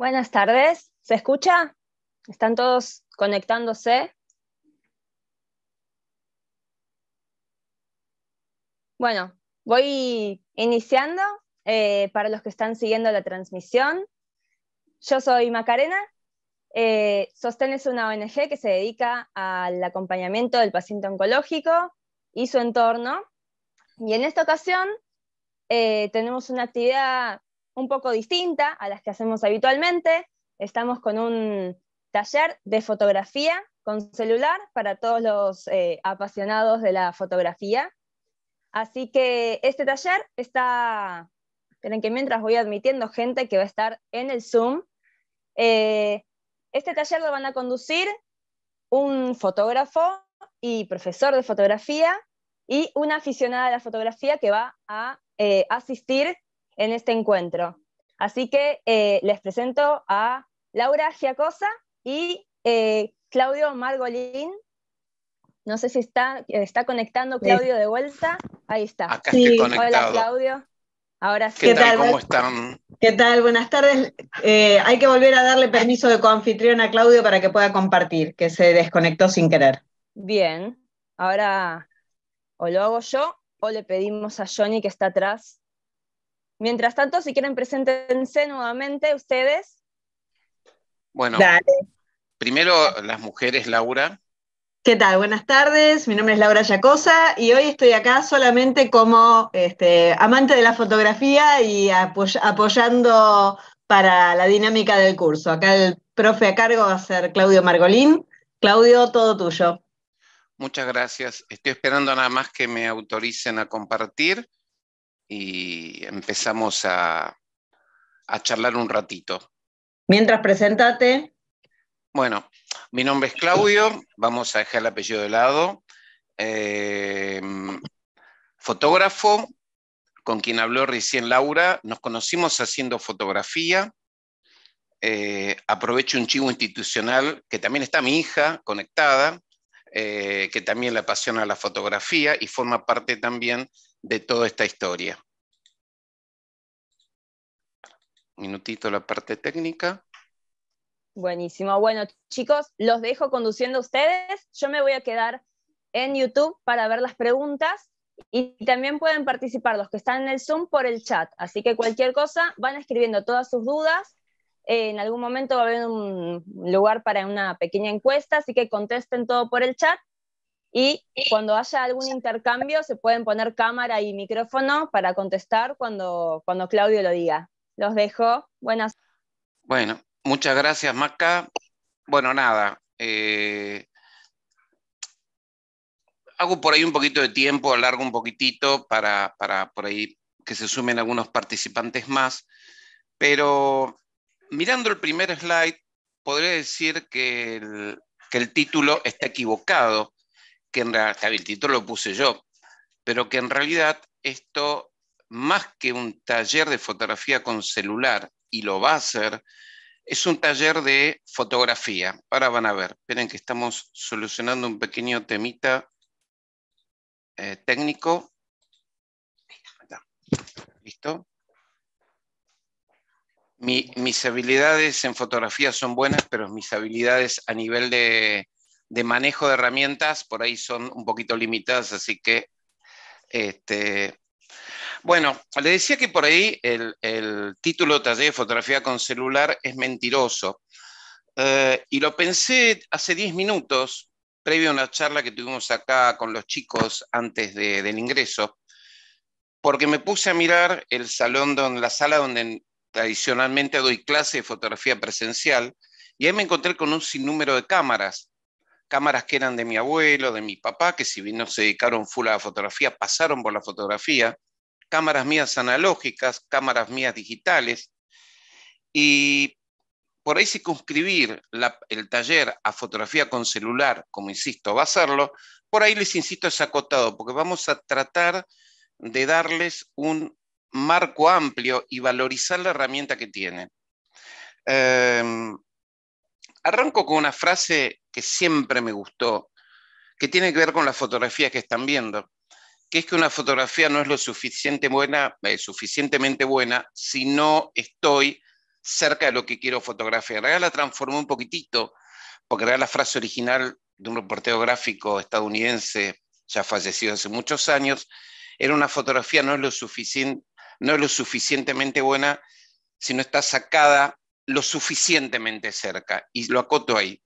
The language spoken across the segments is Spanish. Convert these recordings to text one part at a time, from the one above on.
Buenas tardes. ¿Se escucha? ¿Están todos conectándose? Bueno, voy iniciando eh, para los que están siguiendo la transmisión. Yo soy Macarena. Eh, es una ONG que se dedica al acompañamiento del paciente oncológico y su entorno. Y en esta ocasión eh, tenemos una actividad un poco distinta a las que hacemos habitualmente. Estamos con un taller de fotografía con celular para todos los eh, apasionados de la fotografía. Así que este taller está, esperen que mientras voy admitiendo gente que va a estar en el Zoom, eh, este taller lo van a conducir un fotógrafo y profesor de fotografía y una aficionada a la fotografía que va a eh, asistir en este encuentro. Así que eh, les presento a Laura Giacosa y eh, Claudio Margolín. No sé si está, conectando Claudio de vuelta. Ahí está. sí. Hola Claudio. Ahora sí. ¿Qué tal? ¿Cómo están? ¿Qué tal? Buenas tardes. Eh, hay que volver a darle permiso de coanfitrión a Claudio para que pueda compartir, que se desconectó sin querer. Bien. Ahora o lo hago yo o le pedimos a Johnny que está atrás Mientras tanto, si quieren, preséntense nuevamente ustedes. Bueno, primero las mujeres, Laura. ¿Qué tal? Buenas tardes, mi nombre es Laura Yacosa y hoy estoy acá solamente como este, amante de la fotografía y apoyando para la dinámica del curso. Acá el profe a cargo va a ser Claudio Margolín. Claudio, todo tuyo. Muchas gracias. Estoy esperando nada más que me autoricen a compartir y empezamos a, charlar un ratito. Mientras presentate. Bueno, mi nombre es Claudio, vamos a dejar el apellido de lado. Eh, fotógrafo, con quien habló recién Laura, nos conocimos haciendo fotografía. Eh, aprovecho un chivo institucional que también está mi hija conectada, eh, que también le apasiona la fotografía y forma parte también de toda esta historia. Minutito la parte técnica. Buenísimo. Bueno, chicos, los dejo conduciendo ustedes. Yo me voy a quedar en YouTube para ver las preguntas y también pueden participar los que están en el Zoom por el chat. Así que cualquier cosa, van escribiendo todas sus dudas. Eh, en algún momento va a haber un lugar para una pequeña encuesta, así que contesten todo por el chat y cuando haya algún intercambio, se pueden poner cámara y micrófono para contestar cuando, cuando Claudio lo diga. Los dejo. Buenas. Bueno, muchas gracias, Maca. Bueno, nada. Eh, hago por ahí un poquito de tiempo, alargo un poquitito para, por ahí que se sumen algunos participantes más. Pero mirando el primer slide, podría decir que el, que el título está equivocado que en realidad el título lo puse yo, pero que en realidad esto, más que un taller de fotografía con celular, y lo va a ser, es un taller de fotografía. Ahora van a ver, esperen que estamos solucionando un pequeño temita eh, técnico. ¿Listo? mis habilidades en fotografía son buenas, pero mis habilidades a nivel de de manejo de herramientas por ahí son un poquito limitadas, así que, este, bueno, le decía que por ahí el, el título Taller de Fotografía con Celular es mentiroso. Eh, y lo pensé hace 10 minutos, previo a una charla que tuvimos acá con los chicos antes del ingreso, porque me puse a mirar el salón, la sala donde tradicionalmente doy clase de fotografía presencial, y ahí me encontré con un sinnúmero de cámaras cámaras que eran de mi abuelo, de mi papá, que si bien no se dedicaron full a la fotografía, pasaron por la fotografía, cámaras mías analógicas, cámaras mías digitales, y por ahí circunscribir el taller a fotografía con celular, como insisto, va a hacerlo, por ahí les insisto es acotado, porque vamos a tratar de darles un marco amplio y valorizar la herramienta que tienen. Em, Arranco con una frase que siempre me gustó, que tiene que ver con las fotografías que están viendo, que es que una fotografía no es lo suficiente buena, eh, suficientemente buena si no estoy cerca de lo que quiero fotografiar. Acá la transformé un poquitito, porque era la frase original de un reportero gráfico estadounidense, ya fallecido hace muchos años, era una fotografía no es lo, no es lo suficientemente buena si no está sacada lo suficientemente cerca. Y lo acoto ahí.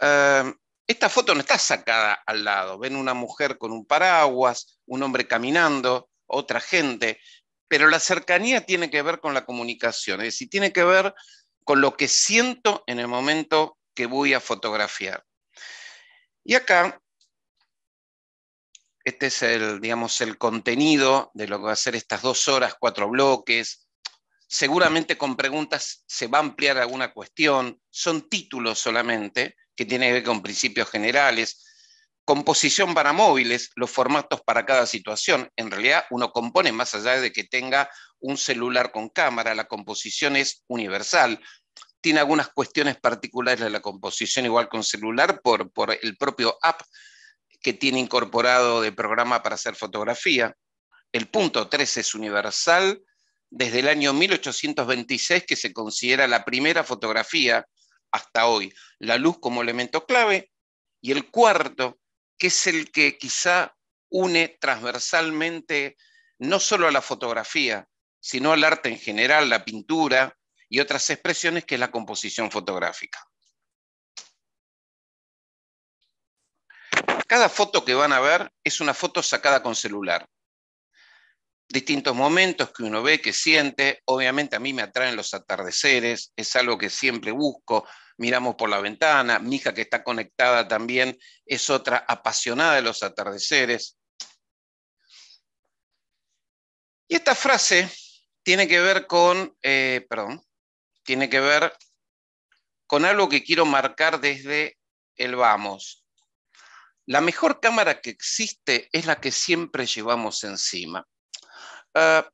Em, esta foto no está sacada al lado. Ven una mujer con un paraguas, un hombre caminando, otra gente. Pero la cercanía tiene que ver con la comunicación, es decir, tiene que ver con lo que siento en el momento que voy a fotografiar. Y acá, este es el, digamos, el contenido de lo que va a ser estas dos horas, cuatro bloques, seguramente con preguntas se va a ampliar alguna cuestión, son títulos solamente, que tienen que ver con principios generales, composición para móviles, los formatos para cada situación. En realidad uno compone más allá de que tenga un celular con cámara, la composición es universal. Tiene algunas cuestiones particulares de la composición, igual con celular, por, por el propio app que tiene incorporado de programa para hacer fotografía. El punto 3 es universal, desde el año 1826, que se considera la primera fotografía hasta hoy, la luz como elemento clave, y el cuarto, que es el que quizá une transversalmente no solo a la fotografía, sino al arte en general, la pintura y otras expresiones, que es la composición fotográfica. Cada foto que van a ver es una foto sacada con celular distintos momentos que uno ve, que siente. Obviamente a mí me atraen los atardeceres, es algo que siempre busco. Miramos por la ventana, mi hija que está conectada también es otra apasionada de los atardeceres. Y esta frase tiene que ver con, eh, tiene que ver con algo que quiero marcar desde el vamos. La mejor cámara que existe es la que siempre llevamos encima. Ah,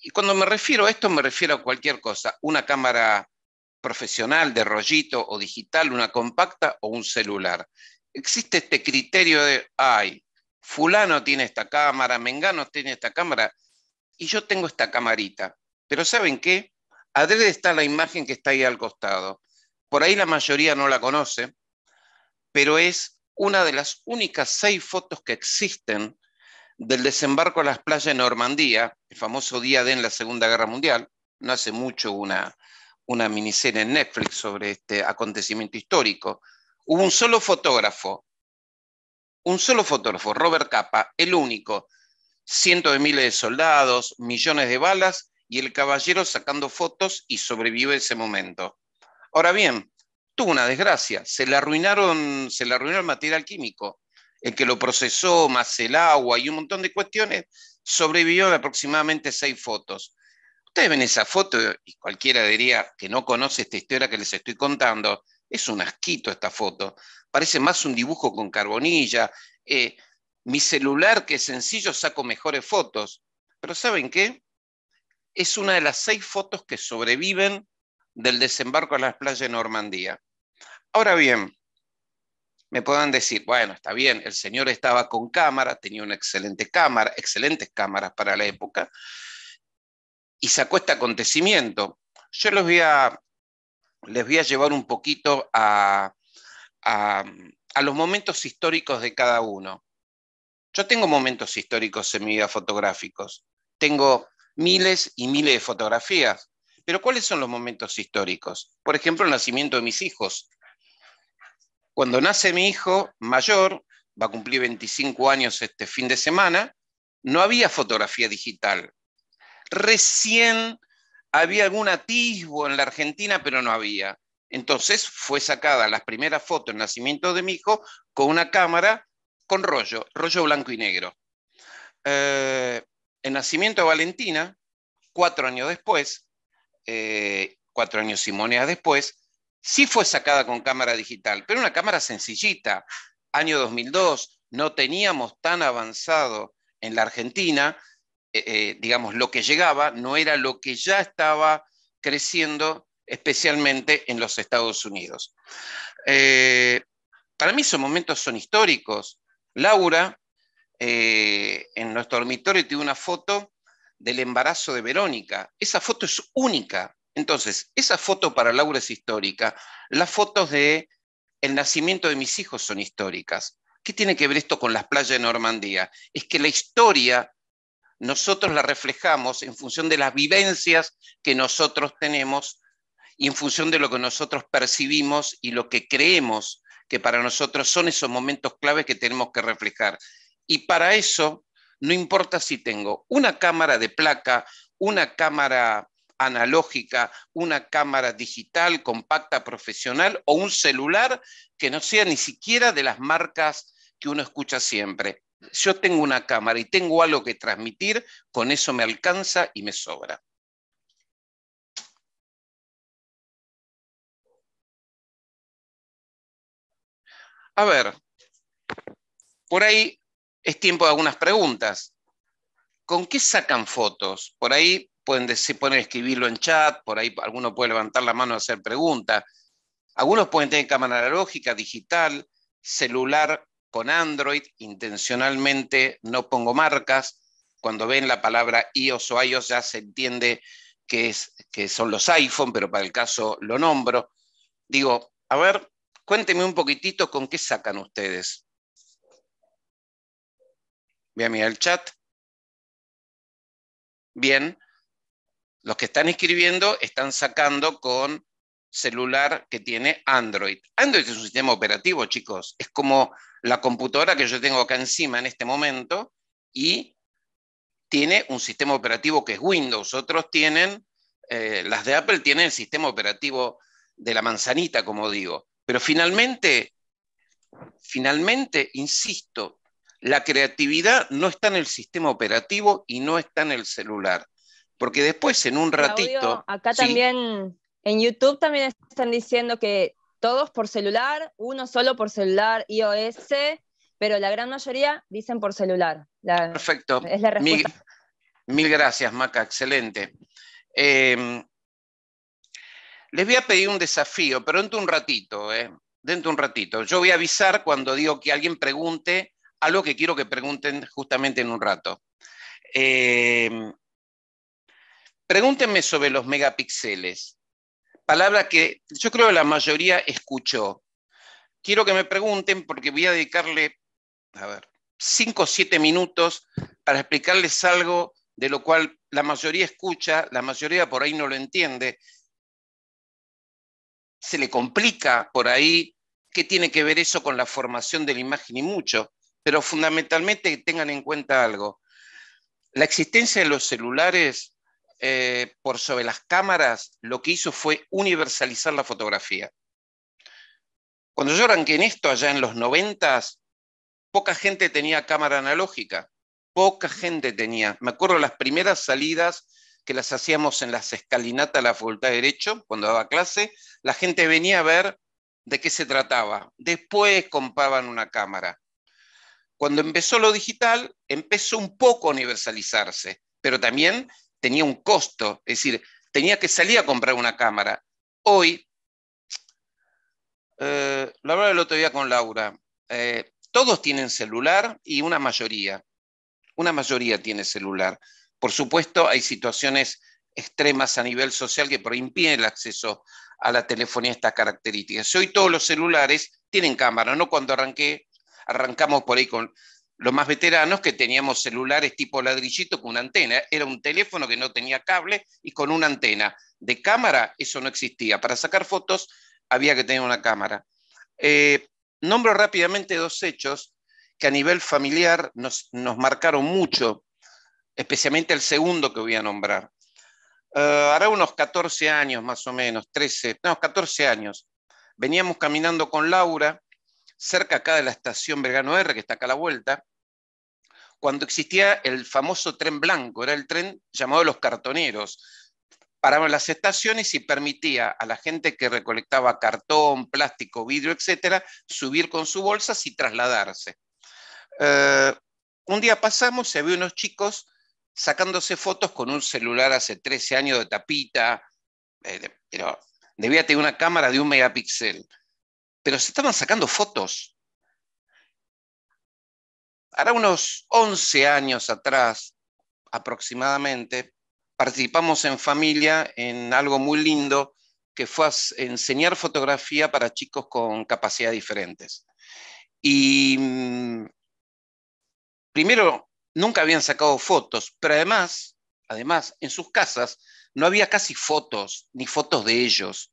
y cuando me refiero a esto, me refiero a cualquier cosa, una cámara profesional de rollito o digital, una compacta o un celular. Existe este criterio de, ay, fulano tiene esta cámara, mengano tiene esta cámara, y yo tengo esta camarita. Pero ¿saben qué? Adrede está la imagen que está ahí al costado. Por ahí la mayoría no la conoce, pero es una de las únicas seis fotos que existen del desembarco a las playas de Normandía, el famoso día de en la Segunda Guerra Mundial. No hace mucho una, una miniserie en Netflix sobre este acontecimiento histórico. Hubo un solo fotógrafo, un solo fotógrafo, Robert Capa, el único. Cientos de miles de soldados, millones de balas y el caballero sacando fotos y sobrevive ese momento. Ahora bien, tuvo una desgracia, se le arruinaron, se le arruinó el material químico el que lo procesó, más el agua y un montón de cuestiones, sobrevivió aproximadamente seis fotos. Ustedes ven esa foto y cualquiera diría que no conoce esta historia que les estoy contando, es un asquito esta foto, parece más un dibujo con carbonilla. Eh, mi celular, que es sencillo, saco mejores fotos. Pero ¿saben qué? Es una de las seis fotos que sobreviven del desembarco a las playas de Normandía. Ahora bien, me puedan decir, bueno, está bien, el señor estaba con cámara, tenía una excelente cámara, excelentes cámaras para la época, y sacó este acontecimiento. Yo les voy a, les voy a llevar un poquito a, a los momentos históricos de cada uno. Yo tengo momentos históricos en mi vida fotográficos, tengo miles y miles de fotografías, pero ¿cuáles son los momentos históricos? Por ejemplo, el nacimiento de mis hijos, cuando nace mi hijo mayor, va a cumplir 25 años este fin de semana, no había fotografía digital. Recién había algún atisbo en la Argentina, pero no había. Entonces fue sacada las primeras fotos del nacimiento de mi hijo con una cámara con rollo, rollo blanco y negro. Eh, en el nacimiento de Valentina, cuatro años después, eh, cuatro años y después, sí fue sacada con cámara digital, pero una cámara sencillita. Año 2002, no teníamos tan avanzado en la Argentina, eh, eh, digamos, lo que llegaba no era lo que ya estaba creciendo, especialmente en los Estados Unidos. Eh, para mí esos momentos son históricos. Laura, en nuestro dormitorio, tiene una foto del embarazo de Verónica. Esa foto es única. Entonces, esa foto para Laura es histórica. Las fotos de el nacimiento de mis hijos son históricas. ¿Qué tiene que ver esto con las playas de Normandía? Es que la historia nosotros la reflejamos en función de las vivencias que nosotros tenemos y en función de lo que nosotros percibimos y lo que creemos que para nosotros son esos momentos claves que tenemos que reflejar. Y para eso, no importa si tengo una cámara de placa, una cámara analógica, una cámara digital compacta profesional o un celular que no sea ni siquiera de las marcas que uno escucha siempre. Yo tengo una cámara y tengo algo que transmitir, con eso me alcanza y me sobra. A ver, por ahí es tiempo de algunas preguntas. ¿con qué sacan fotos? Por ahí pueden, decir, pueden escribirlo en chat, por ahí alguno puede levantar la mano y hacer preguntas. Algunos pueden tener cámara analógica, digital, celular con Android. Intencionalmente no pongo marcas. Cuando ven la palabra iOS o iOS ya se entiende que, son los iPhone, pero para el caso lo nombro. Digo, a ver, cuénteme un poquitito con qué sacan ustedes. Voy a el chat bien, los que están escribiendo están sacando con celular que tiene Android. Android es un sistema operativo, chicos. Es como la computadora que yo tengo acá encima en este momento y tiene un sistema operativo que es Windows. Otros tienen, eh, las de Apple tienen el sistema operativo de la manzanita, como digo. Pero finalmente, finalmente, insisto, la creatividad no está en el sistema operativo y no está en el celular. Porque después, en un ratito. acá también, en YouTube también están diciendo que todos por celular, uno solo por celular, iOS, pero la gran mayoría dicen por celular. Perfecto. Es la respuesta. Mil, gracias, Maca, excelente. Em, les voy a pedir un desafío, pero dentro un ratito, eh, dentro de un ratito. Yo voy a avisar cuando digo que alguien pregunte algo que quiero que pregunten justamente en un rato. Eh, pregúntenme sobre los megapíxeles, palabra que yo creo que la mayoría escuchó. Quiero que me pregunten porque voy a dedicarle, a ver, 5 o siete minutos para explicarles algo de lo cual la mayoría escucha, la mayoría por ahí no lo entiende, se le complica por ahí qué tiene que ver eso con la formación de la imagen y mucho pero fundamentalmente tengan en cuenta algo. La existencia de los celulares eh, por sobre las cámaras lo que hizo fue universalizar la fotografía. Cuando yo arranqué en esto, allá en los noventas, poca gente tenía cámara analógica, poca gente tenía. Me acuerdo las primeras salidas que las hacíamos en las escalinatas de la Facultad de Derecho, cuando daba clase, la gente venía a ver de qué se trataba. Después compraban una cámara. Cuando empezó lo digital, empezó un poco a universalizarse, pero también tenía un costo, es decir, tenía que salir a comprar una cámara. Hoy, eh, lo hablaba el otro día con Laura, eh, todos tienen celular y una mayoría, una mayoría tiene celular. Por supuesto, hay situaciones extremas a nivel social que impiden el acceso a la telefonía de estas características. Hoy todos los celulares tienen cámara, no cuando arranqué arrancamos por ahí con los más veteranos que teníamos celulares tipo ladrillito con una antena. Era un teléfono que no tenía cable y con una antena. De cámara eso no existía. Para sacar fotos había que tener una cámara. Eh, nombro rápidamente dos hechos que a nivel familiar nos, marcaron mucho, especialmente el segundo que voy a nombrar. ahora eh, hará unos 14 años más o menos, 13, no, 14 años. Veníamos caminando con Laura cerca acá de la estación Belgrano R, que está acá a la vuelta, cuando existía el famoso tren blanco, era el tren llamado los cartoneros. Paraban las estaciones y permitía a la gente que recolectaba cartón, plástico, vidrio, etcétera, subir con sus bolsas y trasladarse. Eh, un día pasamos y había unos chicos sacándose fotos con un celular hace 13 años de tapita, eh, pero debía tener una cámara de un megapíxel pero se estaban sacando fotos. Ahora unos 11 años atrás, aproximadamente, participamos en familia en algo muy lindo que fue enseñar fotografía para chicos con capacidades diferentes. Y mm, primero, nunca habían sacado fotos, pero además, además, en sus casas no había casi fotos, ni fotos de ellos.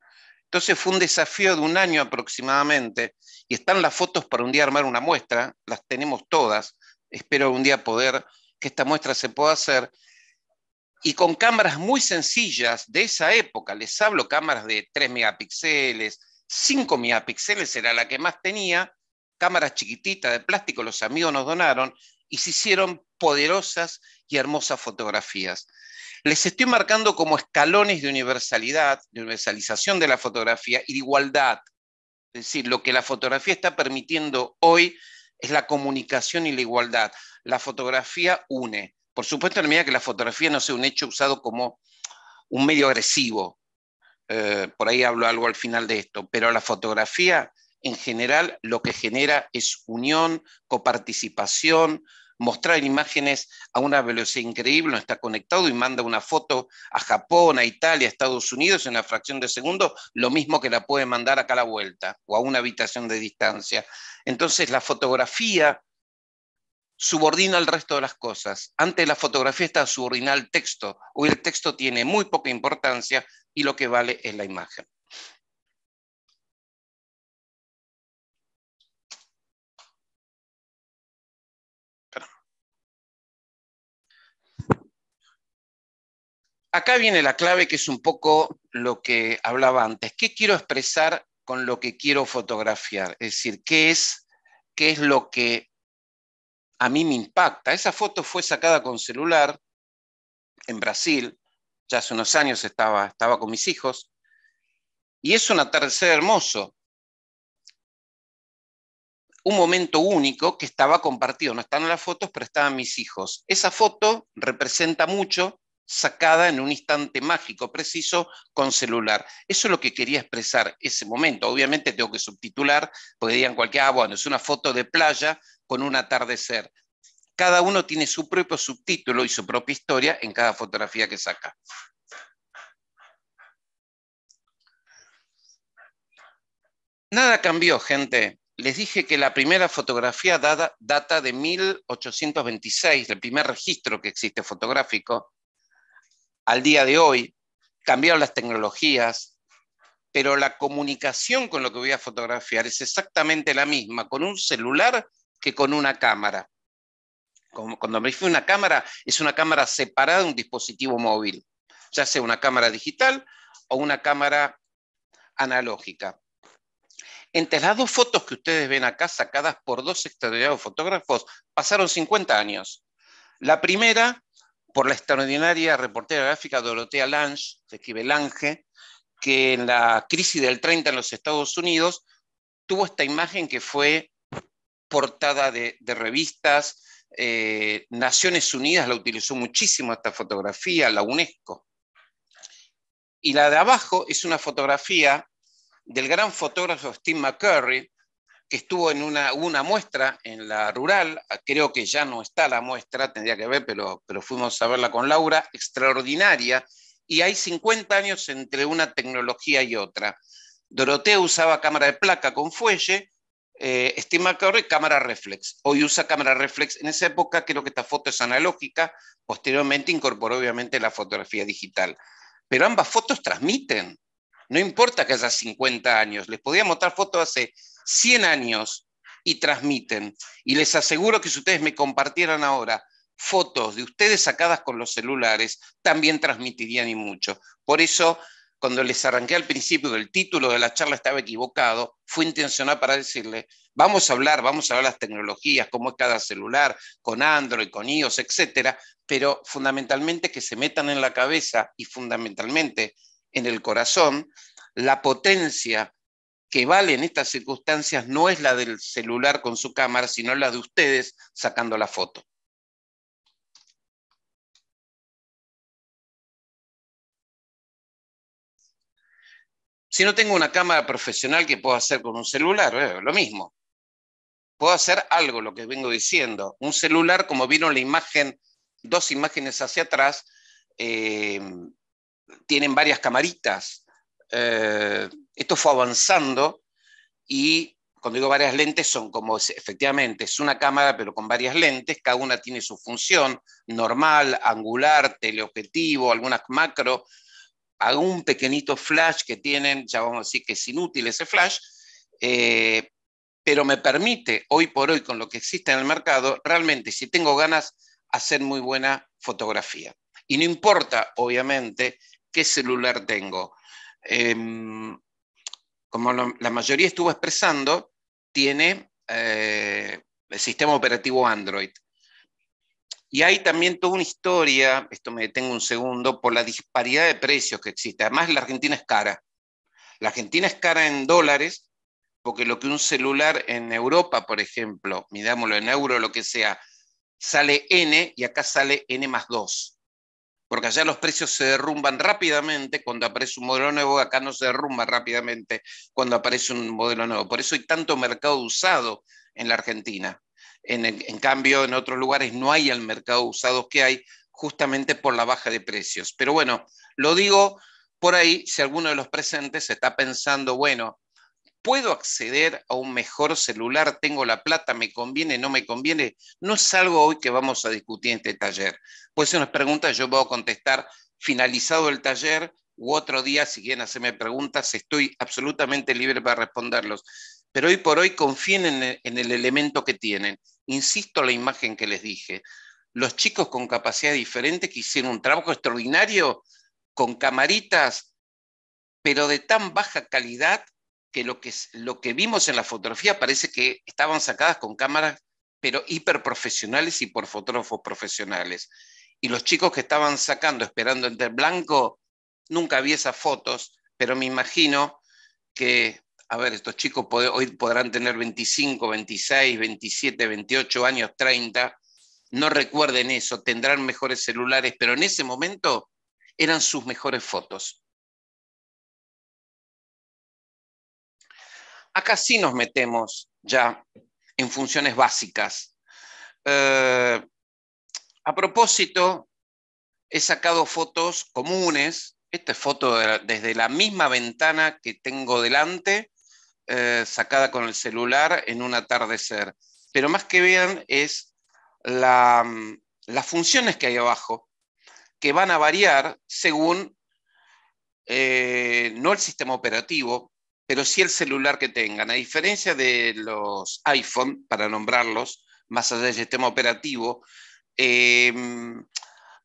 Entonces fue un desafío de un año aproximadamente y están las fotos para un día armar una muestra, las tenemos todas, espero un día poder que esta muestra se pueda hacer. Y con cámaras muy sencillas de esa época, les hablo cámaras de 3 megapíxeles, 5 megapíxeles era la que más tenía, cámaras chiquititas de plástico, los amigos nos donaron y se hicieron poderosas y hermosas fotografías. Les estoy marcando como escalones de universalidad, de universalización de la fotografía y de igualdad. Es decir, lo que la fotografía está permitiendo hoy es la comunicación y la igualdad. La fotografía une. Por supuesto, en la medida que la fotografía no sea un hecho usado como un medio agresivo. Eh, por ahí hablo algo al final de esto, pero la fotografía en general lo que genera es unión, coparticipación, mostrar imágenes a una velocidad increíble, no está conectado y manda una foto a Japón, a Italia, a Estados Unidos en una fracción de segundo, lo mismo que la puede mandar acá a la vuelta o a una habitación de distancia. Entonces la fotografía subordina al resto de las cosas. Antes la fotografía estaba subordinada al texto, hoy el texto tiene muy poca importancia y lo que vale es la imagen. acá viene la clave que es un poco lo que hablaba antes. ¿Qué quiero expresar con lo que quiero fotografiar? Es decir, ¿qué es, qué es lo que a mí me impacta? Esa foto fue sacada con celular en Brasil, ya hace unos años estaba, estaba con mis hijos, y es un atardecer hermoso. Un momento único que estaba compartido, no están las fotos, pero estaban mis hijos. Esa foto representa mucho sacada en un instante mágico preciso con celular. Eso es lo que quería expresar ese momento. Obviamente tengo que subtitular, porque digan cualquier, ah, bueno, es una foto de playa con un atardecer. Cada uno tiene su propio subtítulo y su propia historia en cada fotografía que saca. Nada cambió, gente. Les dije que la primera fotografía data de 1826, el primer registro que existe fotográfico, al día de hoy, cambiaron las tecnologías, pero la comunicación con lo que voy a fotografiar es exactamente la misma, con un celular que con una cámara. Cuando me refiero a una cámara, es una cámara separada de un dispositivo móvil, ya sea una cámara digital o una cámara analógica. Entre las dos fotos que ustedes ven acá, sacadas por dos extraordinarios fotógrafos, pasaron 50 años. La primera por la extraordinaria reportera gráfica Dorotea Lange, se escribe Lange, que en la crisis del 30 en los Estados Unidos tuvo esta imagen que fue portada de, revistas, eh, Naciones Unidas la utilizó muchísimo esta fotografía, la UNESCO. Y la de abajo es una fotografía del gran fotógrafo Steve McCurry, que estuvo en una, muestra en la rural, ah, creo que ya no está la muestra, tendría que ver, pero, fuimos a verla con Laura, extraordinaria, y hay 50 años entre una tecnología y otra. Dorotea usaba cámara de placa con fuelle, eh, Steve cámara reflex. Hoy usa cámara reflex. En esa época creo que esta foto es analógica, posteriormente incorporó obviamente la fotografía digital. Pero ambas fotos transmiten, no importa que haya 50 años, les podía mostrar fotos hace 100 años y transmiten. Y les aseguro que si ustedes me compartieran ahora fotos de ustedes sacadas con los celulares, también transmitirían y mucho. Por eso, cuando les arranqué al principio del título de la charla estaba equivocado, fue intencional para decirles, vamos a hablar, vamos a hablar de las tecnologías, cómo es cada celular, con Android, con iOS, etc., pero fundamentalmente que se metan en la cabeza y fundamentalmente en el corazón la potencia que vale en estas circunstancias no es la del celular con su cámara, sino la de ustedes sacando la foto. Si no tengo una cámara profesional que puedo hacer con un celular, eh, lo mismo. Puedo hacer algo, lo que vengo diciendo. Un celular, como vieron la imagen, dos imágenes hacia atrás, eh, tienen varias camaritas. Eh, esto fue avanzando y cuando digo varias lentes son como efectivamente es una cámara pero con varias lentes, cada una tiene su función normal, angular, teleobjetivo, algunas macro, algún pequeñito flash que tienen, ya vamos a decir que es inútil ese flash, eh, pero me permite hoy por hoy con lo que existe en el mercado, realmente si tengo ganas, hacer muy buena fotografía. Y no importa, obviamente, qué celular tengo. Em, como la mayoría estuvo expresando, tiene eh, el sistema operativo Android. Y hay también toda una historia, esto me detengo un segundo, por la disparidad de precios que existe. Además, la Argentina es cara. La Argentina es cara en dólares, porque lo que un celular en Europa, por ejemplo, midámoslo en euro, lo que sea, sale N y acá sale N más 2 porque allá los precios se derrumban rápidamente cuando aparece un modelo nuevo, acá no se derrumba rápidamente cuando aparece un modelo nuevo. Por eso hay tanto mercado usado en la Argentina. En, en cambio, en otros lugares no hay el mercado usado que hay justamente por la baja de precios. Pero bueno, lo digo por ahí, si alguno de los presentes está pensando, bueno, puedo acceder a un mejor celular, tengo la plata, me conviene, no me conviene, no es algo hoy que vamos a discutir en este taller. Puede ser unas preguntas yo puedo contestar finalizado el taller u otro día, si quieren hacerme preguntas, estoy absolutamente libre para responderlos. Pero hoy por hoy confíen en el, elemento que tienen. Insisto la imagen que les dije. Los chicos con capacidad diferente que hicieron un trabajo extraordinario con camaritas, pero de tan baja calidad que lo que, lo que vimos en la fotografía parece que estaban sacadas con cámaras, pero hiperprofesionales y por fotógrafos profesionales. Y los chicos que estaban sacando esperando entre blanco, nunca vi esas fotos, pero me imagino que, a ver, estos chicos hoy podrán tener 25, 26, 27, 28 años, 30, no recuerden eso, tendrán mejores celulares, pero en ese momento eran sus mejores fotos. acá sí nos metemos ya en funciones básicas. Eh, a propósito, he sacado fotos comunes. Esta es foto desde la misma ventana que tengo delante, eh, sacada con el celular en un atardecer. Pero más que vean es las funciones que hay abajo, que van a variar según eh, no el sistema operativo, pero sí el celular que tengan. A diferencia de los iPhone, para nombrarlos, más allá del sistema operativo, eh,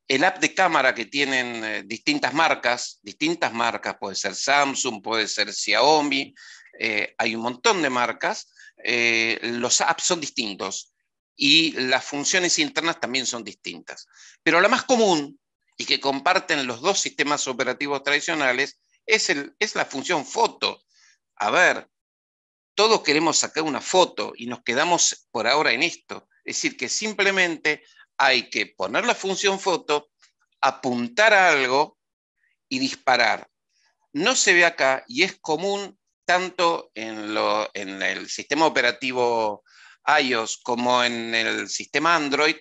el app de cámara que tienen eh, distintas marcas, distintas marcas, puede ser Samsung, puede ser Xiaomi, eh, hay un montón de marcas, los apps son distintos y las funciones internas también son distintas. Pero la más común y que comparten los dos sistemas operativos tradicionales es, el, es la función foto a ver, todos queremos sacar una foto y nos quedamos por ahora en esto. Es decir, que simplemente hay que poner la función foto, apuntar a algo y disparar. No se ve acá y es común tanto en, el sistema operativo iOS como en el sistema Android,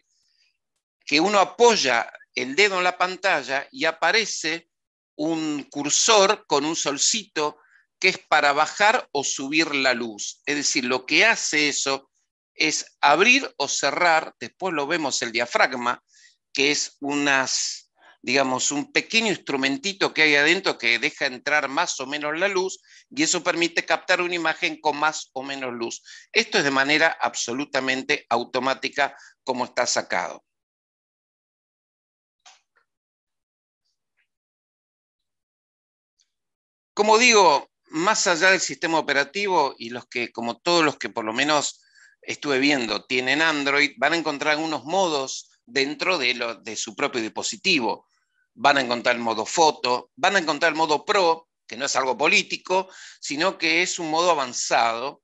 que uno apoya el dedo en la pantalla y aparece un cursor con un solcito que es para bajar o subir la luz. Es decir, lo que hace eso es abrir o cerrar, después lo vemos el diafragma, que es unas, digamos, un pequeño instrumentito que hay adentro que deja entrar más o menos la luz y eso permite captar una imagen con más o menos luz. Esto es de manera absolutamente automática como está sacado. Como digo, más allá del sistema operativo y los que, como todos los que por lo menos estuve viendo, tienen Android, van a encontrar algunos modos dentro de, de su propio dispositivo. Van a encontrar el modo foto, van a encontrar el modo pro, que no es algo político, sino que es un modo avanzado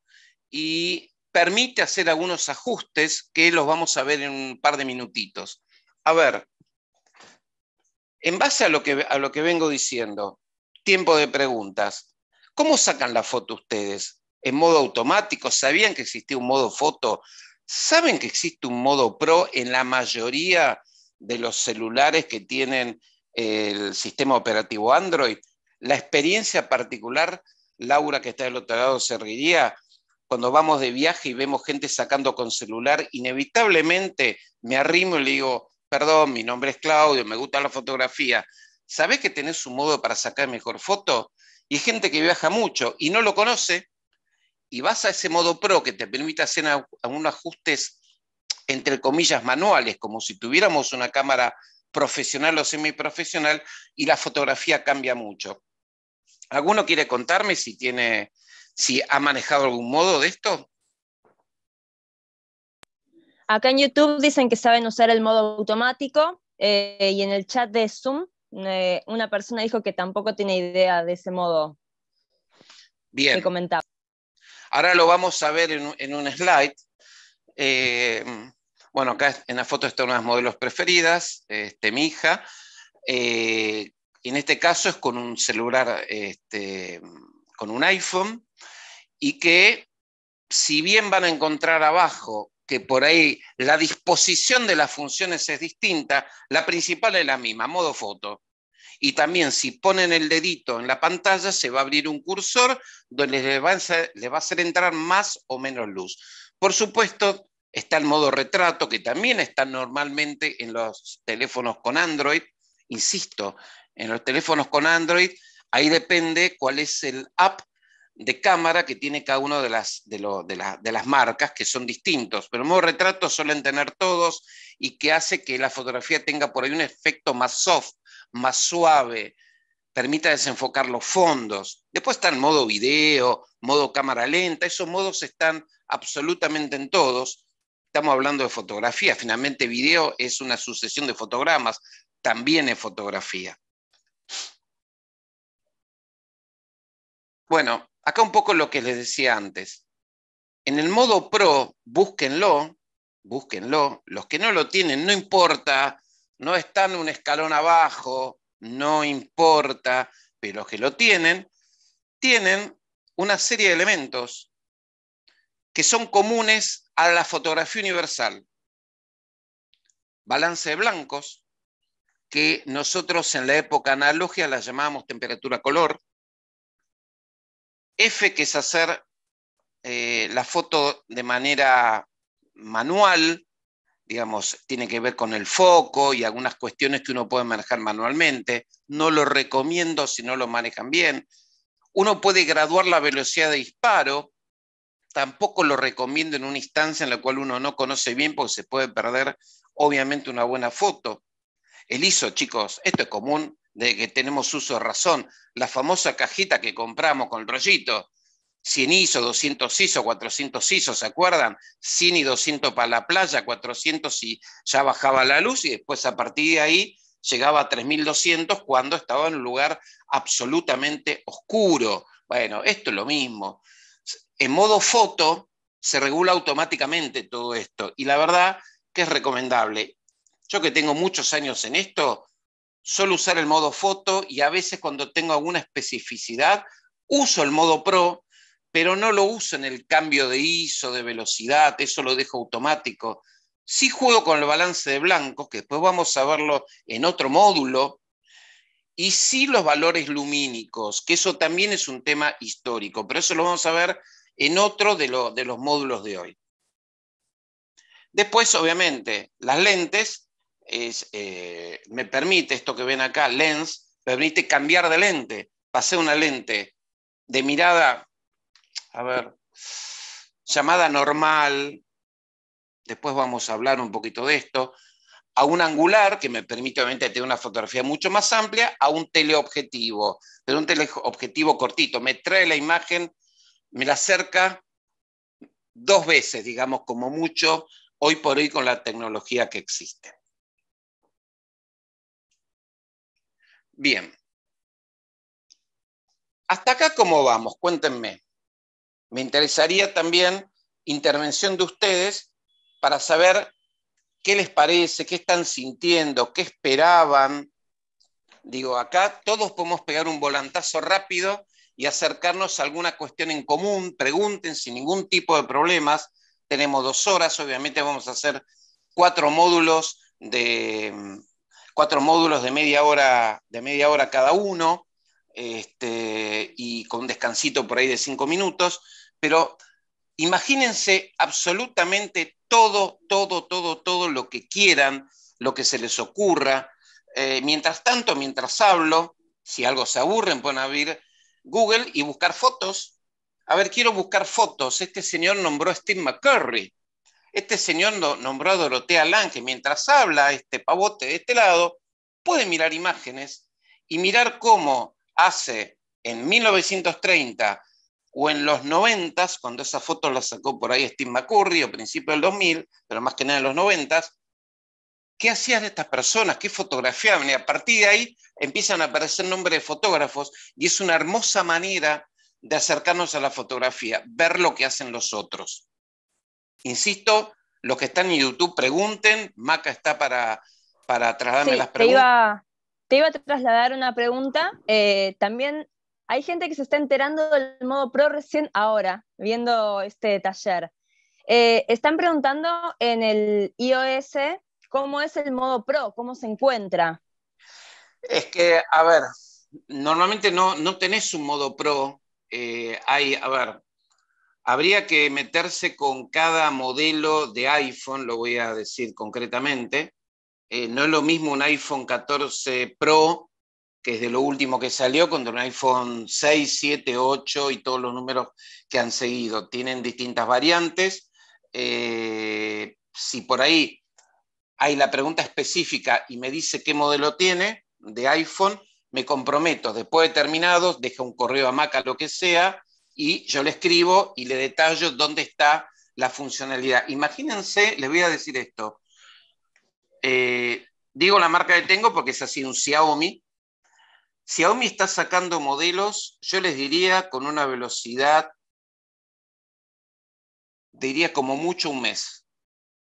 y permite hacer algunos ajustes que los vamos a ver en un par de minutitos. A ver, en base a lo que, a lo que vengo diciendo, tiempo de preguntas. ¿Cómo sacan la foto ustedes? ¿En modo automático? ¿Sabían que existía un modo foto? ¿Saben que existe un modo pro en la mayoría de los celulares que tienen eh, el sistema operativo Android? La experiencia particular, Laura que está del otro lado se reiría, cuando vamos de viaje y vemos gente sacando con celular, inevitablemente me arrimo y le digo, perdón, mi nombre es Claudio, me gusta la fotografía. ¿Sabés que tenés un modo para sacar mejor foto? y gente que viaja mucho y no lo conoce, y vas a ese modo pro que te permite hacer algunos ajustes, entre comillas, manuales, como si tuviéramos una cámara profesional o semiprofesional, y la fotografía cambia mucho. ¿Alguno quiere contarme si tiene, si ha manejado algún modo de esto? Acá en YouTube dicen que saben usar el modo automático eh, y en el chat de Zoom eh, una persona dijo que tampoco tiene idea de ese modo. Bien. Que comentaba. Ahora lo vamos a ver en, un slide. Eh, bueno, acá en la foto están unas modelos preferidas, este, mi hija. Eh, en este caso es con un celular, este, con un iPhone, y que si bien van a encontrar abajo que por ahí la disposición de las funciones es distinta, la principal es la misma, modo foto. Y también si ponen el dedito en la pantalla, se va a abrir un cursor donde les va a hacer, va a hacer entrar más o menos luz. Por supuesto, está el modo retrato, que también está normalmente en los teléfonos con Android. Insisto, en los teléfonos con Android, ahí depende cuál es el app de cámara que tiene cada una de las, de, las marcas, que son distintos, pero modo retrato suelen tener todos y que hace que la fotografía tenga por ahí un efecto más soft, más suave, permita desenfocar los fondos. Después está el modo video, modo cámara lenta, esos modos están absolutamente en todos. Estamos hablando de fotografía, finalmente video es una sucesión de fotogramas, también es fotografía. Bueno, acá un poco lo que les decía antes. En el modo pro, búsquenlo, búsquenlo. Los que no lo tienen, no importa, no están un escalón abajo, no importa, pero los que lo tienen, tienen una serie de elementos que son comunes a la fotografía universal. Balance de blancos, que nosotros en la época analógica la llamábamos temperatura color, F, que es hacer eh, la foto de manera manual, digamos, tiene que ver con el foco y algunas cuestiones que uno puede manejar manualmente. No lo recomiendo si no lo manejan bien. Uno puede graduar la velocidad de disparo. Tampoco lo recomiendo en una instancia en la cual uno no conoce bien porque se puede perder, obviamente, una buena foto. El ISO, chicos, esto es común, de que tenemos uso de razón, la famosa cajita que compramos con el rollito, 100 ISO, 200 ISO, 400 ISO, ¿se acuerdan? 100 y 200 para la playa, 400 y ya bajaba la luz y después a partir de ahí llegaba a 3200 cuando estaba en un lugar absolutamente oscuro. Bueno, esto es lo mismo. En modo foto se regula automáticamente todo esto y la verdad que es recomendable. Yo que tengo muchos años en esto, solo usar el modo foto y a veces cuando tengo alguna especificidad uso el modo pro, pero no lo uso en el cambio de ISO, de velocidad, eso lo dejo automático. Sí juego con el balance de blancos, que después vamos a verlo en otro módulo, y sí los valores lumínicos, que eso también es un tema histórico, pero eso lo vamos a ver en otro de, de los módulos de hoy. Después, obviamente, las lentes, es, eh, me permite, esto que ven acá, lens, me permite cambiar de lente. Pasé una lente de mirada, a ver, llamada normal, después vamos a hablar un poquito de esto, a un angular, que me permite obviamente tener una fotografía mucho más amplia, a un teleobjetivo, pero un teleobjetivo cortito, me trae la imagen, me la acerca dos veces, digamos, como mucho, hoy por hoy con la tecnología que existe. Bien. Hasta acá, ¿cómo vamos? Cuéntenme. Me interesaría también intervención de ustedes para saber qué les parece, qué están sintiendo, qué esperaban. Digo, acá todos podemos pegar un volantazo rápido y acercarnos a alguna cuestión en común. Pregunten sin ningún tipo de problemas. Tenemos dos horas, obviamente vamos a hacer cuatro módulos de cuatro módulos de media hora, de media hora cada uno, este, y con un descansito por ahí de cinco minutos, pero imagínense absolutamente todo, todo, todo, todo lo que quieran, lo que se les ocurra. Eh, mientras tanto, mientras hablo, si algo se aburren, pueden abrir Google y buscar fotos. A ver, quiero buscar fotos. Este señor nombró a Steve McCurry. Este señor nombrado a Dorotea Lange, mientras habla este pavote de este lado, puede mirar imágenes y mirar cómo hace en 1930 o en los 90, cuando esa foto la sacó por ahí Steve McCurry, o principio del 2000, pero más que nada en los 90, ¿qué hacían estas personas? ¿Qué fotografiaban? Y a partir de ahí empiezan a aparecer nombres de fotógrafos y es una hermosa manera de acercarnos a la fotografía, ver lo que hacen los otros. Insisto, los que están en YouTube pregunten, Maca está para, para trasladarme las preguntas. Te iba, a trasladar una pregunta. Eh, también hay gente que se está enterando del modo pro recién ahora, viendo este taller. Eh, están preguntando en el iOS cómo es el modo pro, cómo se encuentra. Es que, a ver, normalmente no, tenés un modo pro. Eh, hay, a ver, Habría que meterse con cada modelo de iPhone, lo voy a decir concretamente. Eh, no es lo mismo un iPhone 14 Pro, que es de lo último que salió, contra un iPhone 6, 7, 8 y todos los números que han seguido. Tienen distintas variantes. Eh, si por ahí hay la pregunta específica y me dice qué modelo tiene de iPhone, me comprometo, después de terminados, deja un correo a Maca, lo que sea, y yo le escribo y le detallo dónde está la funcionalidad. Imagínense, les voy a decir esto. Eh, digo la marca que tengo porque es así un Xiaomi. Xiaomi está sacando modelos, yo les diría, con una velocidad, diría como mucho un mes.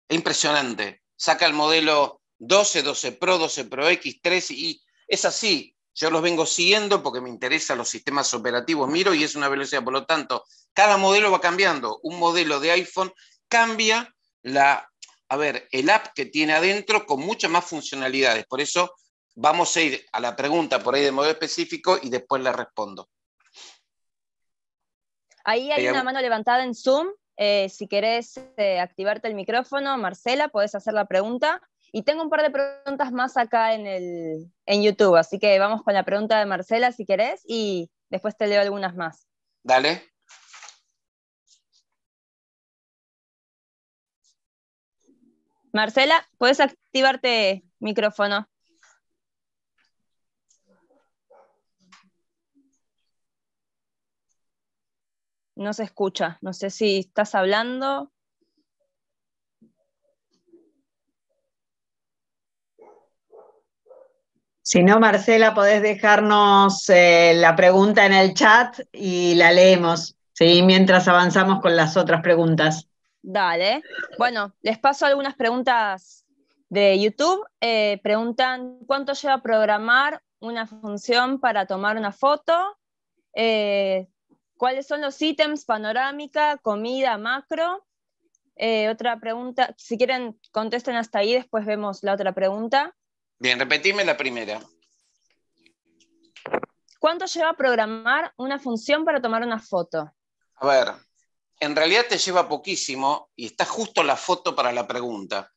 Es impresionante. Saca el modelo 12, 12 Pro, 12 Pro X, 3 y es así. Yo los vengo siguiendo porque me interesan los sistemas operativos, miro y es una velocidad. Por lo tanto, cada modelo va cambiando. Un modelo de iPhone cambia la, a ver, el app que tiene adentro con muchas más funcionalidades. Por eso vamos a ir a la pregunta por ahí de modo específico y después le respondo. Ahí hay una mano levantada en Zoom. Eh, si querés eh, activarte el micrófono, Marcela, podés hacer la pregunta. Y tengo un par de preguntas más acá en, el, YouTube, así que vamos con la pregunta de Marcela si querés y después te leo algunas más. Dale. Marcela, puedes activarte micrófono. No se escucha, no sé si estás hablando. Si no, Marcela, podés dejarnos eh, la pregunta en el chat y la leemos, ¿sí? mientras avanzamos con las otras preguntas. Dale. Bueno, les paso algunas preguntas de YouTube. Eh, preguntan, ¿cuánto lleva programar una función para tomar una foto? Eh, ¿Cuáles son los ítems? Panorámica, comida, macro. otra pregunta, si quieren contesten hasta ahí, después vemos la otra pregunta. Bien, repetime la primera. ¿Cuánto lleva programar una función para tomar una foto? A ver, en realidad te lleva poquísimo y está justo la foto para la pregunta.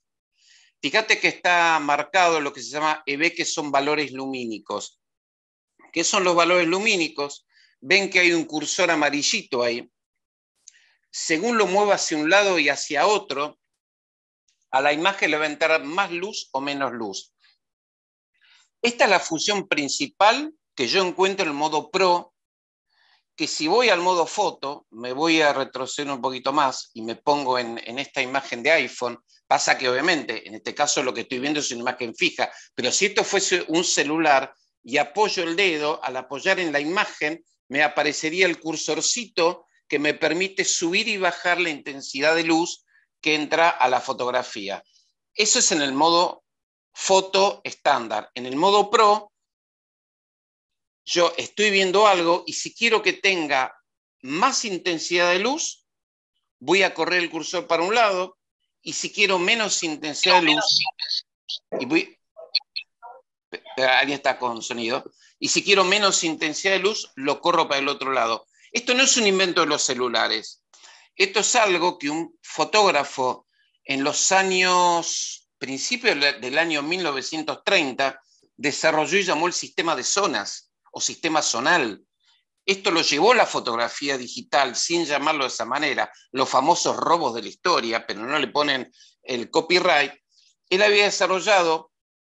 Fíjate que está marcado lo que se llama EB, que son valores lumínicos. ¿Qué son los valores lumínicos? Ven que hay un cursor amarillito ahí. Según lo mueva hacia un lado y hacia otro, a la imagen le va a entrar más luz o menos luz. Esta es la función principal que yo encuentro en el modo Pro, que si voy al modo foto, me voy a retroceder un poquito más y me pongo en, esta imagen de iPhone, pasa que obviamente, en este caso lo que estoy viendo es una imagen fija, pero si esto fuese un celular y apoyo el dedo, al apoyar en la imagen, me aparecería el cursorcito que me permite subir y bajar la intensidad de luz que entra a la fotografía. Eso es en el modo foto estándar. En el modo Pro, yo estoy viendo algo y si quiero que tenga más intensidad de luz, voy a correr el cursor para un lado y si quiero menos intensidad de luz, y voy, alguien está con sonido, y si quiero menos intensidad de luz, lo corro para el otro lado. Esto no es un invento de los celulares. Esto es algo que un fotógrafo en los años principio del año 1930, desarrolló y llamó el sistema de zonas o sistema zonal. Esto lo llevó la fotografía digital, sin llamarlo de esa manera, los famosos robos de la historia, pero no le ponen el copyright. Él había desarrollado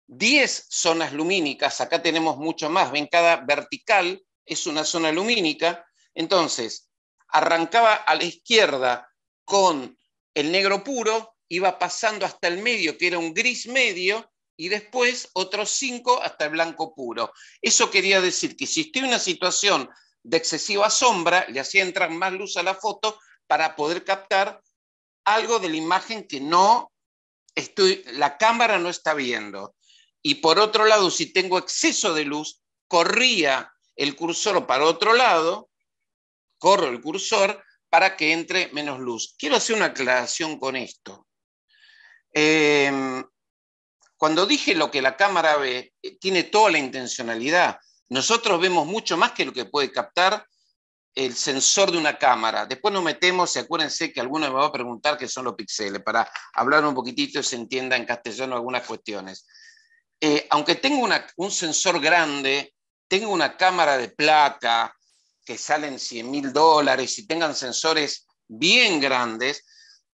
10 zonas lumínicas, acá tenemos mucho más, ven, cada vertical es una zona lumínica, entonces arrancaba a la izquierda con el negro puro, iba pasando hasta el medio, que era un gris medio, y después otros cinco hasta el blanco puro. Eso quería decir que en una situación de excesiva sombra, le hacía entrar más luz a la foto para poder captar algo de la imagen que no estoy, la cámara no está viendo. Y por otro lado, si tengo exceso de luz, corría el cursor para otro lado, corro el cursor para que entre menos luz. Quiero hacer una aclaración con esto. Em, cuando dije lo que la cámara ve, eh, tiene toda la intencionalidad. Nosotros vemos mucho más que lo que puede captar el sensor de una cámara. Después nos metemos, y acuérdense que alguno me va a preguntar qué son los píxeles, para hablar un poquitito y se entienda en castellano algunas cuestiones. Eh, aunque tengo un sensor grande, tengo una cámara de placa que salen 100 mil dólares y tengan sensores bien grandes,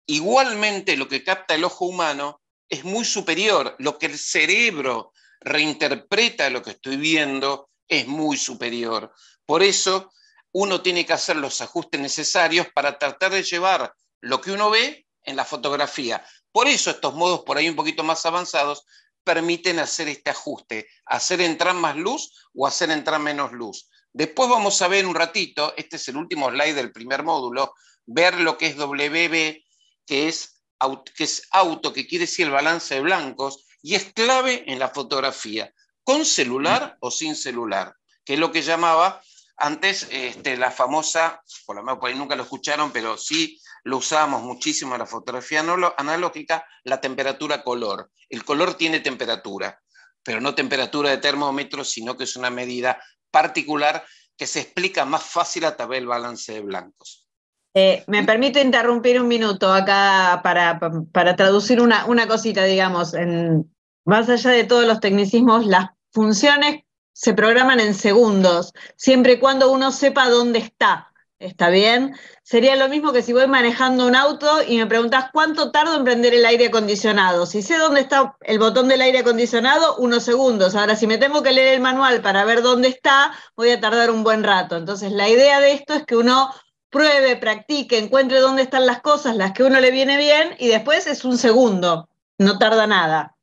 igualmente lo que capta el ojo humano es muy superior, lo que el cerebro reinterpreta lo que estoy viendo es muy superior. Por eso uno tiene que hacer los ajustes necesarios para tratar de llevar lo que uno ve en la fotografía. Por eso estos modos por ahí un poquito más avanzados permiten hacer este ajuste, hacer entrar más luz o hacer entrar menos luz. Después vamos a ver un ratito, este es el último slide del primer módulo, ver lo que es WB, que es, que es auto, que quiere decir el balance de blancos, y es clave en la fotografía, con celular mm. o sin celular, que es lo que llamaba antes este, la famosa, por lo menos por ahí nunca lo escucharon, pero sí lo usábamos muchísimo en la fotografía analógica, la temperatura color. El color tiene temperatura, pero no temperatura de termómetro, sino que es una medida particular que se explica más fácil a través del balance de blancos. Eh, me permito interrumpir un minuto acá para, para traducir una, una, cosita, digamos, en, más allá de todos los tecnicismos, las funciones se programan en segundos, siempre y cuando uno sepa dónde está. ¿Está bien? Sería lo mismo que si voy manejando un auto y me preguntas cuánto tardo en prender el aire acondicionado. Si sé dónde está el botón del aire acondicionado, unos segundos. Ahora, si me tengo que leer el manual para ver dónde está, voy a tardar un buen rato. Entonces, la idea de esto es que uno pruebe, practique, encuentre dónde están las cosas, las que uno le viene bien, y después es un segundo, no tarda nada.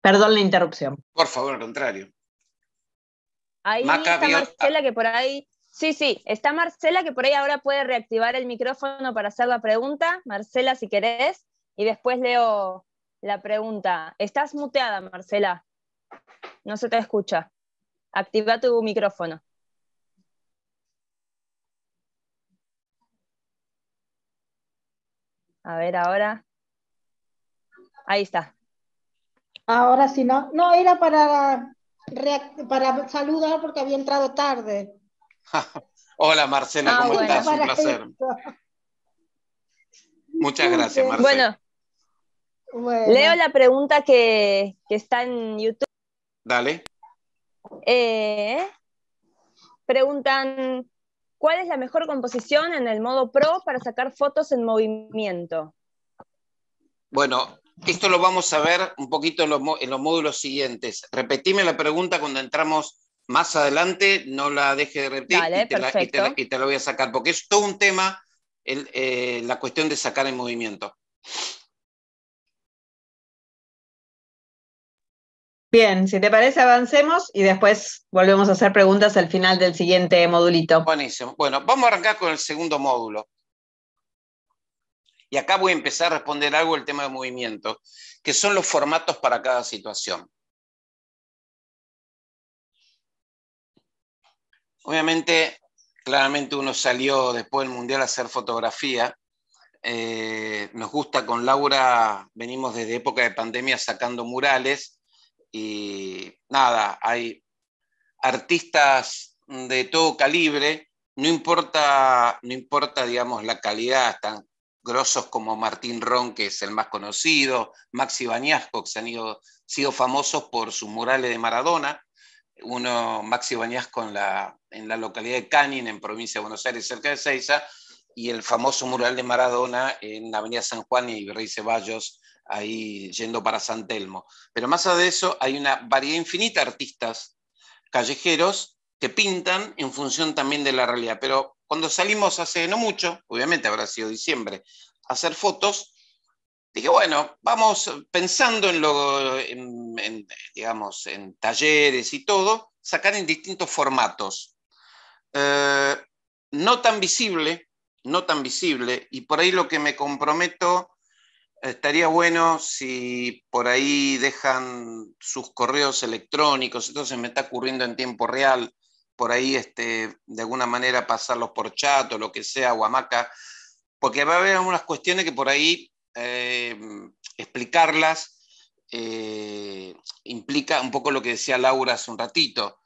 Perdón la interrupción. Por favor, al contrario. Ahí está Marcela que por ahí. Sí, sí, está Marcela que por ahí ahora puede reactivar el micrófono para hacer la pregunta. Marcela, si querés, y después leo la pregunta. Estás muteada, Marcela. No se te escucha. Activa tu micrófono. A ver ahora. Ahí está. Ahora sí, no. No, era para, para saludar porque había entrado tarde. Hola Marcela, ah, ¿cómo estás? Un placer. Muchas gracias, Marcela. Bueno, leo la pregunta que, está en YouTube. Dale. Eh, preguntan, ¿Cuál es la mejor composición en el modo pro para sacar fotos en movimiento? Bueno, esto lo vamos a ver un poquito en los, módulos siguientes. Repetime la pregunta cuando entramos más adelante, no la deje de repetir y, te la, voy a sacar, porque es todo un tema eh, la cuestión de sacar en movimiento. Bien, si te parece, avancemos y después volvemos a hacer preguntas al final del siguiente modulito. Buenísimo. Bueno, vamos a arrancar con el segundo módulo. Y acá voy a empezar a responder algo el tema de movimiento, que son los formatos para cada situación. Obviamente, claramente uno salió después del Mundial a hacer fotografía. Eh, nos gusta con Laura, venimos desde época de pandemia sacando murales y nada, hay artistas de todo calibre, no importa, no importa digamos, la calidad, están grosos como Martín Ron, que es el más conocido, Maxi Bañasco, que se han ido, sido famosos por sus murales de Maradona, uno, Maxi Bañasco, en la, en la localidad de Canin, en provincia de Buenos Aires, cerca de Ceiza, y el famoso mural de Maradona en la avenida San Juan y Rey Ceballos, ahí yendo para San Telmo. Pero más allá de eso, hay una variedad infinita de artistas callejeros que pintan en función también de la realidad. Pero cuando salimos hace no mucho, obviamente habrá sido diciembre, a hacer fotos, dije, bueno, vamos pensando en, lo, digamos, en talleres y todo, sacar en distintos formatos. Eh, no tan visible, no tan visible, y por ahí lo que me comprometo estaría bueno si por ahí dejan sus correos electrónicos, entonces me está ocurriendo en tiempo real, por ahí este, de alguna manera pasarlos por chat o lo que sea, guamaca, porque va a haber algunas cuestiones que por ahí eh, explicarlas eh, implica un poco lo que decía Laura hace un ratito,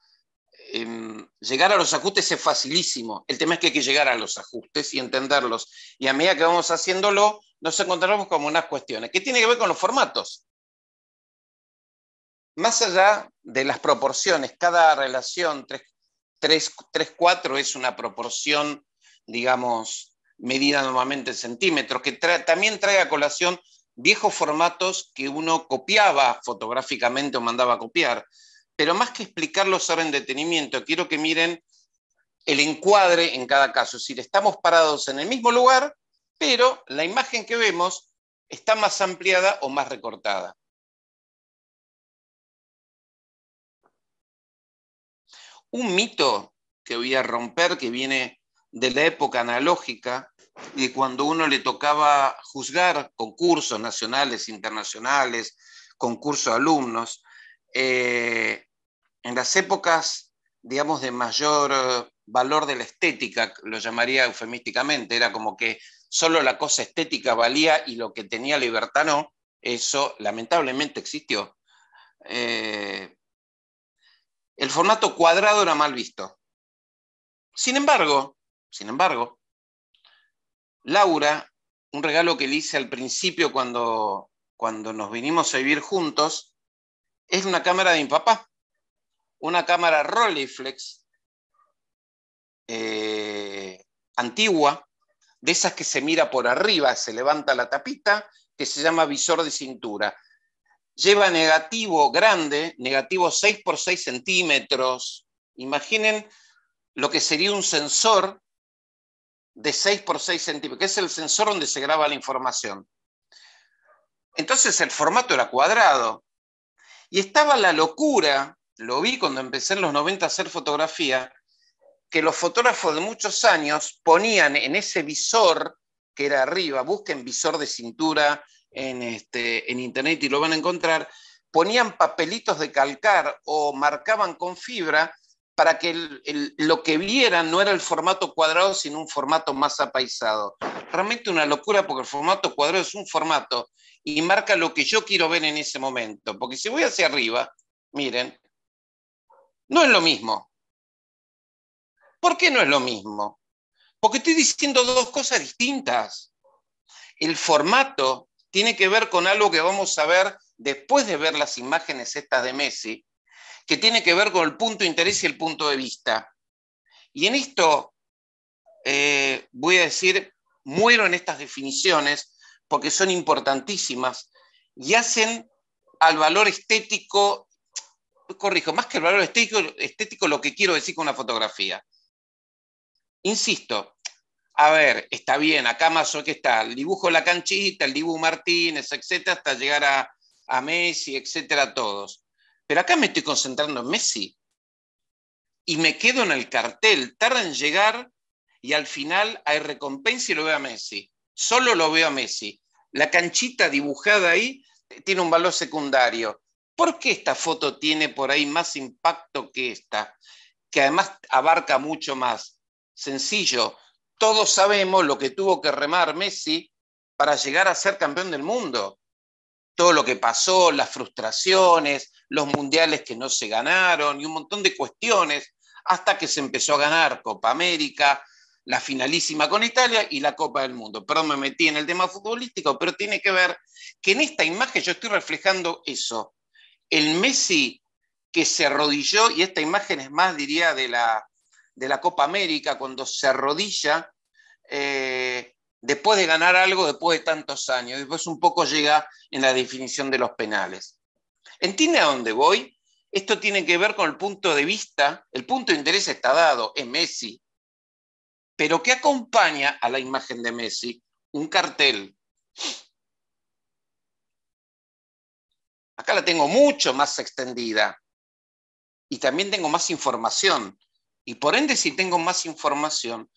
Em, llegar a los ajustes es facilísimo. El tema es que hay que llegar a los ajustes y entenderlos. Y a medida que vamos haciéndolo, nos encontramos con unas cuestiones que tienen que ver con los formatos. Más allá de las proporciones, cada relación 3-4 es una proporción, digamos, medida normalmente en centímetros, que también trae a colación viejos formatos que uno copiaba fotográficamente o mandaba a copiar pero más que explicarlo ahora en detenimiento, quiero que miren el encuadre en cada caso. Si decir, estamos parados en el mismo lugar, pero la imagen que vemos está más ampliada o más recortada. Un mito que voy a romper, que viene de la época analógica, de cuando uno le tocaba juzgar concursos nacionales, internacionales, concursos de alumnos, eh, en las épocas, digamos, de mayor eh, valor de la estética, lo llamaría eufemísticamente, era como que solo la cosa estética valía y lo que tenía libertad no, eso lamentablemente existió. Eh, el formato cuadrado era mal visto. Sin embargo, sin embargo, Laura, un regalo que le hice al principio cuando, cuando nos vinimos a vivir juntos, es una cámara de mi una cámara Rolleiflex eh, antigua, de esas que se mira por arriba, se levanta la tapita, que se llama visor de cintura. Lleva negativo grande, negativo 6 por 6 centímetros. Imaginen lo que sería un sensor de 6 por 6 centímetros, que es el sensor donde se graba la información. Entonces el formato era cuadrado. Y estaba la locura lo vi cuando empecé en los 90 a hacer fotografía, que los fotógrafos de muchos años ponían en ese visor que era arriba, busquen visor de cintura en, este, en internet y lo van a encontrar, ponían papelitos de calcar o marcaban con fibra para que lo que vieran no era el formato cuadrado, sino un formato más apaisado. Realmente una locura porque el formato cuadrado es un formato y marca lo que yo quiero ver en ese momento. Porque si voy hacia arriba, miren, no es lo mismo. ¿Por qué no es lo mismo? Porque estoy diciendo dos cosas distintas. El formato tiene que ver con algo que vamos a ver después de ver las imágenes estas de Messi, que tiene que ver con el punto de interés y el punto de vista. Y en esto eh, voy a decir, muero en estas definiciones porque son importantísimas y hacen al valor estético corrijo, más que el valor estético, estético, lo que quiero decir con una fotografía. Insisto, a ver, está bien, acá más o que está, el dibujo La Canchita, el dibujo Martínez, etcétera, hasta llegar a, a Messi, etcétera, todos. Pero acá me estoy concentrando en Messi. Y me quedo en el cartel, tarda en llegar y al final hay recompensa y lo veo a Messi. Solo lo veo a Messi. La canchita dibujada ahí tiene un valor secundario. ¿Por qué esta foto tiene por ahí más impacto que esta? Que además abarca mucho más. Sencillo, todos sabemos lo que tuvo que remar Messi para llegar a ser campeón del mundo. Todo lo que pasó, las frustraciones, los mundiales que no se ganaron y un montón de cuestiones, hasta que se empezó a ganar Copa América, la finalísima con Italia y la Copa del Mundo. Perdón, me metí en el tema futbolístico, pero tiene que ver que en esta imagen yo estoy reflejando eso el Messi que se arrodilló, y esta imagen es más, diría, de la, de la Copa América, cuando se arrodilla eh, después de ganar algo después de tantos años. Después un poco llega en la definición de los penales. ¿Entiende a dónde voy? Esto tiene que ver con el punto de vista, el punto de interés está dado, es Messi, pero ¿qué acompaña a la imagen de Messi un cartel Acá la tengo mucho más extendida y también tengo más información. Y por ende, si tengo más información,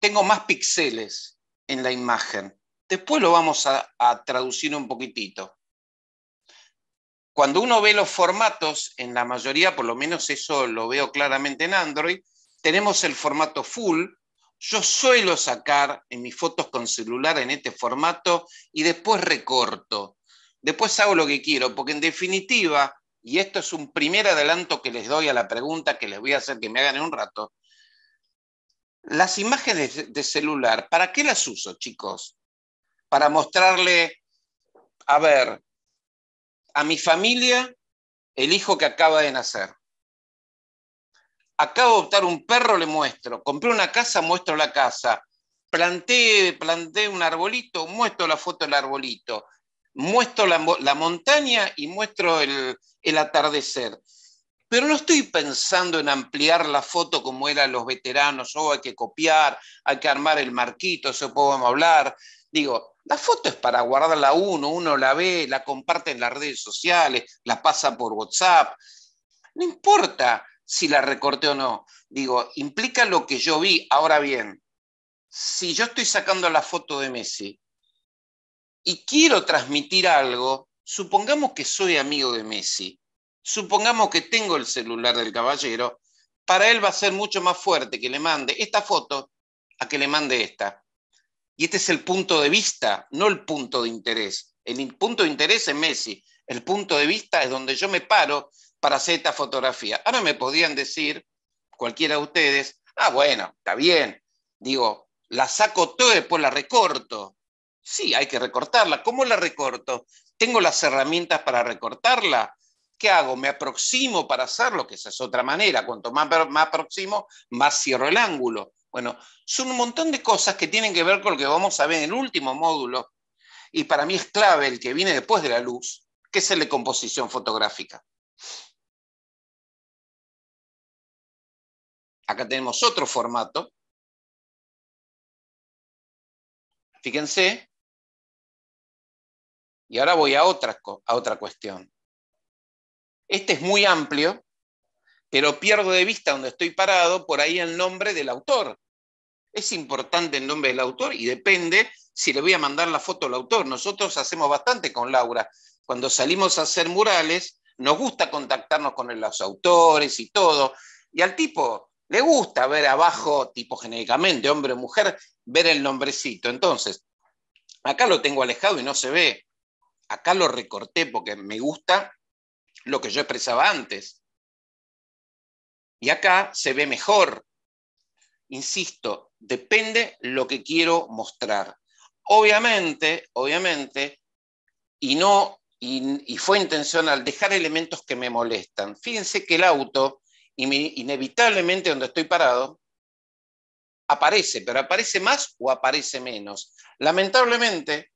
tengo más píxeles en la imagen. Después lo vamos a, a, traducir un poquitito. Cuando uno ve los formatos, en la mayoría, por lo menos eso lo veo claramente en Android, tenemos el formato full. Yo suelo sacar en mis fotos con celular en este formato y después recorto después hago lo que quiero, porque en definitiva, y esto es un primer adelanto que les doy a la pregunta que les voy a hacer que me hagan en un rato, las imágenes de celular, ¿para qué las uso, chicos? Para mostrarle, a ver, a mi familia el hijo que acaba de nacer. Acabo de adoptar un perro, le muestro. Compré una casa, muestro la casa. Planté, planté un arbolito, muestro la foto del arbolito muestro la, montaña y muestro el, atardecer pero no estoy pensando en ampliar la foto como eran los veteranos, o oh, hay que copiar, hay que armar el marquito, eso podemos hablar. Digo, la foto es para guardarla uno, uno la ve, la comparte en las redes sociales, la pasa por WhatsApp. No importa si la recorté o no. Digo, implica lo que yo vi. Ahora bien, si yo estoy sacando la foto de Messi y quiero transmitir algo, supongamos que soy amigo de Messi, supongamos que tengo el celular del caballero, para él va a ser mucho más fuerte que le mande esta foto a que le mande esta. Y este es el punto de vista, no el punto de interés. El punto de interés es Messi. El punto de vista es donde yo me paro para hacer esta fotografía. Ahora me podían decir, cualquiera de ustedes, ah, bueno, está bien. Digo, la saco todo y después la recorto. Sí, hay que recortarla. ¿Cómo la recorto? ¿Tengo las herramientas para recortarla? ¿Qué hago? ¿Me aproximo para hacerlo? Que esa es otra manera. Cuanto más me aproximo, más cierro el ángulo. Bueno, son un montón de cosas que tienen que ver con lo que vamos a ver en el último módulo. Y para mí es clave el que viene después de la luz, que es la de composición fotográfica. Acá tenemos otro formato. Fíjense, y ahora voy a otra, a otra cuestión. Este es muy amplio, pero pierdo de vista donde estoy parado por ahí el nombre del autor. Es importante el nombre del autor y depende si le voy a mandar la foto al autor. Nosotros hacemos bastante con Laura. Cuando salimos a hacer murales, nos gusta contactarnos con los autores y todo. Y al tipo le gusta ver abajo, tipo genéricamente, hombre o mujer, ver el nombrecito. Entonces, acá lo tengo alejado y no se ve acá lo recorté porque me gusta lo que yo expresaba antes. Y acá se ve mejor. Insisto, depende lo que quiero mostrar. Obviamente, obviamente, y no, y, y fue intencional dejar elementos que me molestan. Fíjense que el auto, inevitablemente donde estoy parado, aparece, pero aparece más o aparece menos. Lamentablemente,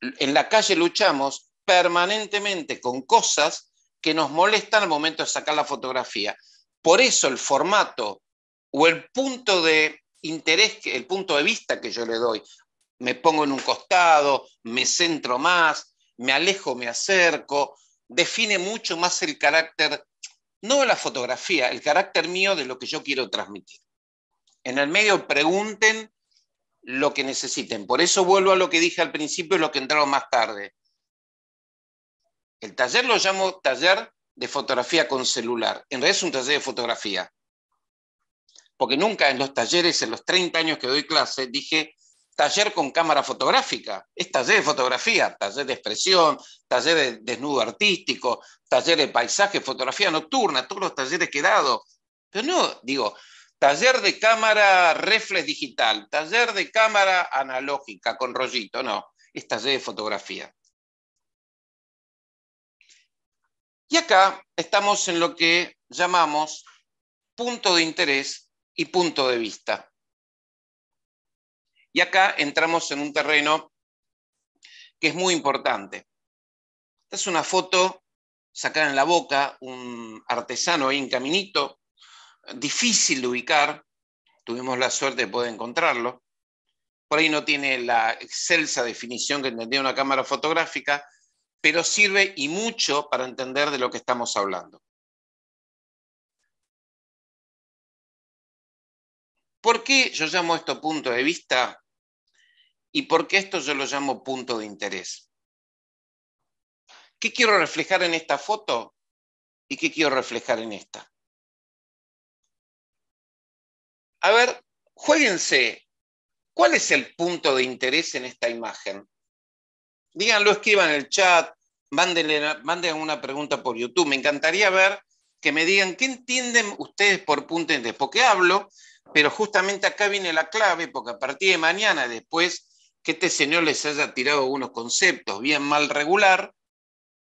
en la calle luchamos permanentemente con cosas que nos molestan al momento de sacar la fotografía. Por eso el formato o el punto de interés, el punto de vista que yo le doy, me pongo en un costado, me centro más, me alejo, me acerco, define mucho más el carácter, no de la fotografía, el carácter mío de lo que yo quiero transmitir. En el medio pregunten lo que necesiten. Por eso vuelvo a lo que dije al principio y lo que entraron más tarde. El taller lo llamo taller de fotografía con celular. En realidad es un taller de fotografía. Porque nunca en los talleres, en los 30 años que doy clase, dije taller con cámara fotográfica. Es taller de fotografía, taller de expresión, taller de desnudo artístico, taller de paisaje, fotografía nocturna, todos los talleres que he dado. Pero no, digo, taller de cámara reflex digital, taller de cámara analógica con rollito, no, es taller de fotografía. Y acá estamos en lo que llamamos punto de interés y punto de vista. Y acá entramos en un terreno que es muy importante. Esta es una foto sacada en la boca, un artesano ahí en caminito, difícil de ubicar, tuvimos la suerte de poder encontrarlo. Por ahí no tiene la excelsa definición que tendría una cámara fotográfica, pero sirve y mucho para entender de lo que estamos hablando. ¿Por qué yo llamo esto punto de vista? ¿Y por qué esto yo lo llamo punto de interés? ¿Qué quiero reflejar en esta foto y qué quiero reflejar en esta? A ver, jueguense, ¿cuál es el punto de interés en esta imagen? Díganlo, escriban en el chat, manden una pregunta por YouTube. Me encantaría ver que me digan qué entienden ustedes por punto de interés, porque hablo, pero justamente acá viene la clave, porque a partir de mañana, después que este señor les haya tirado unos conceptos bien mal regular,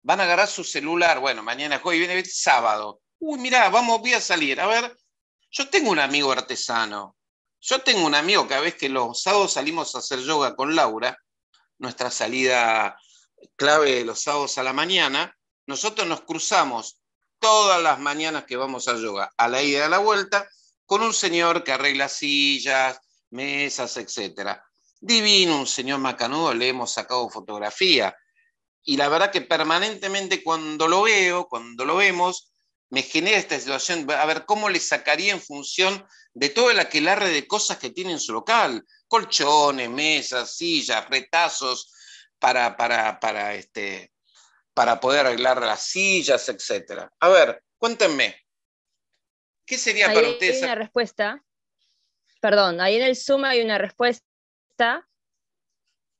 van a agarrar su celular, bueno, mañana jueves, viene sábado. Uy, mirá, vamos, voy a salir, a ver, yo tengo un amigo artesano. Yo tengo un amigo que a veces que los sábados salimos a hacer yoga con Laura, nuestra salida clave de los sábados a la mañana, nosotros nos cruzamos todas las mañanas que vamos a yoga, a la ida y a la vuelta, con un señor que arregla sillas, mesas, etc. Divino, un señor macanudo, le hemos sacado fotografía. Y la verdad que permanentemente cuando lo veo, cuando lo vemos, me genera esta situación, a ver, ¿cómo le sacaría en función de todo el aquelarre de cosas que tiene en su local? Colchones, mesas, sillas, retazos, para, para, para, este, para poder arreglar las sillas, etc. A ver, cuéntenme, ¿qué sería para ustedes? Hay una respuesta, perdón, ahí en el Zoom hay una respuesta.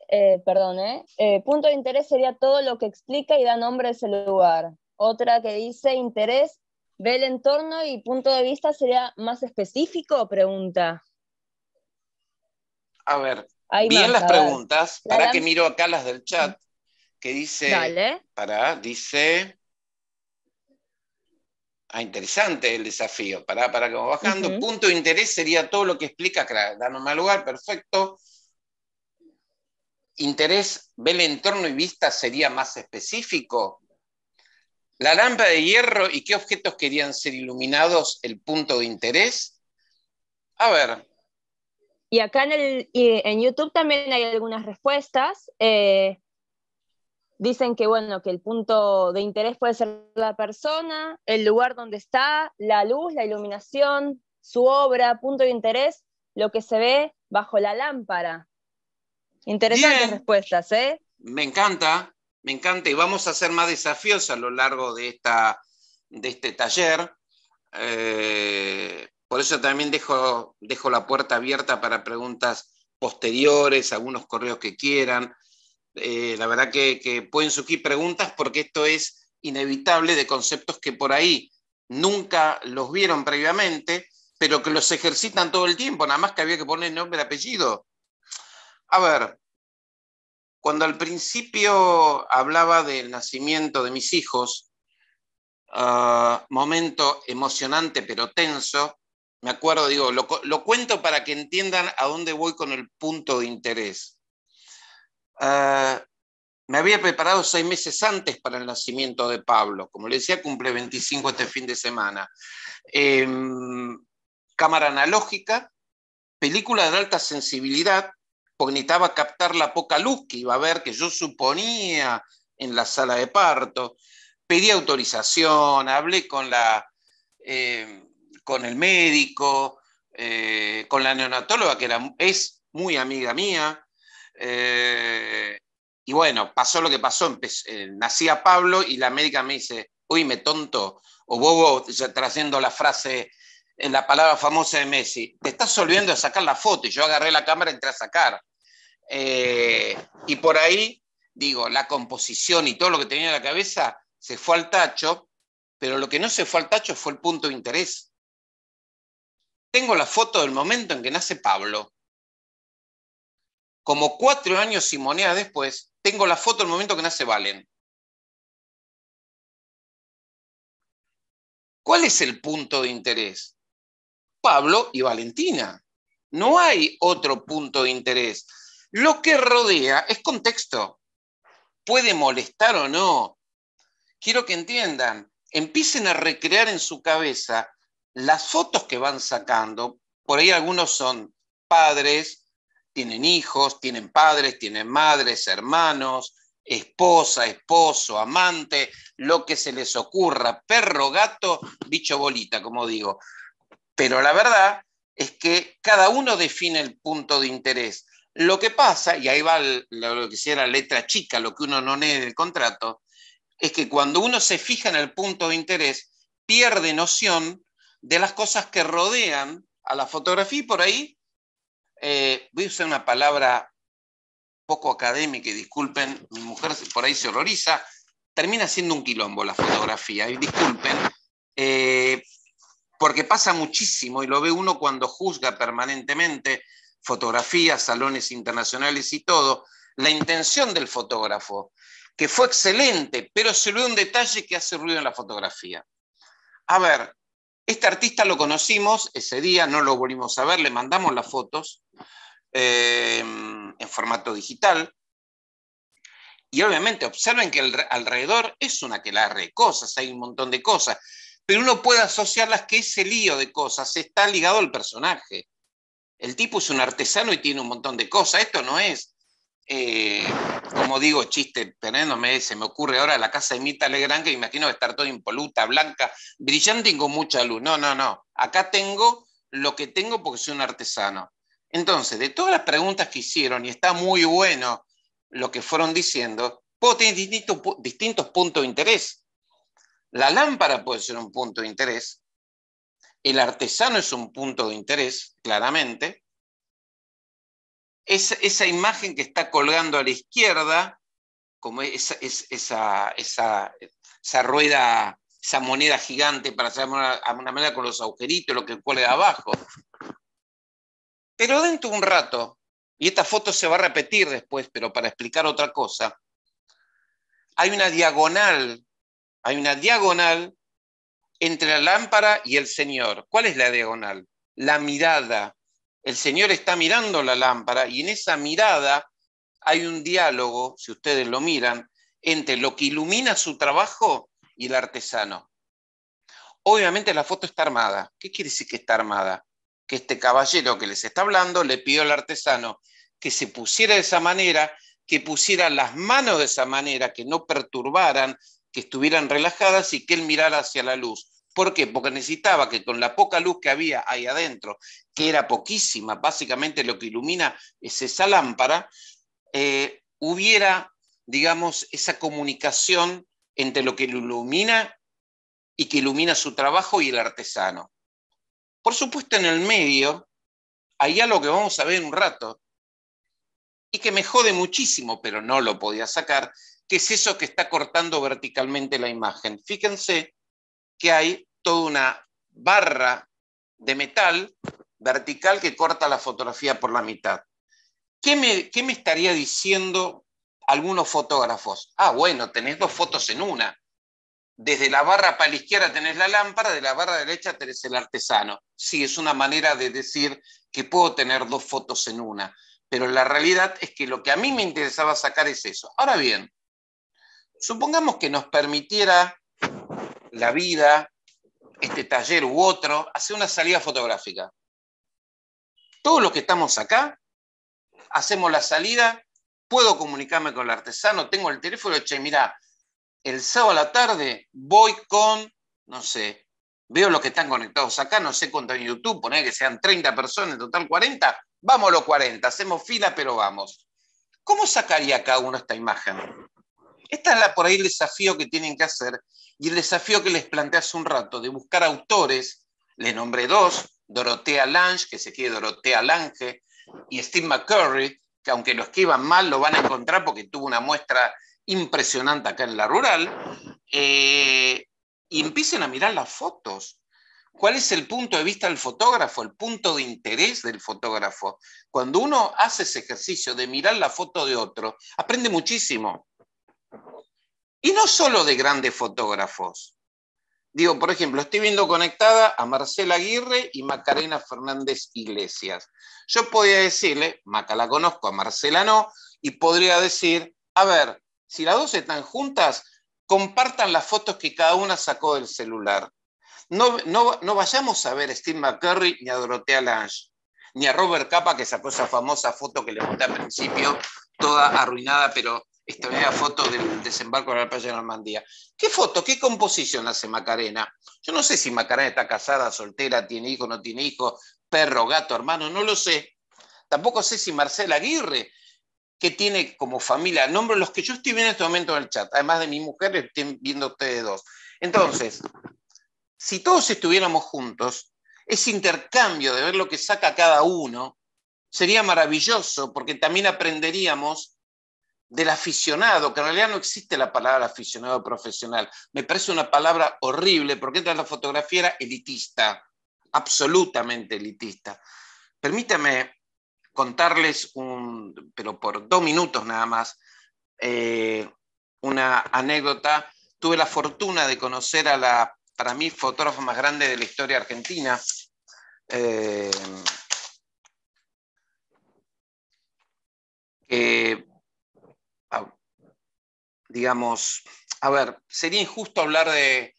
Eh, perdón, ¿eh? eh punto de interés sería todo lo que explica y da nombre a ese lugar otra que dice interés ¿Ve el entorno y punto de vista sería más específico? Pregunta. A ver, bien las preguntas. para que miro acá las del chat, que dice. Para, dice. Ah, interesante el desafío. Para, para que bajando. Punto de interés sería todo lo que explica Danos mal lugar, perfecto. Interés, ve el entorno y vista sería más específico la lámpara de hierro y qué objetos querían ser iluminados, el punto de interés. A ver. Y acá en, en YouTube también hay algunas respuestas. Eh, dicen que, bueno, que el punto de interés puede ser la persona, el lugar donde está, la luz, la iluminación, su obra, punto de interés, lo que se ve bajo la lámpara. Interesantes respuestas, ¿eh? Me encanta me encanta y vamos a hacer más desafíos a lo largo de, esta, de este taller. Eh, por eso también dejo, dejo la puerta abierta para preguntas posteriores, algunos correos que quieran. Eh, la verdad que, que, pueden surgir preguntas porque esto es inevitable de conceptos que por ahí nunca los vieron previamente, pero que los ejercitan todo el tiempo, nada más que había que poner nombre y apellido. A ver, cuando al principio hablaba del nacimiento de mis hijos, ah, momento emocionante pero tenso, me acuerdo, digo, lo, cuento para que entiendan a dónde voy con el punto de interés. Ah, me había preparado seis meses antes para el nacimiento de Pablo. Como le decía, cumple 25 este fin de semana. Em, cámara analógica, película de alta sensibilidad, porque captar la poca luz que iba a ver que yo suponía en la sala de parto. Pedí autorización, hablé con, la, eh, con el médico, eh, con la neonatóloga, que es muy amiga mía. Eh, y bueno, pasó lo que pasó. nacía Pablo y la médica me dice, uy, me tonto, o bobo, ya trayendo la frase en la palabra famosa de Messi, te estás olvidando de sacar la foto y yo agarré la cámara y entré a sacar. Eh, y por ahí, digo, la composición y todo lo que tenía en la cabeza se fue al tacho, pero lo que no se fue al tacho fue el punto de interés. Tengo la foto del momento en que nace Pablo. Como cuatro años y después, tengo la foto del momento en que nace Valen. ¿Cuál es el punto de interés? Pablo y Valentina. No hay otro punto de interés. Lo que rodea es contexto. Puede molestar o no. Quiero que entiendan, empiecen a recrear en su cabeza las fotos que van sacando. Por ahí algunos son padres, tienen hijos, tienen padres, tienen madres, hermanos, esposa, esposo, amante, lo que se les ocurra, perro, gato, bicho bolita, como digo. Pero la verdad es que cada uno define el punto de interés. Lo que pasa, y ahí va lo que sea la letra chica, lo que uno no lee del contrato, es que cuando uno se fija en el punto de interés, pierde noción de las cosas que rodean a la fotografía y por ahí, eh, voy a usar una palabra poco académica disculpen, mi mujer por ahí se horroriza, termina siendo un quilombo la fotografía, disculpen, eh, porque pasa muchísimo y lo ve uno cuando juzga permanentemente fotografías, salones internacionales y todo, la intención del fotógrafo, que fue excelente, pero se ve un detalle que hace ruido en la fotografía. A ver, este artista lo conocimos ese día, no lo volvimos a ver, le mandamos las fotos eh, en formato digital. Y obviamente observen que alrededor es una que la re cosas, hay un montón de cosas pero uno puede asociarlas que ese lío de cosas está ligado al personaje. El tipo es un artesano y tiene un montón de cosas. Esto no es, eh, como digo, chiste, me se me ocurre ahora la casa de Mita Legrand, que me imagino estar toda impoluta, blanca, brillante y con mucha luz. No, no, no. Acá tengo lo que tengo porque soy un artesano. Entonces, de todas las preguntas que hicieron, y está muy bueno lo que fueron diciendo, puedo tener distintos puntos de interés la lámpara puede ser un punto de interés, el artesano es un punto de interés, claramente. esa imagen que está colgando a la izquierda, como esa, esa, rueda, esa moneda gigante, para hacer una, una manera con los agujeritos, lo que cuelga abajo. Pero dentro de un rato, y esta foto se va a repetir después, pero para explicar otra cosa, hay una diagonal hay una diagonal entre la lámpara y el Señor. ¿Cuál es la diagonal? La mirada. El Señor está mirando la lámpara y en esa mirada hay un diálogo, si ustedes lo miran, entre lo que ilumina su trabajo y el artesano. Obviamente la foto está armada. ¿Qué quiere decir que está armada? Que este caballero que les está hablando le pidió al artesano que se pusiera de esa manera, que pusiera las manos de esa manera, que no perturbaran, que estuvieran relajadas y que él mirara hacia la luz. ¿Por qué? Porque necesitaba que con la poca luz que había ahí adentro, que era poquísima, básicamente lo que ilumina es esa lámpara, eh, hubiera, digamos, esa comunicación entre lo que lo ilumina y que ilumina su trabajo y el artesano. Por supuesto, en el medio hay lo que vamos a ver un rato y que me jode muchísimo, pero no lo podía sacar, qué es eso que está cortando verticalmente la imagen. Fíjense que hay toda una barra de metal vertical que corta la fotografía por la mitad. ¿Qué me, qué me estaría diciendo algunos fotógrafos? Ah, bueno, tenés dos fotos en una. Desde la barra para la izquierda tenés la lámpara, de la barra derecha tenés el artesano. Sí, es una manera de decir que puedo tener dos fotos en una, pero la realidad es que lo que a mí me interesaba sacar es eso. Ahora bien, supongamos que nos permitiera la vida, este taller u otro, hacer una salida fotográfica. Todos los que estamos acá, hacemos la salida, puedo comunicarme con el artesano, tengo el teléfono, che, mira, el sábado a la tarde voy con, no sé, veo los que están conectados acá, no sé cuánto en YouTube, poner que sean 30 personas, en total 40, vamos a los 40, hacemos fila, pero vamos. ¿Cómo sacaría cada uno esta imagen? Esta es la, por ahí el desafío que tienen que hacer y el desafío que les planteé hace un rato, de buscar autores, le nombré dos, Dorotea Lange, que se quiere Dorotea Lange, y Steve McCurry, que aunque lo escriban mal lo van a encontrar porque tuvo una muestra impresionante acá en la rural, eh, y empiecen a mirar las fotos. ¿Cuál es el punto de vista del fotógrafo, el punto de interés del fotógrafo? Cuando uno hace ese ejercicio de mirar la foto de otro, aprende muchísimo. Y no solo de grandes fotógrafos. Digo, por ejemplo, estoy viendo conectada a Marcela Aguirre y Macarena Fernández Iglesias. Yo podría decirle, Maca la conozco, a Marcela no, y podría decir, a ver, si las dos están juntas, compartan las fotos que cada una sacó del celular. No, no, vayamos a ver a Steve McCurry ni a Dorotea Lange, ni a Robert Capa que sacó esa famosa foto que le monté al principio, toda arruinada, pero esta es la foto del desembarco en la playa de Normandía. ¿Qué foto, qué composición hace Macarena? Yo no sé si Macarena está casada, soltera, tiene hijo, no tiene hijo, perro, gato, hermano, no lo sé. Tampoco sé si Marcela Aguirre, que tiene como familia, nombre los que yo estoy viendo en este momento en el chat, además de mi mujer, estén viendo ustedes dos. Entonces, si todos estuviéramos juntos, ese intercambio de ver lo que saca cada uno sería maravilloso, porque también aprenderíamos del aficionado, que en realidad no existe la palabra aficionado profesional. Me parece una palabra horrible porque entonces la fotografía era elitista, absolutamente elitista. Permítame contarles, un, pero por dos minutos nada más, eh, una anécdota. Tuve la fortuna de conocer a la, para mí, fotógrafa más grande de la historia argentina. Eh, digamos, a ver, sería injusto hablar de,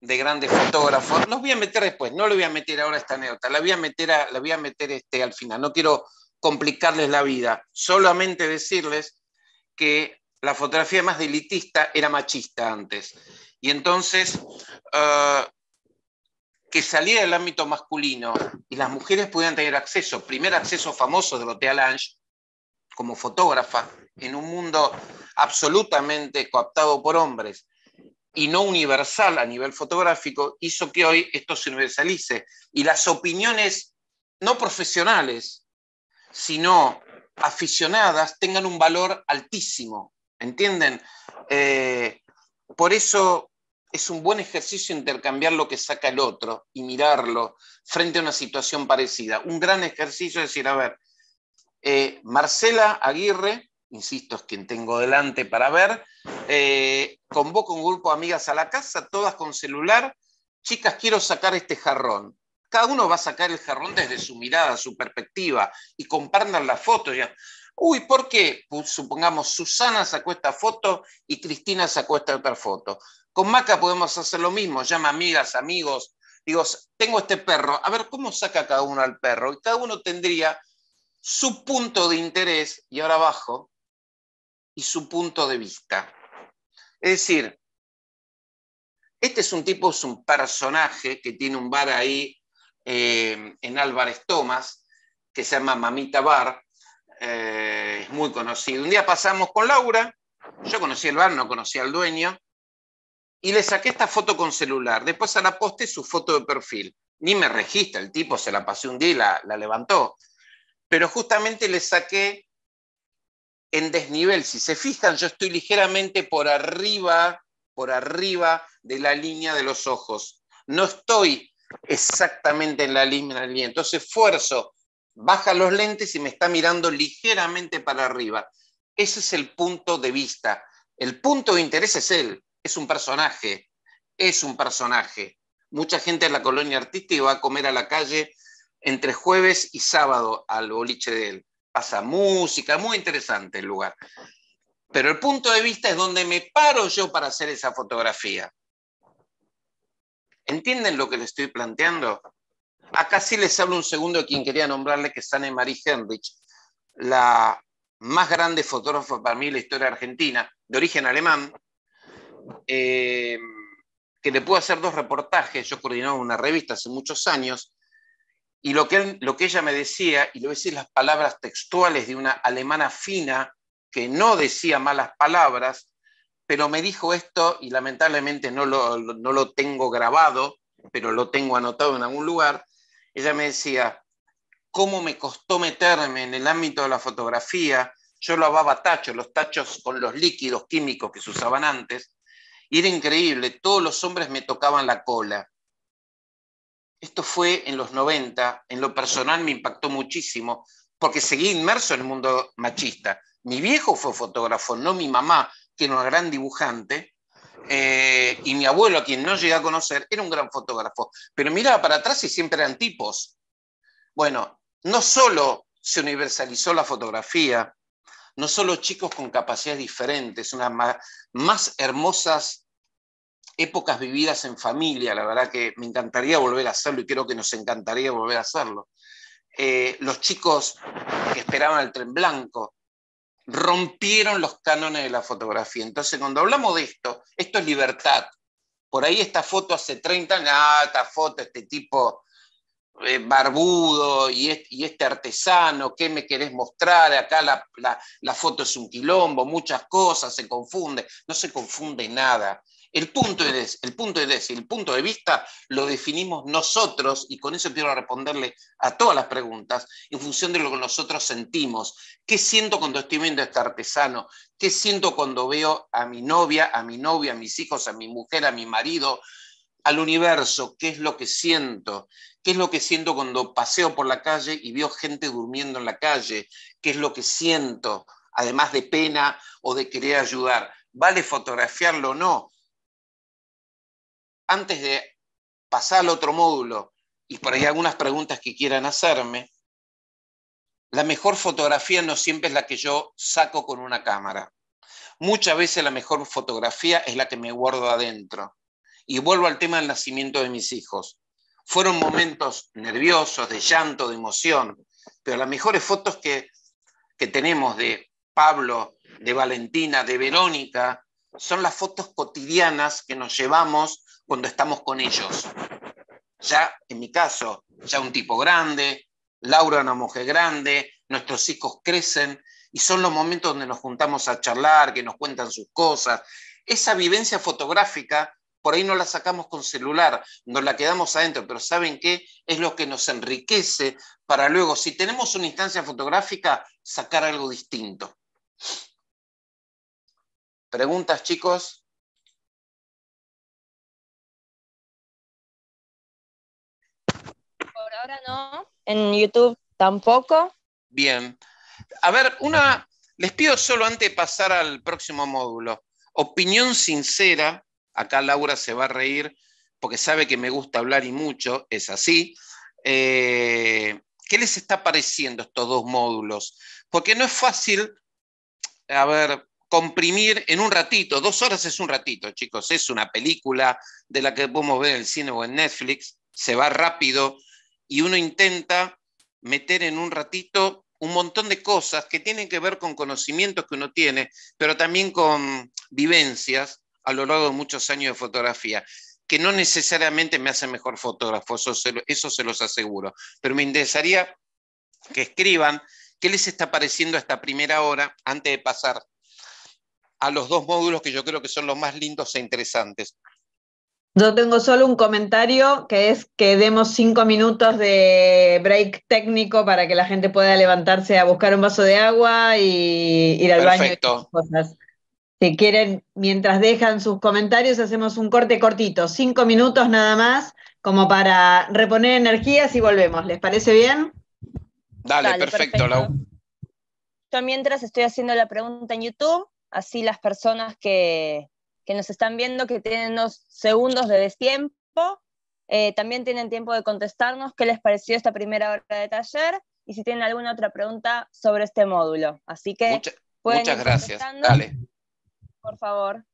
grandes fotógrafos. Los voy a meter después, no le voy a meter ahora esta anécdota, la voy a meter, la voy a meter este, al final. No quiero complicarles la vida, solamente decirles que la fotografía más delitista era machista antes. Y entonces, eh, que salía del ámbito masculino y las mujeres pudieran tener acceso, primer acceso famoso de de Lange como fotógrafa, en un mundo absolutamente cooptado por hombres y no universal a nivel fotográfico, hizo que hoy esto se universalice. Y las opiniones no profesionales, sino aficionadas, tengan un valor altísimo. ¿Entienden? Eh, por eso es un buen ejercicio intercambiar lo que saca el otro y mirarlo frente a una situación parecida. Un gran ejercicio es decir, a ver, eh, Marcela Aguirre insisto, es quien tengo delante para ver. Eh, convoco un grupo de amigas a la casa, todas con celular. Chicas, quiero sacar este jarrón. Cada uno va a sacar el jarrón desde su mirada, su perspectiva, y compartan las fotos. Uy, ¿por qué? supongamos, Susana sacó esta foto y Cristina sacó esta otra foto. Con Maca podemos hacer lo mismo, llama amigas, amigos. Digo, tengo este perro, a ver cómo saca cada uno al perro. Y cada uno tendría su punto de interés, y ahora abajo, y su punto de vista. Es decir, este es un tipo, es un personaje que tiene un bar ahí eh, en Álvarez Tomás, que se llama Mamita Bar, eh, es muy conocido. Un día pasamos con Laura, yo conocí el bar, no conocí al dueño, y le saqué esta foto con celular. Después a la poste su foto de perfil. Ni me registra, el tipo se la pasé un día y la levantó. Pero justamente le saqué en desnivel. Si se fijan, yo estoy ligeramente por arriba, por arriba de la línea de los ojos. No estoy exactamente en la línea. Entonces esfuerzo, baja los lentes y me está mirando ligeramente para arriba. Ese es el punto de vista. El punto de interés es él, es un personaje, es un personaje. Mucha gente en la colonia artística va a comer a la calle entre jueves y sábado al boliche de él pasa música, muy interesante el lugar. Pero el punto de vista es donde me paro yo para hacer esa fotografía. ¿Entienden lo que les estoy planteando? Acá sí les hablo un segundo de quien quería nombrarle, que es Anne Marie Henrich, la más grande fotógrafa para mí de la historia argentina, de origen alemán, eh, que le pudo hacer dos reportajes. Yo coordinaba una revista hace muchos años y lo que, lo que ella me decía, y lo decía las palabras textuales de una alemana fina que no decía malas palabras, pero me dijo esto y lamentablemente no lo, no lo tengo grabado, pero lo tengo anotado en algún lugar. Ella me decía, ¿cómo me costó meterme en el ámbito de la fotografía? Yo lavaba tachos, los tachos con los líquidos químicos que se usaban antes, y era increíble, todos los hombres me tocaban la cola. Esto fue en los 90, en lo personal me impactó muchísimo, porque seguí inmerso en el mundo machista. Mi viejo fue fotógrafo, no mi mamá, que era una gran dibujante, eh, y mi abuelo, a quien no llegué a conocer, era un gran fotógrafo. Pero miraba para atrás y siempre eran tipos. Bueno, no solo se universalizó la fotografía, no solo chicos con capacidades diferentes, unas más, más hermosas épocas vividas en familia, la verdad que me encantaría volver a hacerlo y creo que nos encantaría volver a hacerlo. Eh, los chicos que esperaban el tren blanco rompieron los cánones de la fotografía. Entonces, cuando hablamos de esto, esto es libertad. Por ahí esta foto hace 30 años, ah, esta foto, este tipo eh, barbudo y, este artesano, ¿qué me querés mostrar? Acá la, la foto es un quilombo, muchas cosas, se confunde. No se confunde nada el punto es, el punto es, el punto de vista lo definimos nosotros y con eso quiero responderle a todas las preguntas en función de lo que nosotros sentimos. ¿Qué siento cuando estoy viendo a este artesano? ¿Qué siento cuando veo a mi novia, a mi novia, a mis hijos, a mi mujer, a mi marido? al universo, qué es lo que siento, qué es lo que siento cuando paseo por la calle y veo gente durmiendo en la calle, qué es lo que siento, además de pena o de querer ayudar. ¿Vale fotografiarlo o no? antes de pasar al otro módulo y por ahí algunas preguntas que quieran hacerme, la mejor fotografía no siempre es la que yo saco con una cámara. Muchas veces la mejor fotografía es la que me guardo adentro. Y vuelvo al tema del nacimiento de mis hijos. Fueron momentos nerviosos, de llanto, de emoción, pero las mejores fotos que, que tenemos de Pablo, de Valentina, de Verónica, son las fotos cotidianas que nos llevamos cuando estamos con ellos. Ya, en mi caso, ya un tipo grande, Laura una mujer grande, nuestros hijos crecen y son los momentos donde nos juntamos a charlar, que nos cuentan sus cosas. Esa vivencia fotográfica, por ahí no la sacamos con celular, nos la quedamos adentro, pero ¿saben qué? Es lo que nos enriquece para luego, si tenemos una instancia fotográfica, sacar algo distinto. ¿Preguntas, chicos? ahora no, en YouTube tampoco. Bien. A ver, una, les pido solo antes de pasar al próximo módulo, opinión sincera, acá Laura se va a reír porque sabe que me gusta hablar y mucho, es así. Eh, ¿Qué les está pareciendo estos dos módulos? Porque no es fácil, a ver, comprimir en un ratito, dos horas es un ratito, chicos, es una película de la que podemos ver en el cine o en Netflix, se va rápido, y uno intenta meter en un ratito un montón de cosas que tienen que ver con conocimientos que uno tiene, pero también con vivencias a lo largo de muchos años de fotografía, que no necesariamente me hacen mejor fotógrafo, eso se, los aseguro, pero me interesaría que escriban qué les está pareciendo esta primera hora antes de pasar a los dos módulos que yo creo que son los más lindos e interesantes. Yo tengo solo un comentario que es que demos cinco minutos de break técnico para que la gente pueda levantarse a buscar un vaso de agua y ir al baño. Y cosas. Si quieren, mientras dejan sus comentarios, hacemos un corte cortito, cinco minutos nada más, como para reponer energías y volvemos. ¿Les parece bien? Dale, perfecto, perfecto, Lau. Yo mientras estoy haciendo la pregunta en YouTube, así las personas que, que nos están viendo, que tienen unos segundos de destiempo. Eh, también tienen tiempo de contestarnos qué les pareció esta primera hora de taller y si tienen alguna otra pregunta sobre este módulo. Así que muchas gracias. Dale. Por favor.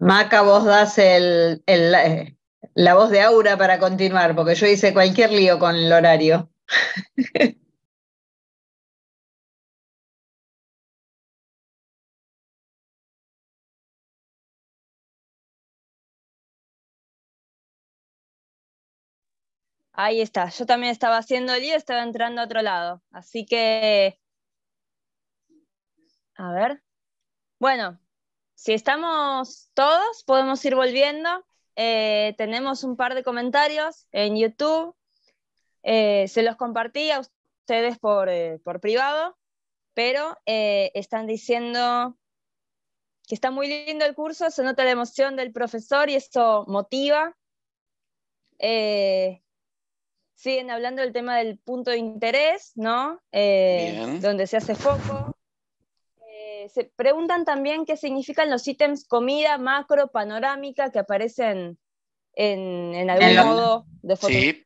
Maca, vos das el, eh, la voz de Aura para continuar, porque yo hice cualquier lío con el horario. Ahí está, yo también estaba haciendo el lío, estaba entrando a otro lado. Así que, a ver. Bueno, si estamos todos, podemos ir volviendo. Eh, tenemos un par de comentarios en YouTube. Eh, se los compartí a ustedes por, eh, por privado, pero están diciendo que está muy lindo el curso, se nota la emoción del profesor y eso motiva. siguen hablando del tema del punto de interés, ¿no? donde se hace foco. Eh, se preguntan también qué significan los ítems comida, macro, panorámica que aparecen en, algún modo de fotografía. Sí.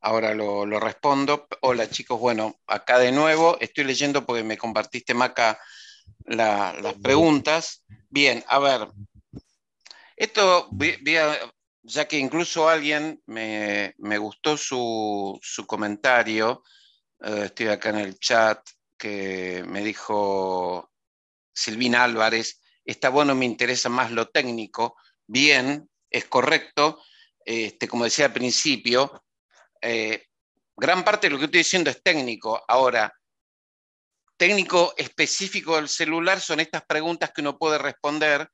Ahora lo, respondo. Hola chicos, bueno, acá de nuevo estoy leyendo porque me compartiste, Maca, las preguntas. Bien, a ver, esto, ya que incluso alguien me, gustó su, comentario, eh, estoy acá en el chat, que me dijo Silvina Álvarez, está bueno, me interesa más lo técnico, bien, es correcto, este, como decía al principio, eh, gran parte de lo que estoy diciendo es técnico. Ahora, técnico específico del celular son estas preguntas que uno puede responder,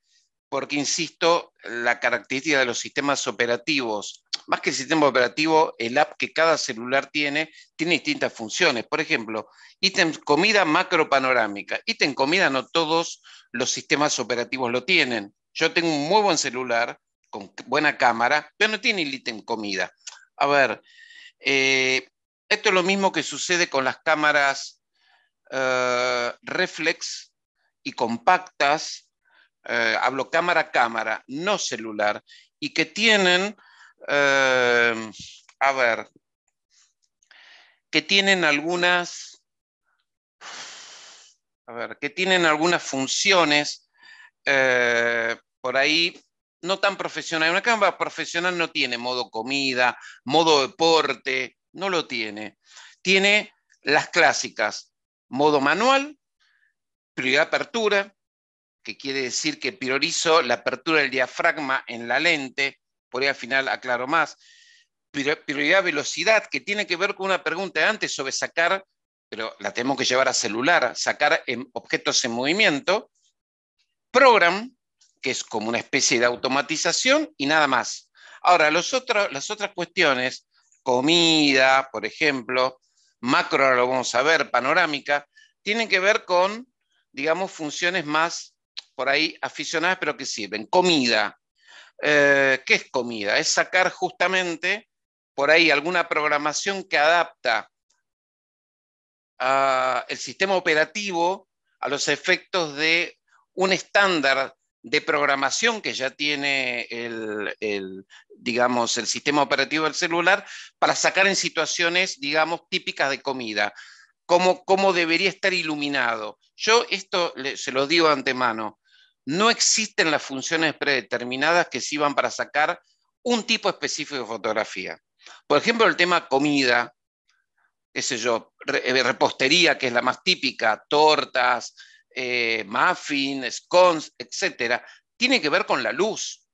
porque, insisto, la característica de los sistemas operativos más que el sistema operativo, el app que cada celular tiene, tiene distintas funciones. Por ejemplo, ítem comida macro panorámica. Ítem comida no todos los sistemas operativos lo tienen. Yo tengo un muy buen celular con buena cámara, pero no tiene el ítem comida. A ver, eh, esto es lo mismo que sucede con las cámaras eh, reflex y compactas, eh, hablo cámara cámara, no celular, y que tienen Em, a ver, que tienen algunas, a ver, que tienen algunas funciones eh, por ahí no tan profesional. Una cámara profesional no tiene modo comida, modo deporte, no lo tiene. Tiene las clásicas, modo manual, prioridad apertura, que quiere decir que priorizo la apertura del diafragma en la lente por ahí al final aclaro más, prioridad velocidad, que tiene que ver con una pregunta de antes sobre sacar, pero la tenemos que llevar a celular, sacar en objetos en movimiento, program, que es como una especie de automatización y nada más. Ahora, los otros, las otras cuestiones, comida, por ejemplo, macro, lo vamos a ver, panorámica, tienen que ver con, digamos, funciones más por ahí aficionadas, pero que sirven. Comida, eh, ¿qué es comida? Es sacar justamente por ahí alguna programación que adapta a el sistema operativo a los efectos de un estándar de programación que ya tiene el, digamos, el sistema operativo del celular para sacar en situaciones, digamos, típicas de comida, cómo, debería estar iluminado. Yo esto se lo digo antemano, no existen las funciones predeterminadas que sirvan para sacar un tipo específico de fotografía. Por ejemplo, el tema comida, qué yo, eh, repostería, que es la más típica, tortas, eh, muffins, scones, etc., tiene que ver con la luz,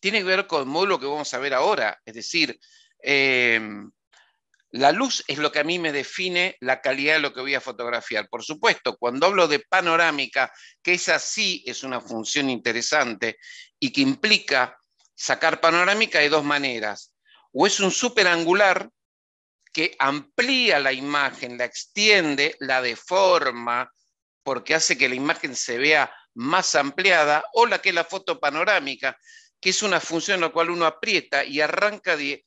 tiene que ver con el módulo que vamos a ver ahora, es decir, em, la luz es lo que a mí me define la calidad de lo que voy a fotografiar. Por supuesto, cuando hablo de panorámica, que esa sí es una función interesante y que implica sacar panorámica de dos maneras. O es un superangular que amplía la imagen, la extiende, la deforma, porque hace que la imagen se vea más ampliada, o la que es la foto panorámica, que es una función en la cual uno aprieta y arranca de,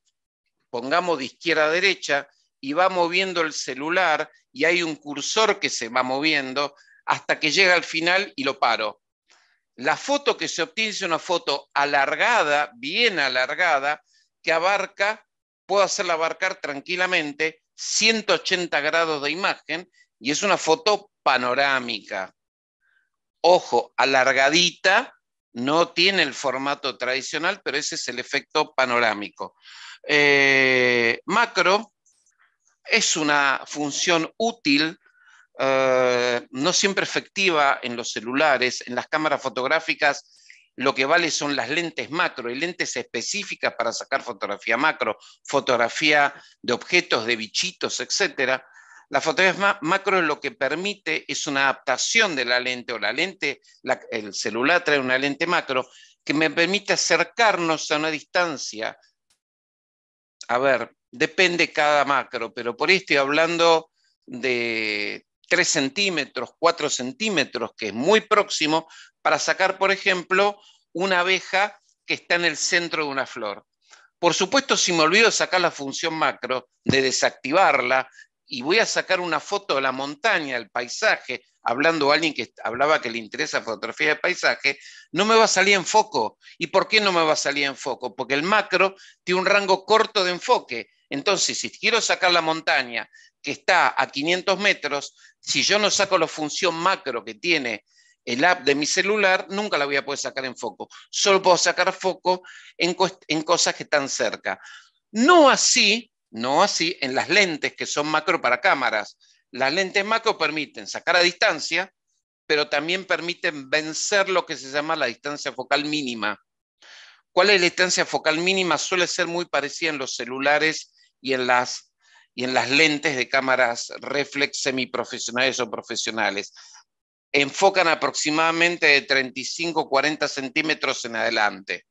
pongamos de izquierda a derecha, y va moviendo el celular y hay un cursor que se va moviendo hasta que llega al final y lo paro. La foto que se obtiene es una foto alargada, bien alargada, que abarca, puedo hacerla abarcar tranquilamente 180 grados de imagen y es una foto panorámica. Ojo, alargadita, no tiene el formato tradicional, pero ese es el efecto panorámico. Eh, macro es una función útil, eh, no siempre efectiva en los celulares, en las cámaras fotográficas. Lo que vale son las lentes macro y lentes específicas para sacar fotografía macro, fotografía de objetos, de bichitos, etc. La fotografía macro lo que permite es una adaptación de la lente o la lente, el celular trae una lente macro que me permite acercarnos a una distancia a ver, depende cada macro, pero por ahí estoy hablando de 3 centímetros, 4 centímetros, que es muy próximo, para sacar, por ejemplo, una abeja que está en el centro de una flor. Por supuesto, si me olvido de sacar la función macro, de desactivarla, y voy a sacar una foto de la montaña, el paisaje, hablando a alguien que hablaba que le interesa fotografía de paisaje, no me va a salir en foco. ¿Y por qué no me va a salir en foco? Porque el macro tiene un rango corto de enfoque. Entonces, si quiero sacar la montaña que está a 500 metros, si yo no saco la función macro que tiene el app de mi celular, nunca la voy a poder sacar en foco. Solo puedo sacar foco en, en cosas que están cerca. No así, no así en las lentes que son macro para cámaras. Las lentes macro permiten sacar a distancia, pero también permiten vencer lo que se llama la distancia focal mínima. ¿Cuál es la distancia focal mínima? Suele ser muy parecida en los celulares y en las, y en las lentes de cámaras reflex semiprofesionales o profesionales. Enfocan aproximadamente de 35-40 centímetros en adelante.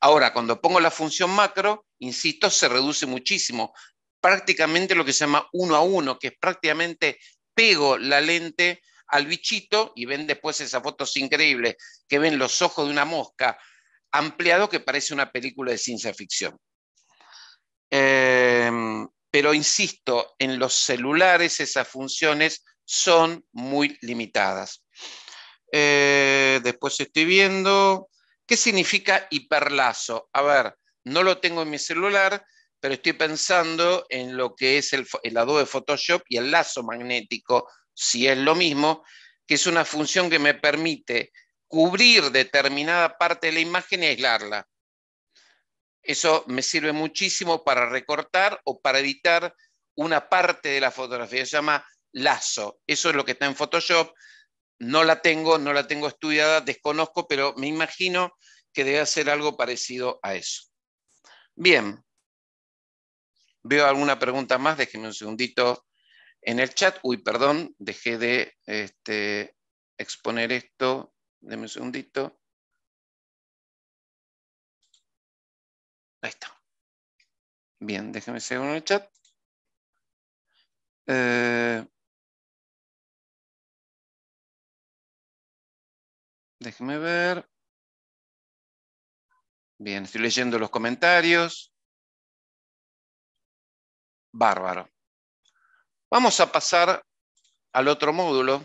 Ahora, cuando pongo la función macro, insisto, se reduce muchísimo prácticamente lo que se llama uno a uno, que es prácticamente pego la lente al bichito y ven después esas fotos increíbles que ven los ojos de una mosca ampliado que parece una película de ciencia ficción. Em, pero insisto, en los celulares esas funciones son muy limitadas. Eh, después estoy viendo, ¿qué significa hiperlazo? A ver, no lo tengo en mi celular, pero estoy pensando en lo que es el, Adobe Photoshop y el lazo magnético, si es lo mismo, que es una función que me permite cubrir determinada parte de la imagen y aislarla. Eso me sirve muchísimo para recortar o para editar una parte de la fotografía. Se llama lazo. Eso es lo que está en Photoshop. No la tengo, no la tengo estudiada, desconozco, pero me imagino que debe hacer algo parecido a eso. Bien, Veo alguna pregunta más, déjenme un segundito en el chat. Uy, perdón, dejé de este, exponer esto. Deme un segundito. Ahí está. Bien, déjenme seguir en el chat. Eh, ver. Bien, estoy leyendo los comentarios. Bárbaro. Vamos a pasar al otro módulo.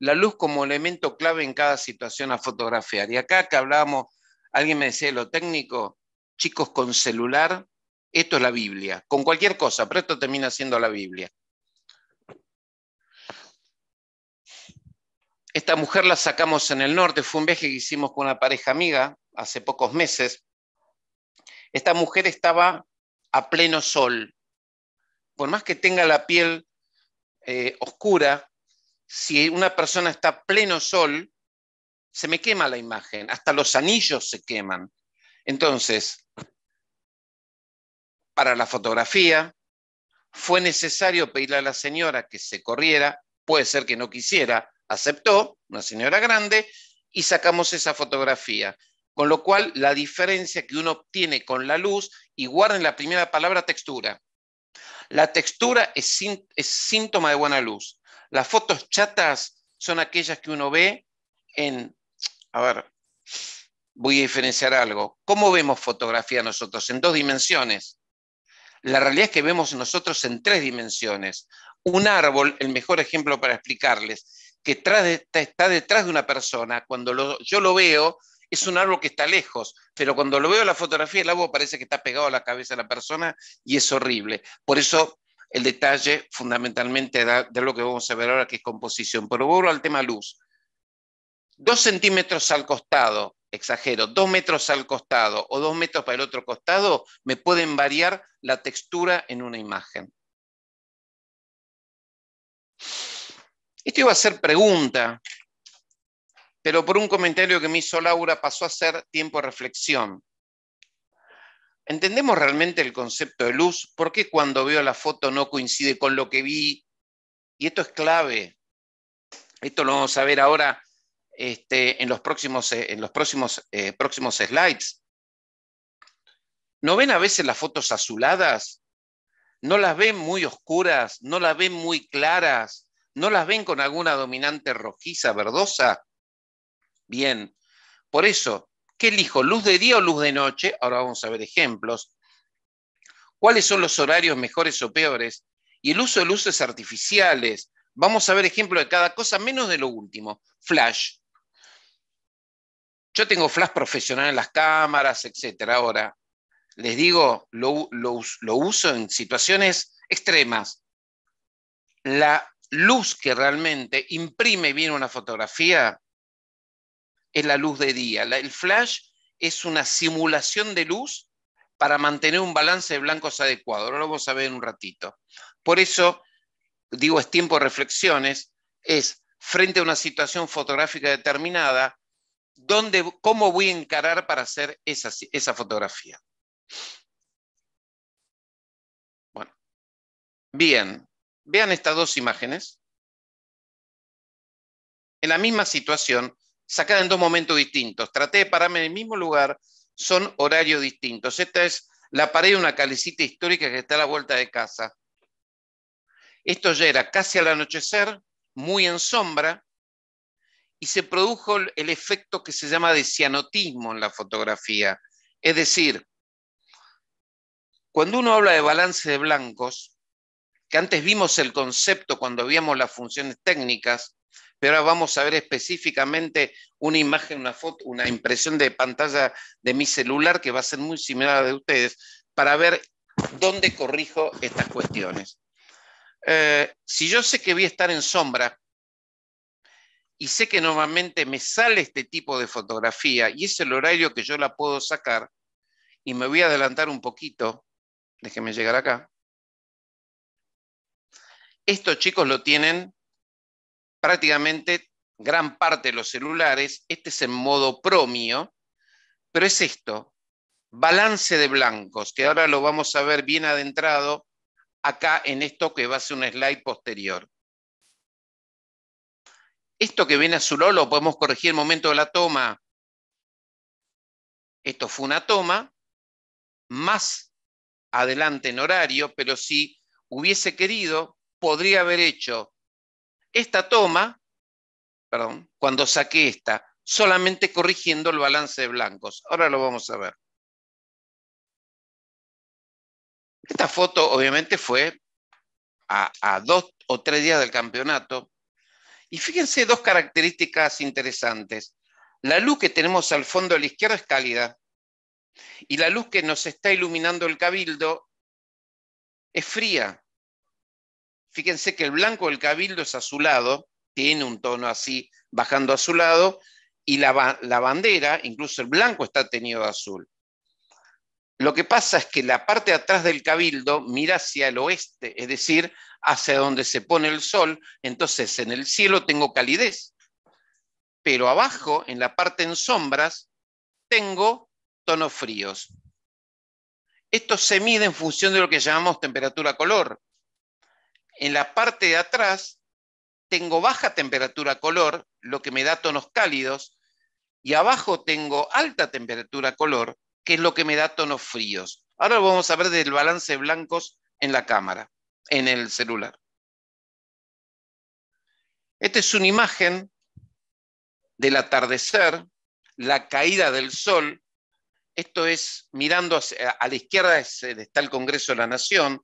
La luz como elemento clave en cada situación a fotografiar. Y acá que hablábamos, alguien me decía lo técnico, chicos con celular, esto es la Biblia, con cualquier cosa, pero esto termina siendo la Biblia. Esta mujer la sacamos en el norte, fue un viaje que hicimos con una pareja amiga hace pocos meses. Esta mujer estaba a pleno sol. Por más que tenga la piel eh, oscura, si una persona está a pleno sol, se me quema la imagen, hasta los anillos se queman. Entonces, para la fotografía, fue necesario pedirle a la señora que se corriera, puede ser que no quisiera, aceptó, una señora grande, y sacamos esa fotografía. Con lo cual, la diferencia que uno obtiene con la luz, y guarden la primera palabra textura. La textura es, síntoma de buena luz. Las fotos chatas son aquellas que uno ve en, a ver, voy a diferenciar algo. ¿Cómo vemos fotografía nosotros? En dos dimensiones. La realidad es que vemos nosotros en tres dimensiones. Un árbol, el mejor ejemplo para explicarles, que está detrás de una persona, cuando yo lo veo, es un árbol que está lejos, pero cuando lo veo en la fotografía, el árbol parece que está pegado a la cabeza de la persona y es horrible. Por eso el detalle fundamentalmente de lo que vamos a ver ahora, que es composición. Pero vuelvo al tema luz. Dos centímetros al costado, exagero, dos metros al costado o dos metros para el otro costado, me pueden variar la textura en una imagen. Esto iba a ser pregunta, pero por un comentario que me hizo Laura pasó a ser tiempo de reflexión. ¿Entendemos realmente el concepto de luz? ¿Por qué cuando veo la foto no coincide con lo que vi? Y esto es clave. Esto lo vamos a ver ahora en este, los en los próximos, eh, eh, próximos slides. ¿No ven a veces las fotos azuladas? ¿No las ven muy oscuras? ¿No las ven muy claras? ¿No las ven con alguna dominante rojiza, verdosa? Bien. Por eso, ¿qué elijo? ¿Luz de día o luz de noche? Ahora vamos a ver ejemplos. ¿Cuáles son los horarios mejores o peores? Y el uso de luces artificiales. Vamos a ver ejemplos de cada cosa, menos de lo último. Flash. Yo tengo flash profesional en las cámaras, etcétera. Ahora, les digo, lo uso en situaciones extremas. La luz que realmente imprime bien una fotografía es la luz de día. el flash es una simulación de luz para mantener un balance de blancos adecuado. lo vamos a ver en un ratito. Por eso, digo, es tiempo de reflexiones, es frente a una situación fotográfica determinada, ¿cómo voy a encarar para hacer esa, esa fotografía? Bueno, bien, vean estas dos imágenes. En la misma situación, sacada en dos momentos distintos. Traté de pararme en el mismo lugar, son horarios distintos. Esta es la pared de una calecita histórica que está a la vuelta de casa. Esto ya era casi al anochecer, muy en sombra, y se produjo el efecto que se llama de cianotismo en la fotografía. Es decir, cuando uno habla de balance de blancos, que antes vimos el concepto cuando habíamos las funciones técnicas, pero ahora vamos a ver específicamente una imagen, una foto, una impresión de pantalla de mi celular que va a ser muy similar a la de ustedes para ver dónde corrijo estas cuestiones. Eh, si yo sé que voy a estar en sombra y sé que normalmente me sale este tipo de fotografía y es el horario que yo la puedo sacar y me voy a adelantar un poquito, déjenme llegar acá. estos chicos lo tienen prácticamente gran parte de los celulares, este es en modo promio, pero es esto, balance de blancos, que ahora lo vamos a ver bien adentrado acá en esto que va a ser un slide posterior. Esto que viene su lo podemos corregir en el momento de la toma. Esto fue una toma, más adelante en horario, pero si hubiese querido, podría haber hecho esta toma, perdón, cuando saqué esta, solamente corrigiendo el balance de blancos. Ahora lo vamos a ver. Esta foto obviamente fue a, dos o tres días del campeonato. Y fíjense dos características interesantes. La luz que tenemos al fondo a la izquierda es cálida. Y la luz que nos está iluminando el cabildo es fría. Fíjense que el blanco del cabildo es azulado, tiene un tono así bajando azulado, y la, bandera, incluso el blanco está tenido azul. Lo que pasa es que la parte atrás del cabildo mira hacia el oeste, es decir, hacia donde se pone el sol, entonces en el cielo tengo calidez, pero abajo, en la parte en sombras, tengo tonos fríos. Esto se mide en función de lo que llamamos temperatura color. En la parte de atrás tengo baja temperatura color, lo que me da tonos cálidos, y abajo tengo alta temperatura color, que es lo que me da tonos fríos. Ahora lo vamos a ver del balance blancos en la cámara, en el celular. Esta es una imagen del atardecer, la caída del sol. Esto es mirando a la izquierda eh, está el Congreso de la Nación.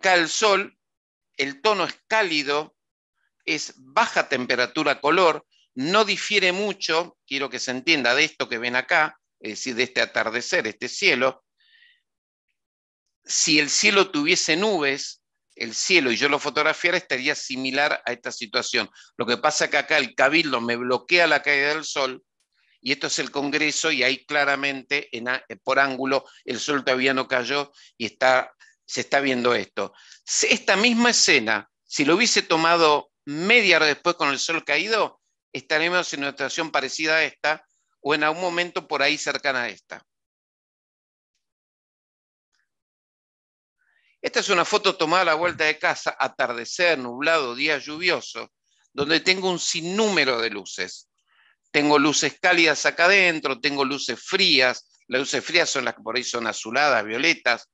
Cae el sol el tono es cálido, es baja temperatura color, no difiere mucho, quiero que se entienda de esto que ven acá, es decir, de este atardecer, este cielo. Si el cielo tuviese nubes, el cielo y yo lo fotografiara estaría similar a esta situación. Lo que pasa es que acá el cabildo me bloquea la caída del sol y esto es el Congreso y ahí claramente por ángulo el sol todavía no cayó y está se está viendo esto. Esta misma escena, si lo hubiese tomado media hora después con el sol caído, estaremos en una situación parecida a esta o en algún momento por ahí cercana a esta. Esta es una foto tomada a la vuelta de casa, atardecer, nublado, día lluvioso, donde tengo un sinnúmero de luces. Tengo luces cálidas acá adentro, tengo luces frías, las luces frías son las que por ahí son azuladas, violetas,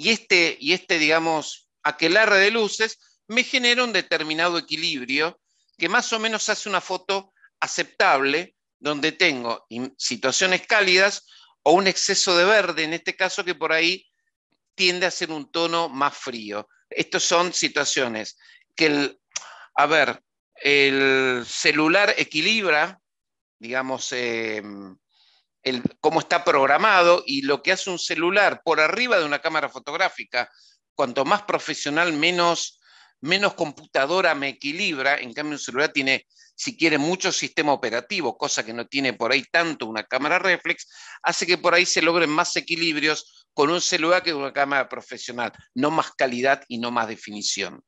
y este, y este, digamos, aquelarre de luces me genera un determinado equilibrio que más o menos hace una foto aceptable donde tengo situaciones cálidas o un exceso de verde, en este caso que por ahí tiende a ser un tono más frío. Estas son situaciones que el, a ver, el celular equilibra, digamos, em, cómo está programado y lo que hace un celular por arriba de una cámara fotográfica, cuanto más profesional, menos, menos computadora me equilibra, en cambio un celular tiene, si quiere, mucho sistema operativo, cosa que no tiene por ahí tanto una cámara reflex, hace que por ahí se logren más equilibrios con un celular que con una cámara profesional, no más calidad y no más definición.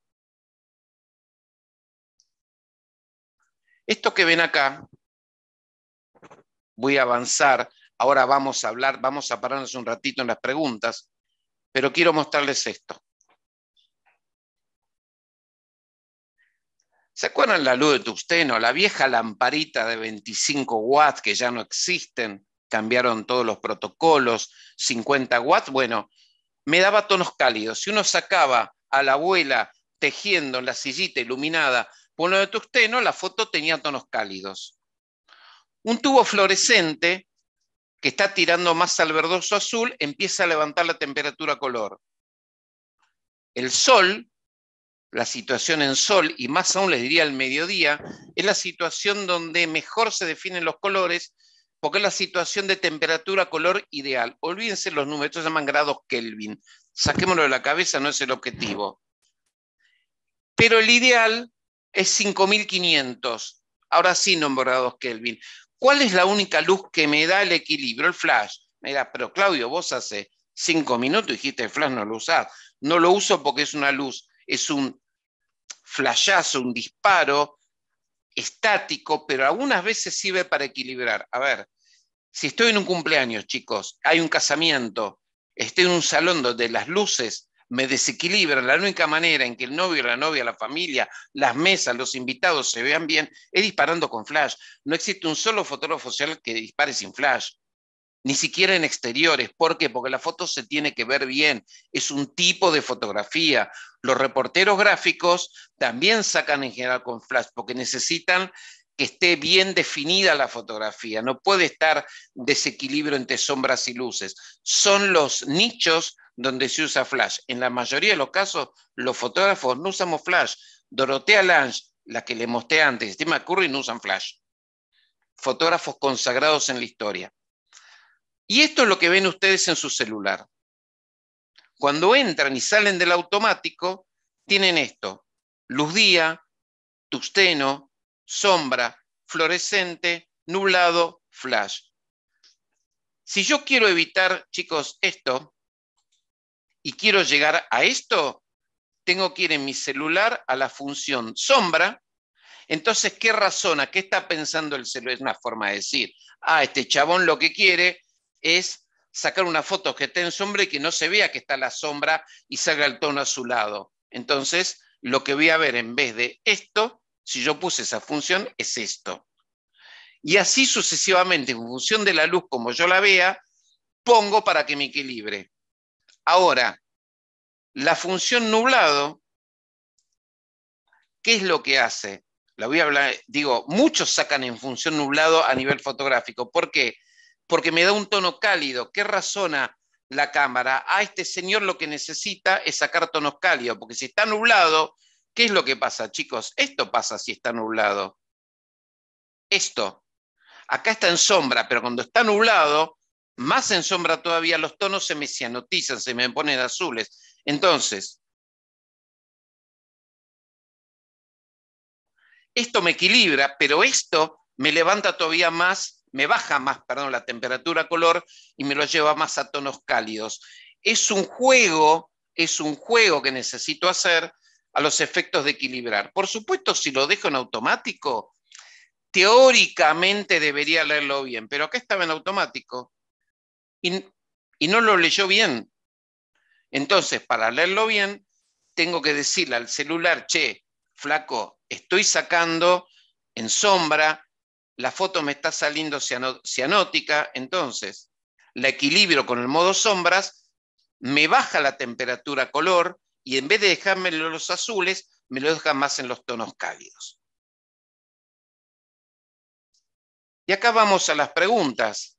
Esto que ven acá voy a avanzar. Ahora vamos a hablar, vamos a pararnos un ratito en las preguntas, pero quiero mostrarles esto. ¿Se acuerdan la luz de tungsteno? La vieja lamparita de 25 watts que ya no existen, cambiaron todos los protocolos, 50 watts, bueno, me daba tonos cálidos. Si uno sacaba a la abuela tejiendo en la sillita iluminada por lo de tungsteno, la foto tenía tonos cálidos. Un tubo fluorescente que está tirando más al verdoso azul empieza a levantar la temperatura color. El sol, la situación en sol, y más aún les diría el mediodía, es la situación donde mejor se definen los colores porque es la situación de temperatura color ideal. Olvídense los números, estos se llaman grados Kelvin. Saquémoslo de la cabeza, no es el objetivo. Pero el ideal es 5500. Ahora sí, nombrados Kelvin. ¿Cuál es la única luz que me da el equilibrio? El flash. Mira, pero Claudio, vos hace cinco minutos dijiste el flash no lo usás. No lo uso porque es una luz, es un flashazo, un disparo estático, pero algunas veces sirve para equilibrar. A ver, si estoy en un cumpleaños, chicos, hay un casamiento, estoy en un salón donde las luces me desequilibra. la única manera en que el novio, la novia, la familia, las mesas, los invitados se vean bien es disparando con flash. No existe un solo fotógrafo social que dispare sin flash, ni siquiera en exteriores. ¿Por qué? Porque la foto se tiene que ver bien, es un tipo de fotografía. Los reporteros gráficos también sacan en general con flash porque necesitan que esté bien definida la fotografía, no puede estar desequilibrio entre sombras y luces. Son los nichos donde se usa flash. En la mayoría de los casos, los fotógrafos no usamos flash. Dorotea Lange, la que le mostré antes, de Curry, no usan flash. Fotógrafos consagrados en la historia. Y esto es lo que ven ustedes en su celular. Cuando entran y salen del automático, tienen esto. Luz día, tusteno, sombra, fluorescente, nublado, flash. Si yo quiero evitar, chicos, esto, y quiero llegar a esto, tengo que ir en mi celular a la función sombra. Entonces, ¿qué razona? ¿Qué está pensando el celular? Es una forma de decir, ah, este chabón lo que quiere es sacar una foto que esté en sombra y que no se vea que está la sombra y salga el tono azulado. Entonces, lo que voy a ver en vez de esto, si yo puse esa función, es esto. Y así sucesivamente, en función de la luz como yo la vea, pongo para que me equilibre. Ahora, la función nublado, ¿qué es lo que hace? La voy a hablar, digo, muchos sacan en función nublado a nivel fotográfico. ¿Por qué? Porque me da un tono cálido. ¿Qué razona la cámara? A este señor lo que necesita es sacar tonos cálidos, porque si está nublado, ¿qué es lo que pasa, chicos? Esto pasa si está nublado. Esto. Acá está en sombra, pero cuando está nublado, más en sombra todavía los tonos se me cianotizan, se me ponen azules. Entonces, esto me equilibra, pero esto me levanta todavía más, me baja más, perdón, la temperatura color y me lo lleva más a tonos cálidos. Es un juego, es un juego que necesito hacer a los efectos de equilibrar. Por supuesto, si lo dejo en automático, teóricamente debería leerlo bien, pero acá estaba en automático y, no lo leyó bien. Entonces, para leerlo bien, tengo que decirle al celular, che, flaco, estoy sacando en sombra, la foto me está saliendo cianótica, entonces la equilibrio con el modo sombras, me baja la temperatura color y en vez de dejarme los azules, me lo deja más en los tonos cálidos. Y acá vamos a las preguntas.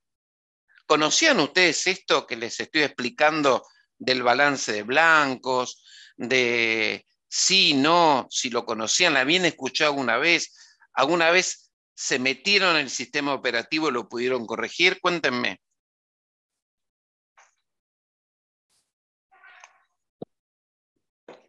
¿Conocían ustedes esto que les estoy explicando del balance de blancos, de sí, no, si lo conocían, la habían escuchado alguna vez, alguna vez se metieron en el sistema operativo y lo pudieron corregir? Cuéntenme.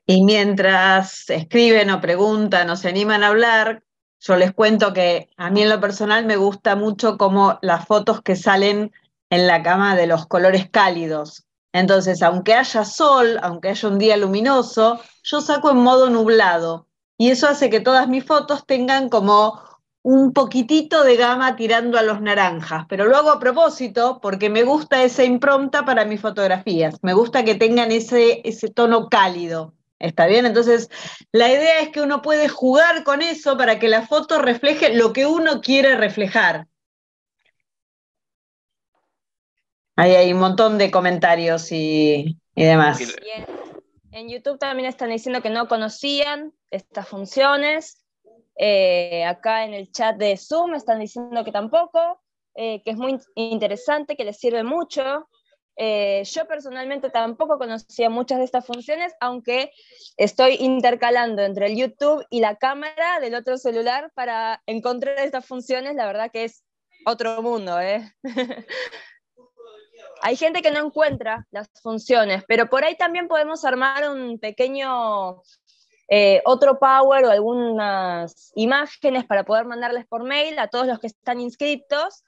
Y mientras escriben o preguntan o se animan a hablar, yo les cuento que a mí en lo personal me gusta mucho como las fotos que salen en la cama de los colores cálidos. Entonces, aunque haya sol, aunque haya un día luminoso, yo saco en modo nublado y eso hace que todas mis fotos tengan como un poquitito de gama tirando a los naranjas, pero lo hago a propósito porque me gusta esa impronta para mis fotografías, me gusta que tengan ese, ese tono cálido. ¿Está bien? Entonces, la idea es que uno puede jugar con eso para que la foto refleje lo que uno quiere reflejar. Ahí hay un montón de comentarios y, y demás. en, YouTube también están diciendo que no conocían estas funciones. Eh, acá en el chat de Zoom están diciendo que tampoco, eh, que es muy interesante, que les sirve mucho. Eh, yo personalmente tampoco conocía muchas de estas funciones, aunque estoy intercalando entre el YouTube y la cámara del otro celular para encontrar estas funciones. La verdad que es otro mundo, ¿eh? Hay gente que no encuentra las funciones, pero por ahí también podemos armar un pequeño eh, otro Power o algunas imágenes para poder mandarles por mail a todos los que están inscritos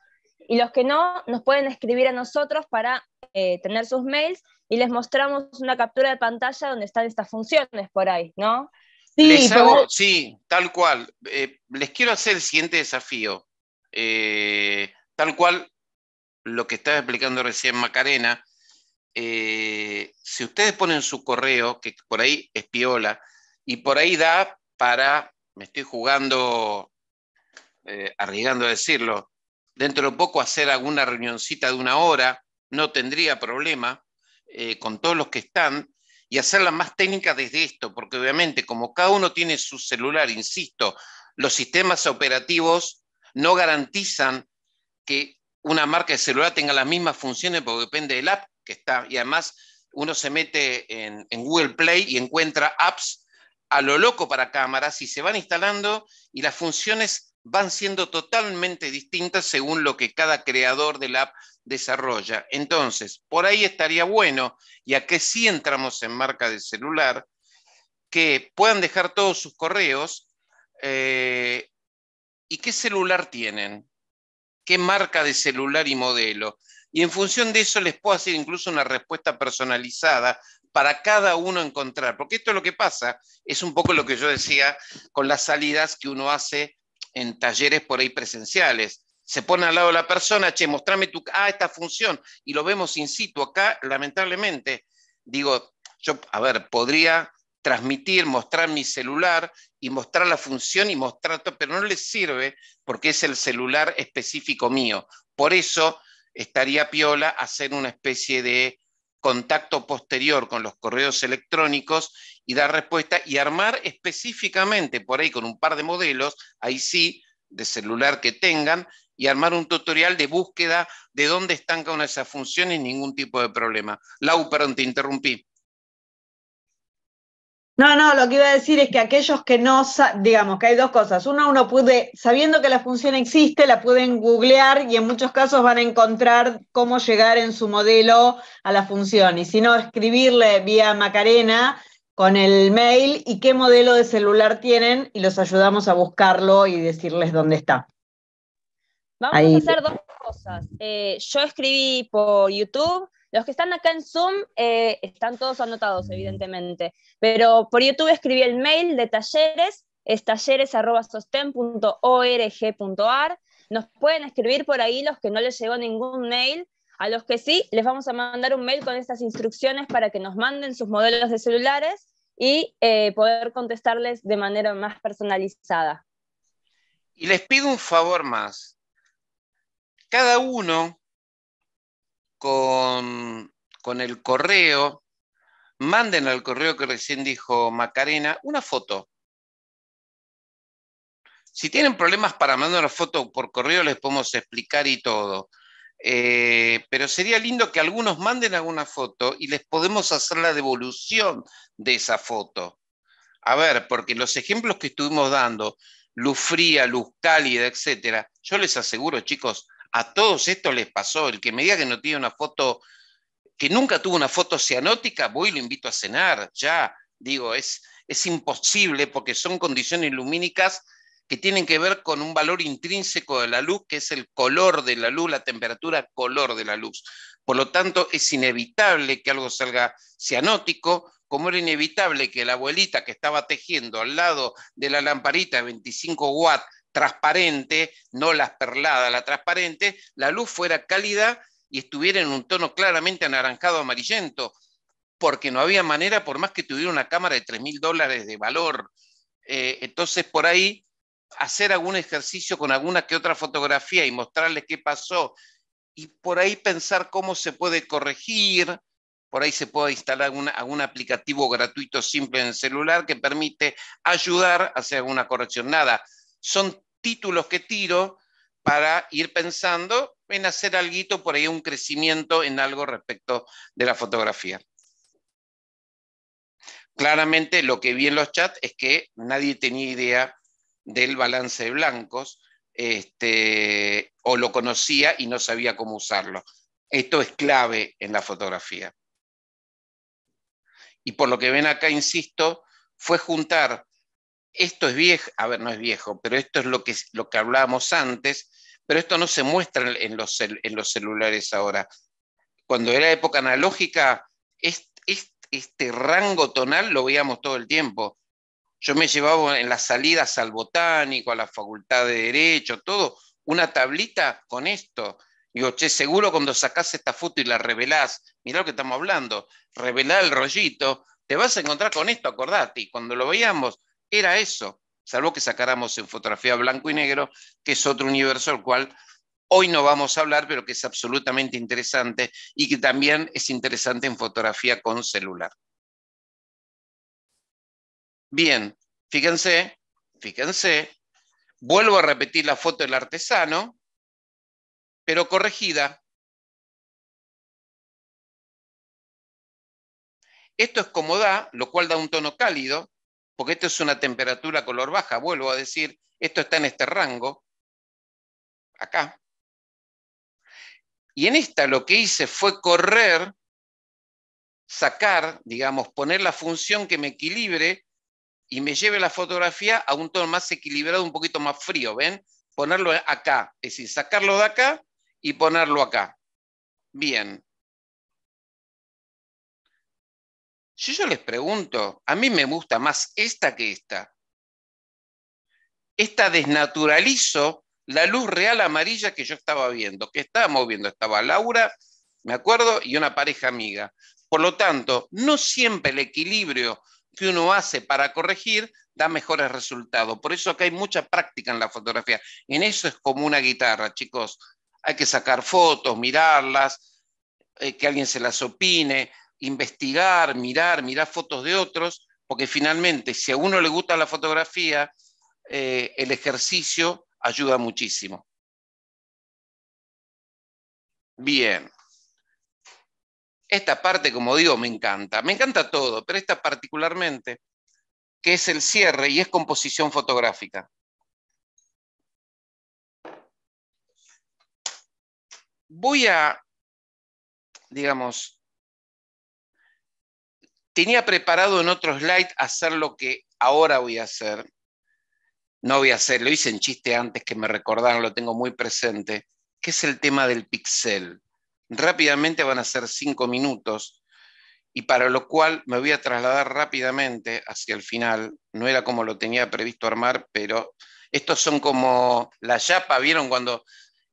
y los que no nos pueden escribir a nosotros para eh, tener sus mails y les mostramos una captura de pantalla donde están estas funciones por ahí, ¿no? Sí, tal cual. Eh, les quiero hacer el siguiente desafío. tal cual lo que estaba explicando recién Macarena, eh, si ustedes ponen su correo, que por ahí es piola, y por ahí da para, me estoy jugando, eh, arriesgando a decirlo, dentro de poco hacer alguna reunioncita de una hora, no tendría problema eh, con todos los que están, y hacerla más técnica desde esto, porque obviamente como cada uno tiene su celular, insisto, los sistemas operativos no garantizan que una marca de celular tenga las mismas funciones porque depende del app que está. Y además uno se mete en, Google Play y encuentra apps a lo loco para cámaras y se van instalando y las funciones van siendo totalmente distintas según lo que cada creador del app desarrolla. Entonces, por ahí estaría bueno, ya que si sí entramos en marca de celular, que puedan dejar todos sus correos eh, y qué celular tienen qué marca de celular y modelo. Y en función de eso les puedo hacer incluso una respuesta personalizada para cada uno encontrar, porque esto es lo que pasa, es un poco lo que yo decía con las salidas que uno hace en talleres por ahí presenciales. Se pone al lado de la persona, che, mostrame tu, ah, esta función, y lo vemos in situ acá, lamentablemente. Digo, yo, a ver, podría transmitir, mostrar mi celular y mostrar la función y mostrar todo, pero no les sirve porque es el celular específico mío. Por eso estaría piola hacer una especie de contacto posterior con los correos electrónicos y dar respuesta y armar específicamente por ahí con un par de modelos, ahí sí, de celular que tengan, y armar un tutorial de búsqueda de dónde están cada una de esas funciones, ningún tipo de problema. Lau, perdón, te interrumpí. No, no, lo que iba a decir es que aquellos que no, digamos que hay dos cosas. Uno, uno puede, sabiendo que la función existe, la pueden googlear y en muchos casos van a encontrar cómo llegar en su modelo a la función. Y si no, escribirle vía Macarena con el mail y qué modelo de celular tienen y los ayudamos a buscarlo y decirles dónde está. Vamos a hacer dos cosas. Eh, yo escribí por YouTube los que están acá en Zoom eh, están todos anotados, mm. evidentemente, pero por YouTube escribí el mail de talleres, es talleres.sosten.org.ar. Nos pueden escribir por ahí los que no les llegó ningún mail. A los que sí, les vamos a mandar un mail con estas instrucciones para que nos manden sus modelos de celulares y eh, poder contestarles de manera más personalizada. Y les pido un favor más. Cada uno con, el correo, manden al correo que recién dijo Macarena una foto. Si tienen problemas para mandar una foto por correo, les podemos explicar y todo. Eh, pero sería lindo que algunos manden alguna foto y les podemos hacer la devolución de esa foto. A ver, porque los ejemplos que estuvimos dando, luz fría, luz cálida, etcétera, yo les aseguro, chicos, a todos esto les pasó. El que me diga que no tiene una foto, que nunca tuvo una foto cianótica, voy y lo invito a cenar, ya. Digo, es, es imposible porque son condiciones lumínicas que tienen que ver con un valor intrínseco de la luz, que es el color de la luz, la temperatura color de la luz. Por lo tanto, es inevitable que algo salga cianótico, como era inevitable que la abuelita que estaba tejiendo al lado de la lamparita de 25 watts transparente, no las perladas, la transparente, la luz fuera cálida y estuviera en un tono claramente anaranjado amarillento, porque no había manera, por más que tuviera una cámara de 3 mil dólares de valor. Eh, entonces, por ahí, hacer algún ejercicio con alguna que otra fotografía y mostrarles qué pasó, y por ahí pensar cómo se puede corregir, por ahí se puede instalar algún aplicativo gratuito simple en el celular que permite ayudar a hacer una corrección. Nada, son títulos que tiro para ir pensando en hacer algo, por ahí un crecimiento en algo respecto de la fotografía. Claramente lo que vi en los chats es que nadie tenía idea del balance de blancos, este, o lo conocía y no sabía cómo usarlo. Esto es clave en la fotografía. Y por lo que ven acá, insisto, fue juntar esto es viejo, a ver, no es viejo, pero esto es lo que, lo que hablábamos antes, pero esto no se muestra en los, en los celulares ahora. Cuando era época analógica, este, rango tonal lo veíamos todo el tiempo. Yo me llevaba en las salidas al botánico, a la facultad de Derecho, todo, una tablita con esto. Digo, che, seguro cuando sacás esta foto y la revelás, mirá lo que estamos hablando, revelá el rollito, te vas a encontrar con esto, acordate. cuando lo veíamos, era eso, salvo que sacáramos en fotografía blanco y negro, que es otro universo al cual hoy no vamos a hablar, pero que es absolutamente interesante y que también es interesante en fotografía con celular. Bien, fíjense, fíjense, vuelvo a repetir la foto del artesano, pero corregida. Esto es como da, lo cual da un tono cálido, porque esto es una temperatura color baja, vuelvo a decir, esto está en este rango, acá. Y en esta lo que hice fue correr, sacar, digamos, poner la función que me equilibre y me lleve la fotografía a un tono más equilibrado, un poquito más frío, ¿ven? Ponerlo acá, es decir, sacarlo de acá y ponerlo acá. Bien. Si yo les pregunto, a mí me gusta más esta que esta. Esta desnaturalizo la luz real amarilla que yo estaba viendo, que estábamos viendo. Estaba Laura, me acuerdo, y una pareja amiga. Por lo tanto, no siempre el equilibrio que uno hace para corregir da mejores resultados. Por eso acá hay mucha práctica en la fotografía. En eso es como una guitarra, chicos. Hay que sacar fotos, mirarlas, eh, que alguien se las opine, investigar, mirar, mirar fotos de otros, porque finalmente, si a uno le gusta la fotografía, eh, el ejercicio ayuda muchísimo. Bien. Esta parte, como digo, me encanta. Me encanta todo, pero esta particularmente, que es el cierre y es composición fotográfica. Voy a, digamos, Tenía preparado en otro slide hacer lo que ahora voy a hacer. No voy a hacer, lo hice en chiste antes que me recordaron, lo tengo muy presente, que es el tema del pixel. Rápidamente van a ser cinco minutos y para lo cual me voy a trasladar rápidamente hacia el final. No era como lo tenía previsto armar, pero estos son como la yapa, ¿vieron? Cuando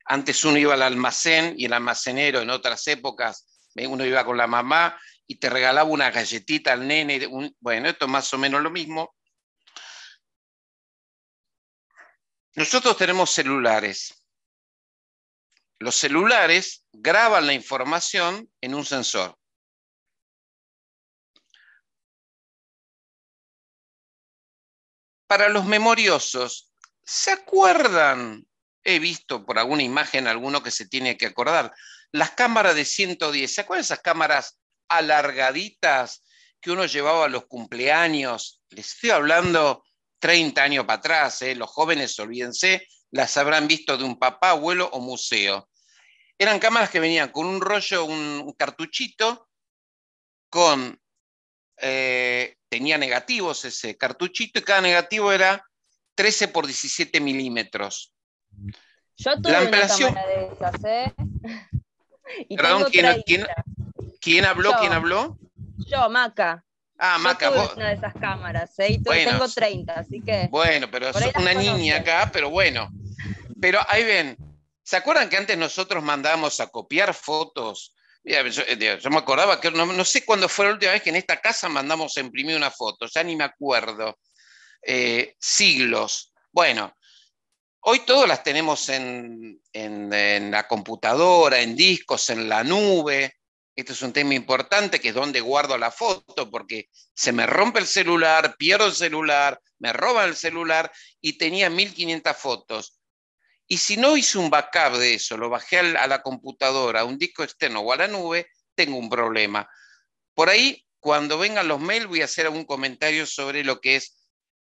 antes uno iba al almacén y el almacenero en otras épocas, eh, uno iba con la mamá y te regalaba una galletita al nene. bueno, esto es más o menos lo mismo. Nosotros tenemos celulares. Los celulares graban la información en un sensor. Para los memoriosos, ¿se acuerdan? He visto por alguna imagen alguno que se tiene que acordar. Las cámaras de 110, ¿se acuerdan esas cámaras alargaditas que uno llevaba a los cumpleaños. Les estoy hablando 30 años para atrás, ¿eh? los jóvenes, olvídense, las habrán visto de un papá, abuelo o museo. Eran cámaras que venían con un rollo, un cartuchito, con... Eh, tenía negativos ese cartuchito y cada negativo era 13 por 17 milímetros. Yo tuve una cámara de ¿eh? Perdón, ¿quién, ¿Quién habló? ¿Quién habló? Yo, Maca. Ah, Maca. una de esas cámaras, ¿eh? Y tengo 30, así que... Bueno, pero es una niña acá, pero bueno. Pero ahí ven, ¿se acuerdan que antes nosotros mandábamos a copiar fotos? Eh, yo, me acordaba que no, sé cuándo fue la última vez que en esta casa mandamos a imprimir una foto, ya ni me acuerdo. Eh, siglos. Bueno, Hoy todas las tenemos en, la computadora, en discos, en la nube. Este es un tema importante que es donde guardo la foto, porque se me rompe el celular, pierdo el celular, me roban el celular y tenía 1500 fotos. Y si no hice un backup de eso, lo bajé a la computadora, a un disco externo o a la nube, tengo un problema. Por ahí, cuando vengan los mails, voy a hacer algún comentario sobre lo que es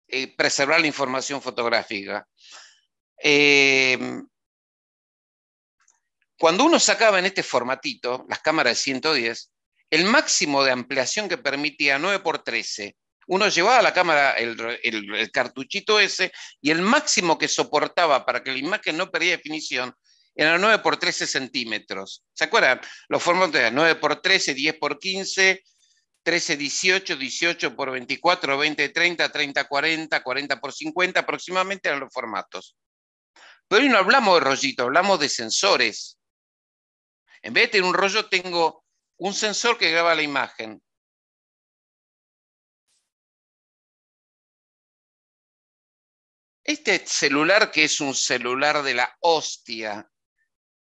eh, preservar la información fotográfica. Eh, cuando uno sacaba en este formatito las cámaras de 110, el máximo de ampliación que permitía 9x13, uno llevaba la cámara, el, cartuchito ese, y el máximo que soportaba para que la imagen no perdiera definición era 9 x 13 centímetros. ¿Se acuerdan? Los formatos eran 9 x 13, 10 x 15, 13, 18, 18 x 24, 20, 30, 30, 40, 40 x 50, aproximadamente eran los formatos. Pero hoy no hablamos de rollito, hablamos de sensores. En vez de tener un rollo, tengo un sensor que graba la imagen. Este celular, que es un celular de la hostia,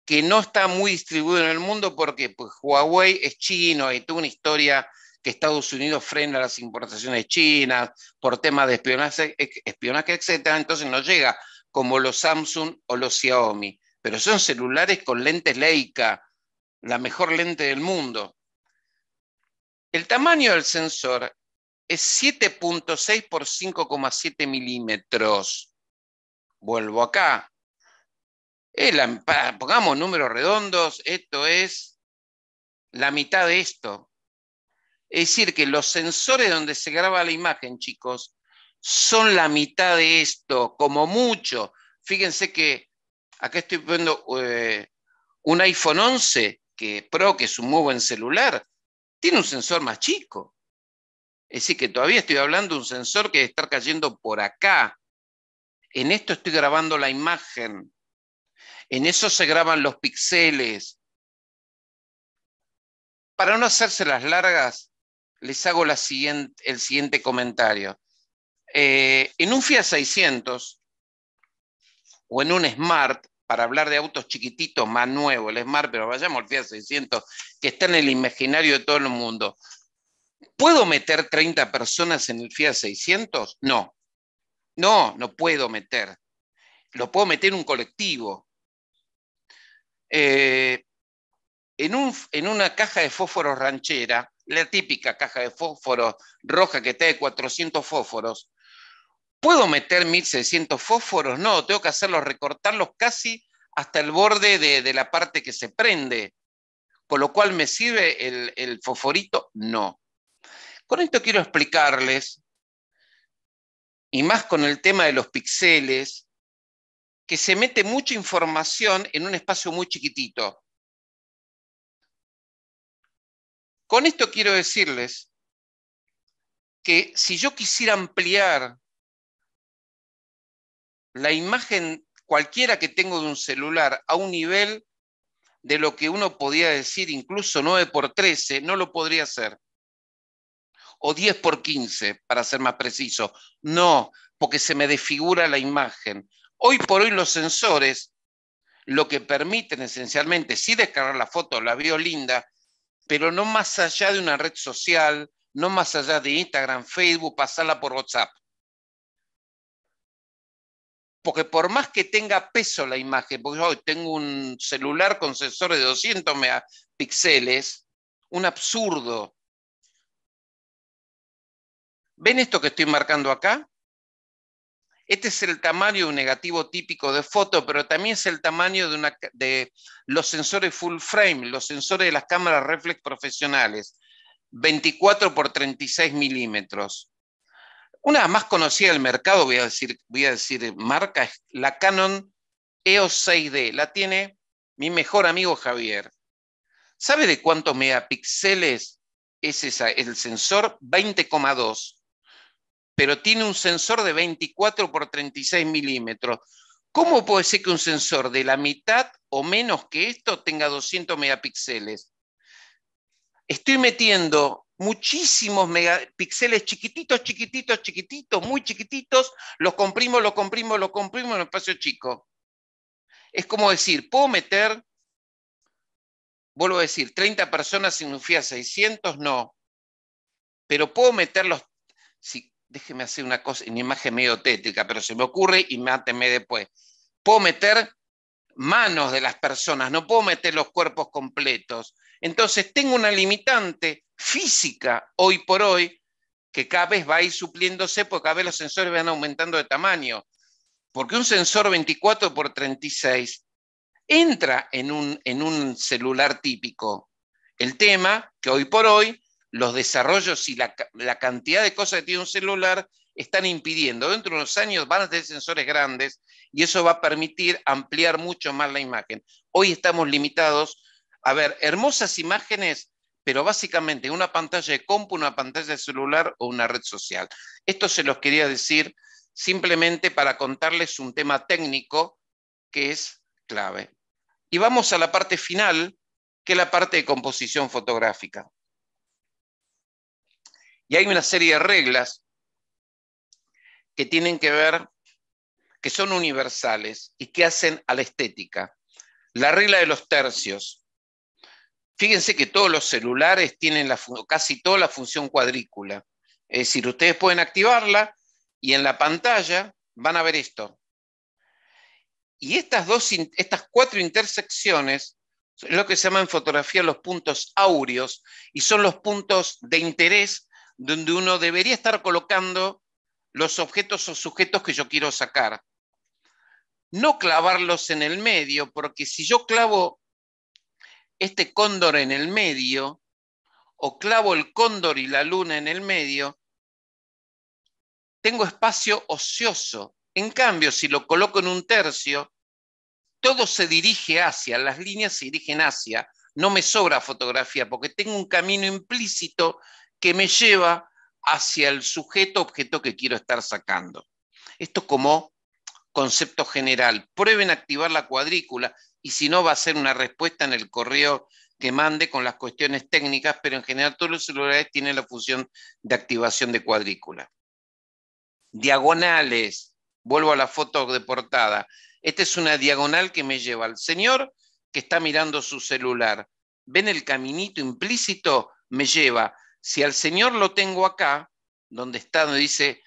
que no está muy distribuido en el mundo porque pues, Huawei es chino y tuvo una historia que Estados Unidos frena las importaciones chinas por temas de espionaje, espionaje etc. Entonces no llega como los Samsung o los Xiaomi, pero son celulares con lentes Leica, la mejor lente del mundo. El tamaño del sensor es 7.6 por 5,7 milímetros. Vuelvo acá. El, pongamos números redondos, esto es la mitad de esto. Es decir, que los sensores donde se graba la imagen, chicos, son la mitad de esto, como mucho. Fíjense que acá estoy poniendo eh, un iPhone 11 que Pro, que es un muy en celular, tiene un sensor más chico. Es decir, que todavía estoy hablando de un sensor que debe estar cayendo por acá. En esto estoy grabando la imagen. En eso se graban los píxeles. Para no hacerse las largas, les hago el siguiente comentario. Eh, en un Fiat 600 o en un Smart, para hablar de autos chiquititos, más nuevos, el Smart, pero vayamos al Fiat 600, que está en el imaginario de todo el mundo. ¿Puedo meter 30 personas en el Fiat 600? No. No, no puedo meter. Lo puedo meter eh, en un colectivo. en, en una caja de fósforos ranchera, la típica caja de fósforos roja que está de 400 fósforos, ¿Puedo meter 1600 fósforos? No, tengo que hacerlos, recortarlos casi hasta el borde de, la parte que se prende. Con lo cual, ¿me sirve el, el fosforito? No. Con esto quiero explicarles, y más con el tema de los píxeles, que se mete mucha información en un espacio muy chiquitito. Con esto quiero decirles que si yo quisiera ampliar la imagen cualquiera que tengo de un celular a un nivel de lo que uno podía decir incluso 9 por 13, no lo podría hacer. O 10 por 15, para ser más preciso. No, porque se me desfigura la imagen. Hoy por hoy los sensores lo que permiten esencialmente, sí descargar la foto, la veo linda, pero no más allá de una red social, no más allá de Instagram, Facebook, pasarla por WhatsApp porque por más que tenga peso la imagen, porque yo tengo un celular con sensores de 200 megapíxeles, un absurdo. ¿Ven esto que estoy marcando acá? Este es el tamaño de un negativo típico de foto, pero también es el tamaño de, de los sensores full frame, los sensores de las cámaras reflex profesionales, 24 por 36 milímetros. Una más conocida del mercado, voy a decir, voy a decir marca, es la Canon EOS 6D. La tiene mi mejor amigo Javier. ¿Sabe de cuántos megapíxeles es el sensor? 20,2. Pero tiene un sensor de 24 por 36 milímetros. ¿Cómo puede ser que un sensor de la mitad o menos que esto tenga 200 megapíxeles? Estoy metiendo muchísimos megapíxeles chiquititos, chiquititos, chiquititos, muy chiquititos, los comprimos, los comprimos, los comprimos en un espacio chico. Es como decir, puedo meter, vuelvo a decir, 30 personas significa 600, no. Pero puedo meter los, déjeme hacer una cosa, una imagen medio tétrica, pero se me ocurre y máteme después. Puedo meter manos de las personas, no puedo meter los cuerpos completos, entonces tengo una limitante física hoy por hoy que cada vez va a ir supliéndose porque cada vez los sensores van aumentando de tamaño. Porque un sensor 24 por 36 entra en un, celular típico. El tema que hoy por hoy los desarrollos y la, la, cantidad de cosas que tiene un celular están impidiendo. Dentro de unos años van a tener sensores grandes y eso va a permitir ampliar mucho más la imagen. Hoy estamos limitados a ver, hermosas imágenes, pero básicamente una pantalla de compu, una pantalla de celular o una red social. Esto se los quería decir simplemente para contarles un tema técnico que es clave. Y vamos a la parte final, que es la parte de composición fotográfica. Y hay una serie de reglas que tienen que ver, que son universales y que hacen a la estética. La regla de los tercios. Fíjense que todos los celulares tienen casi toda la función cuadrícula. Es decir, ustedes pueden activarla y en la pantalla van a ver esto. Y estas, dos, estas cuatro intersecciones son lo que se llama en fotografía los puntos áureos y son los puntos de interés donde uno debería estar colocando los objetos o sujetos que yo quiero sacar. No clavarlos en el medio, porque si yo clavo este cóndor en el medio, o clavo el cóndor y la luna en el medio, tengo espacio ocioso. En cambio, si lo coloco en un tercio, todo se dirige hacia, las líneas se dirigen hacia. No me sobra fotografía porque tengo un camino implícito que me lleva hacia el sujeto objeto que quiero estar sacando. Esto como concepto general. Prueben activar la cuadrícula y si no va a ser una respuesta en el correo que mande con las cuestiones técnicas, pero en general todos los celulares tienen la función de activación de cuadrícula. Diagonales, vuelvo a la foto de portada. Esta es una diagonal que me lleva al señor que está mirando su celular. ¿Ven el caminito implícito? Me lleva. Si al señor lo tengo acá, donde está, donde dice,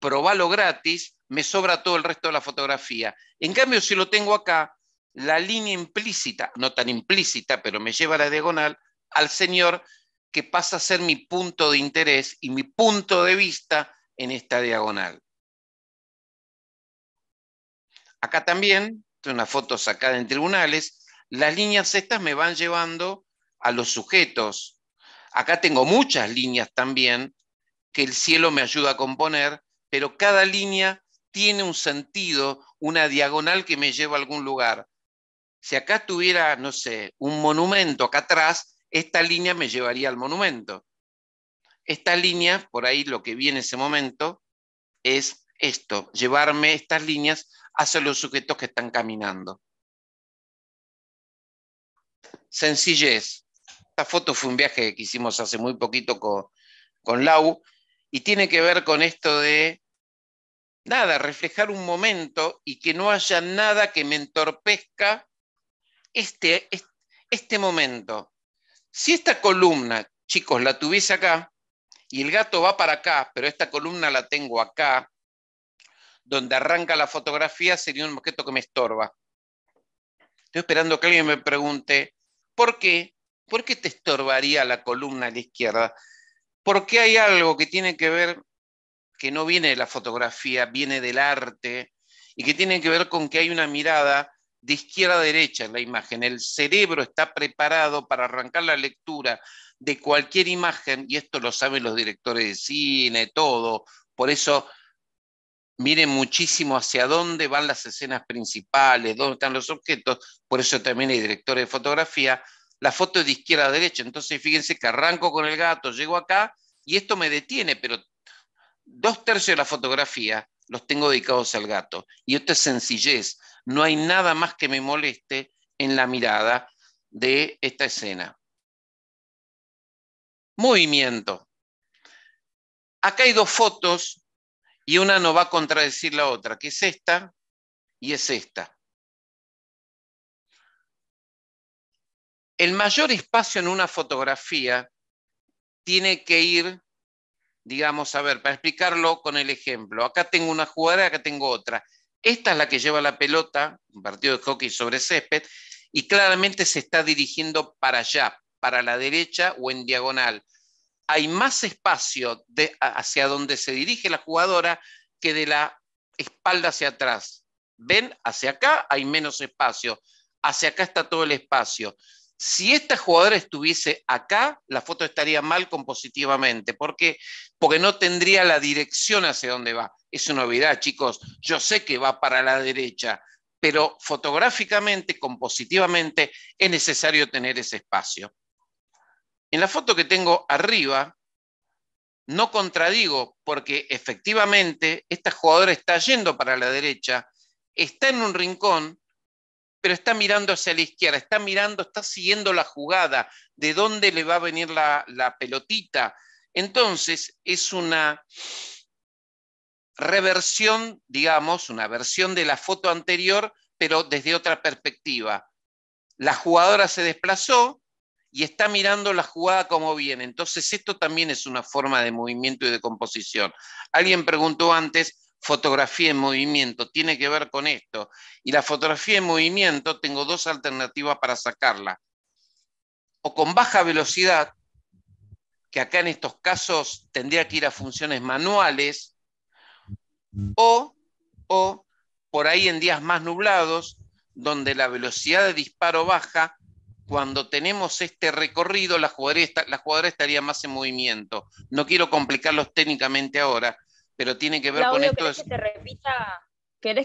probalo gratis, me sobra todo el resto de la fotografía. En cambio, si lo tengo acá, la línea implícita, no tan implícita, pero me lleva a la diagonal, al Señor que pasa a ser mi punto de interés y mi punto de vista en esta diagonal. Acá también, una foto sacada en tribunales, las líneas estas me van llevando a los sujetos. Acá tengo muchas líneas también que el cielo me ayuda a componer, pero cada línea tiene un sentido, una diagonal que me lleva a algún lugar. Si acá tuviera, no sé, un monumento acá atrás, esta línea me llevaría al monumento. Esta línea, por ahí lo que vi en ese momento, es esto, llevarme estas líneas hacia los sujetos que están caminando. Sencillez. Esta foto fue un viaje que hicimos hace muy poquito con, con Lau y tiene que ver con esto de, nada, reflejar un momento y que no haya nada que me entorpezca este, este momento. Si esta columna, chicos, la tuviese acá, y el gato va para acá, pero esta columna la tengo acá, donde arranca la fotografía, sería un objeto que me estorba. Estoy esperando que alguien me pregunte, ¿por qué? ¿Por qué te estorbaría la columna a la izquierda? ¿por qué hay algo que tiene que ver, que no viene de la fotografía, viene del arte, y que tiene que ver con que hay una mirada de izquierda a derecha en la imagen. El cerebro está preparado para arrancar la lectura de cualquier imagen, y esto lo saben los directores de cine, todo. Por eso miren muchísimo hacia dónde van las escenas principales, dónde están los objetos. Por eso también hay directores de fotografía. La foto es de izquierda a derecha. Entonces fíjense que arranco con el gato, llego acá y esto me detiene, pero dos tercios de la fotografía los tengo dedicados al gato. Y esto es sencillez. No hay nada más que me moleste en la mirada de esta escena. Movimiento. Acá hay dos fotos y una no va a contradecir la otra, que es esta y es esta. El mayor espacio en una fotografía tiene que ir digamos, a ver, para explicarlo con el ejemplo, acá tengo una jugadora, acá tengo otra. Esta es la que lleva la pelota, un partido de hockey sobre césped, y claramente se está dirigiendo para allá, para la derecha o en diagonal. Hay más espacio de, hacia donde se dirige la jugadora que de la espalda hacia atrás. ¿Ven? Hacia acá hay menos espacio. Hacia acá está todo el espacio si esta jugadora estuviese acá, la foto estaría mal compositivamente, porque, porque no tendría la dirección hacia dónde va. Es una novedad, chicos. Yo sé que va para la derecha, pero fotográficamente, compositivamente, es necesario tener ese espacio. En la foto que tengo arriba, no contradigo, porque efectivamente esta jugadora está yendo para la derecha, está en un rincón, pero está mirando hacia la izquierda, está mirando, está siguiendo la jugada, de dónde le va a venir la, pelotita. Entonces, es una reversión, digamos, una versión de la foto anterior, pero desde otra perspectiva. La jugadora se desplazó y está mirando la jugada como viene. Entonces, esto también es una forma de movimiento y de composición. Alguien preguntó antes, fotografía en movimiento, tiene que ver con esto. Y la fotografía en movimiento tengo dos alternativas para sacarla. O con baja velocidad, que acá en estos casos tendría que ir a funciones manuales, o, o por ahí en días más nublados, donde la velocidad de disparo baja, cuando tenemos este recorrido, la jugadora, la jugadora estaría más en movimiento. No quiero complicarlos técnicamente ahora, pero tiene que ver con esto. ¿querés,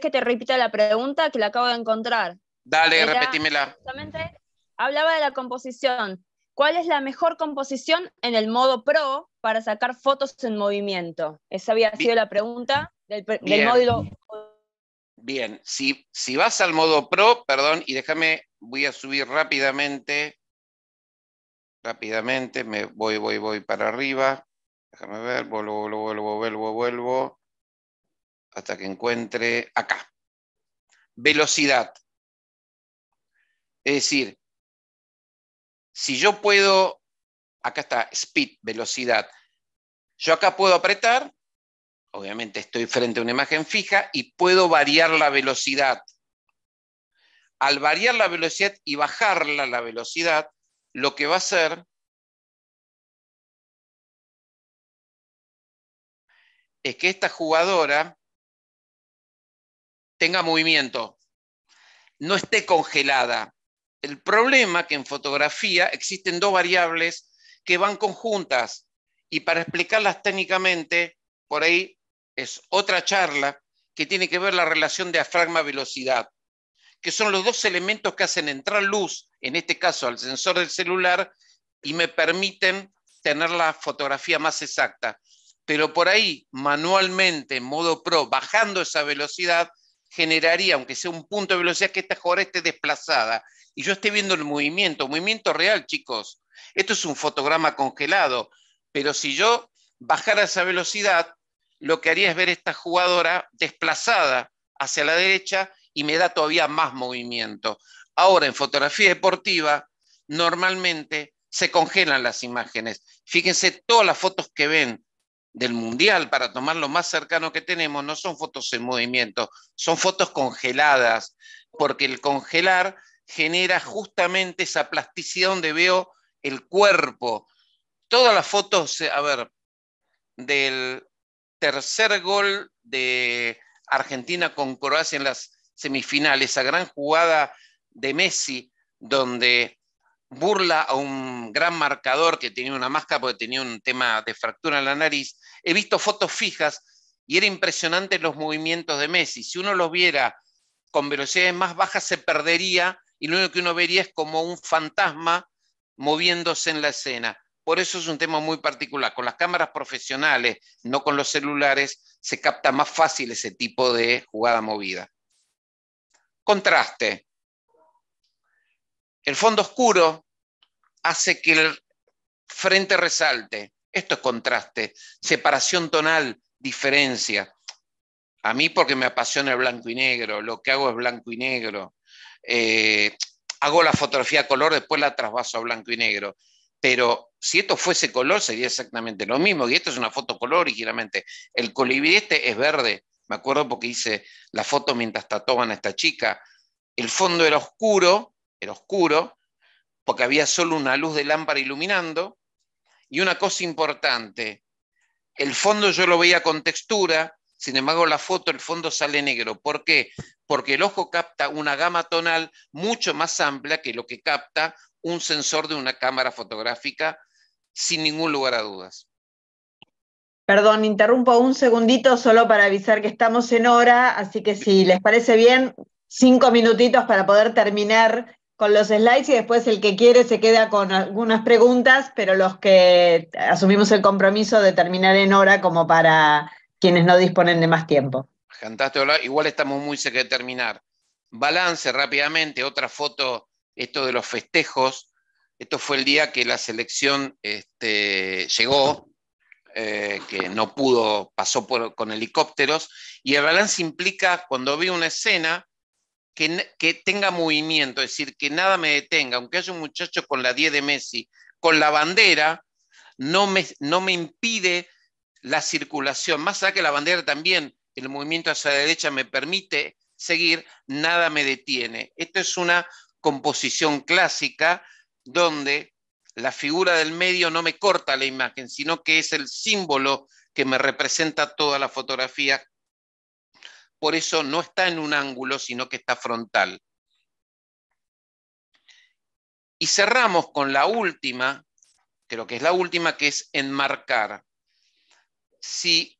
que te repita, la pregunta que la acabo de encontrar? Dale, repetímela. hablaba de la composición. ¿Cuál es la mejor composición en el modo pro para sacar fotos en movimiento? Esa había sido la pregunta del, módulo. Bien, si, si vas al modo pro, perdón, y déjame, voy a subir rápidamente rápidamente, me voy, voy, voy para arriba. Déjame ver, vuelvo, vuelvo, vuelvo, vuelvo, vuelvo. Hasta que encuentre acá. Velocidad. Es decir, si yo puedo, acá está, speed, velocidad. Yo acá puedo apretar, obviamente estoy frente a una imagen fija y puedo variar la velocidad. Al variar la velocidad y bajarla la velocidad, lo que va a hacer es que esta jugadora tenga movimiento, no esté congelada. El problema que en fotografía existen dos variables que van conjuntas y para explicarlas técnicamente, por ahí es otra charla que tiene que ver la relación de diafragma-velocidad, que son los dos elementos que hacen entrar luz, en este caso al sensor del celular, y me permiten tener la fotografía más exacta pero por ahí manualmente, en modo pro, bajando esa velocidad, generaría, aunque sea un punto de velocidad, que esta jugadora esté desplazada y yo esté viendo el movimiento, movimiento real, chicos. Esto es un fotograma congelado, pero si yo bajara esa velocidad, lo que haría es ver esta jugadora desplazada hacia la derecha y me da todavía más movimiento. Ahora, en fotografía deportiva, normalmente se congelan las imágenes. Fíjense todas las fotos que ven del mundial, para tomar lo más cercano que tenemos, no son fotos en movimiento, son fotos congeladas, porque el congelar genera justamente esa plasticidad donde veo el cuerpo. Todas las fotos, eh, a ver, del tercer gol de Argentina con Croacia en las semifinales, esa gran jugada de Messi, donde burla a un gran marcador que tenía una máscara porque tenía un tema de fractura en la nariz. He visto fotos fijas y era impresionante los movimientos de Messi. Si uno los viera con velocidades más bajas, se perdería y lo único que uno vería es como un fantasma moviéndose en la escena. Por eso es un tema muy particular. Con las cámaras profesionales, no con los celulares, se capta más fácil ese tipo de jugada movida. Contraste. El fondo oscuro hace que el frente resalte. Esto es contraste, separación tonal, diferencia. A mí porque me apasiona el blanco y negro, lo que hago es blanco y negro. Eh, hago la fotografía a color, después la trasvaso a blanco y negro. Pero si esto fuese color sería exactamente lo mismo. Y esto es una foto color originalmente. El colibrí este es verde. Me acuerdo porque hice la foto mientras tatuaban a esta chica. El fondo era oscuro oscuro, porque había solo una luz de lámpara iluminando. Y una cosa importante, el fondo yo lo veía con textura, sin embargo la foto, el fondo sale negro. ¿Por qué? Porque el ojo capta una gama tonal mucho más amplia que lo que capta un sensor de una cámara fotográfica, sin ningún lugar a dudas. Perdón, interrumpo un segundito solo para avisar que estamos en hora, así que si les parece bien, cinco minutitos para poder terminar con los slides y después el que quiere se queda con algunas preguntas, pero los que asumimos el compromiso de terminar en hora como para quienes no disponen de más tiempo. Fantástico, igual estamos muy cerca de terminar. Balance rápidamente, otra foto, esto de los festejos. Esto fue el día que la selección este, llegó, eh, que no pudo, pasó con helicópteros, y el balance implica cuando vi una escena que, tenga movimiento, es decir, que nada me detenga, aunque haya un muchacho con la 10 de Messi, con la bandera, no me, no me impide la circulación, más allá que la bandera también, el movimiento hacia la derecha me permite seguir, nada me detiene. Esto es una composición clásica donde la figura del medio no me corta la imagen, sino que es el símbolo que me representa toda la fotografía por eso no está en un ángulo, sino que está frontal. Y cerramos con la última, creo que es la última, que es enmarcar. Si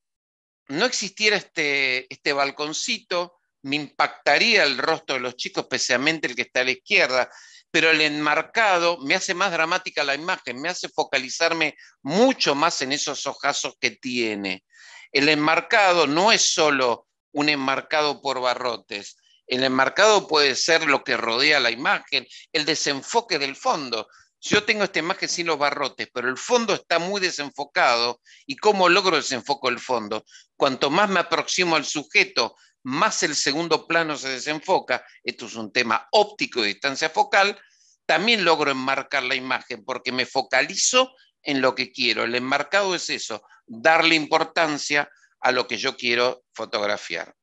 no existiera este, este, balconcito, me impactaría el rostro de los chicos, especialmente el que está a la izquierda, pero el enmarcado me hace más dramática la imagen, me hace focalizarme mucho más en esos ojazos que tiene. El enmarcado no es solo un enmarcado por barrotes. El enmarcado puede ser lo que rodea la imagen, el desenfoque del fondo. Yo tengo esta imagen sin los barrotes, pero el fondo está muy desenfocado. ¿Y cómo logro desenfoco el fondo? Cuanto más me aproximo al sujeto, más el segundo plano se desenfoca. Esto es un tema óptico de distancia focal. También logro enmarcar la imagen porque me focalizo en lo que quiero. El enmarcado es eso, darle importancia, a lo que yo quiero fotografiar.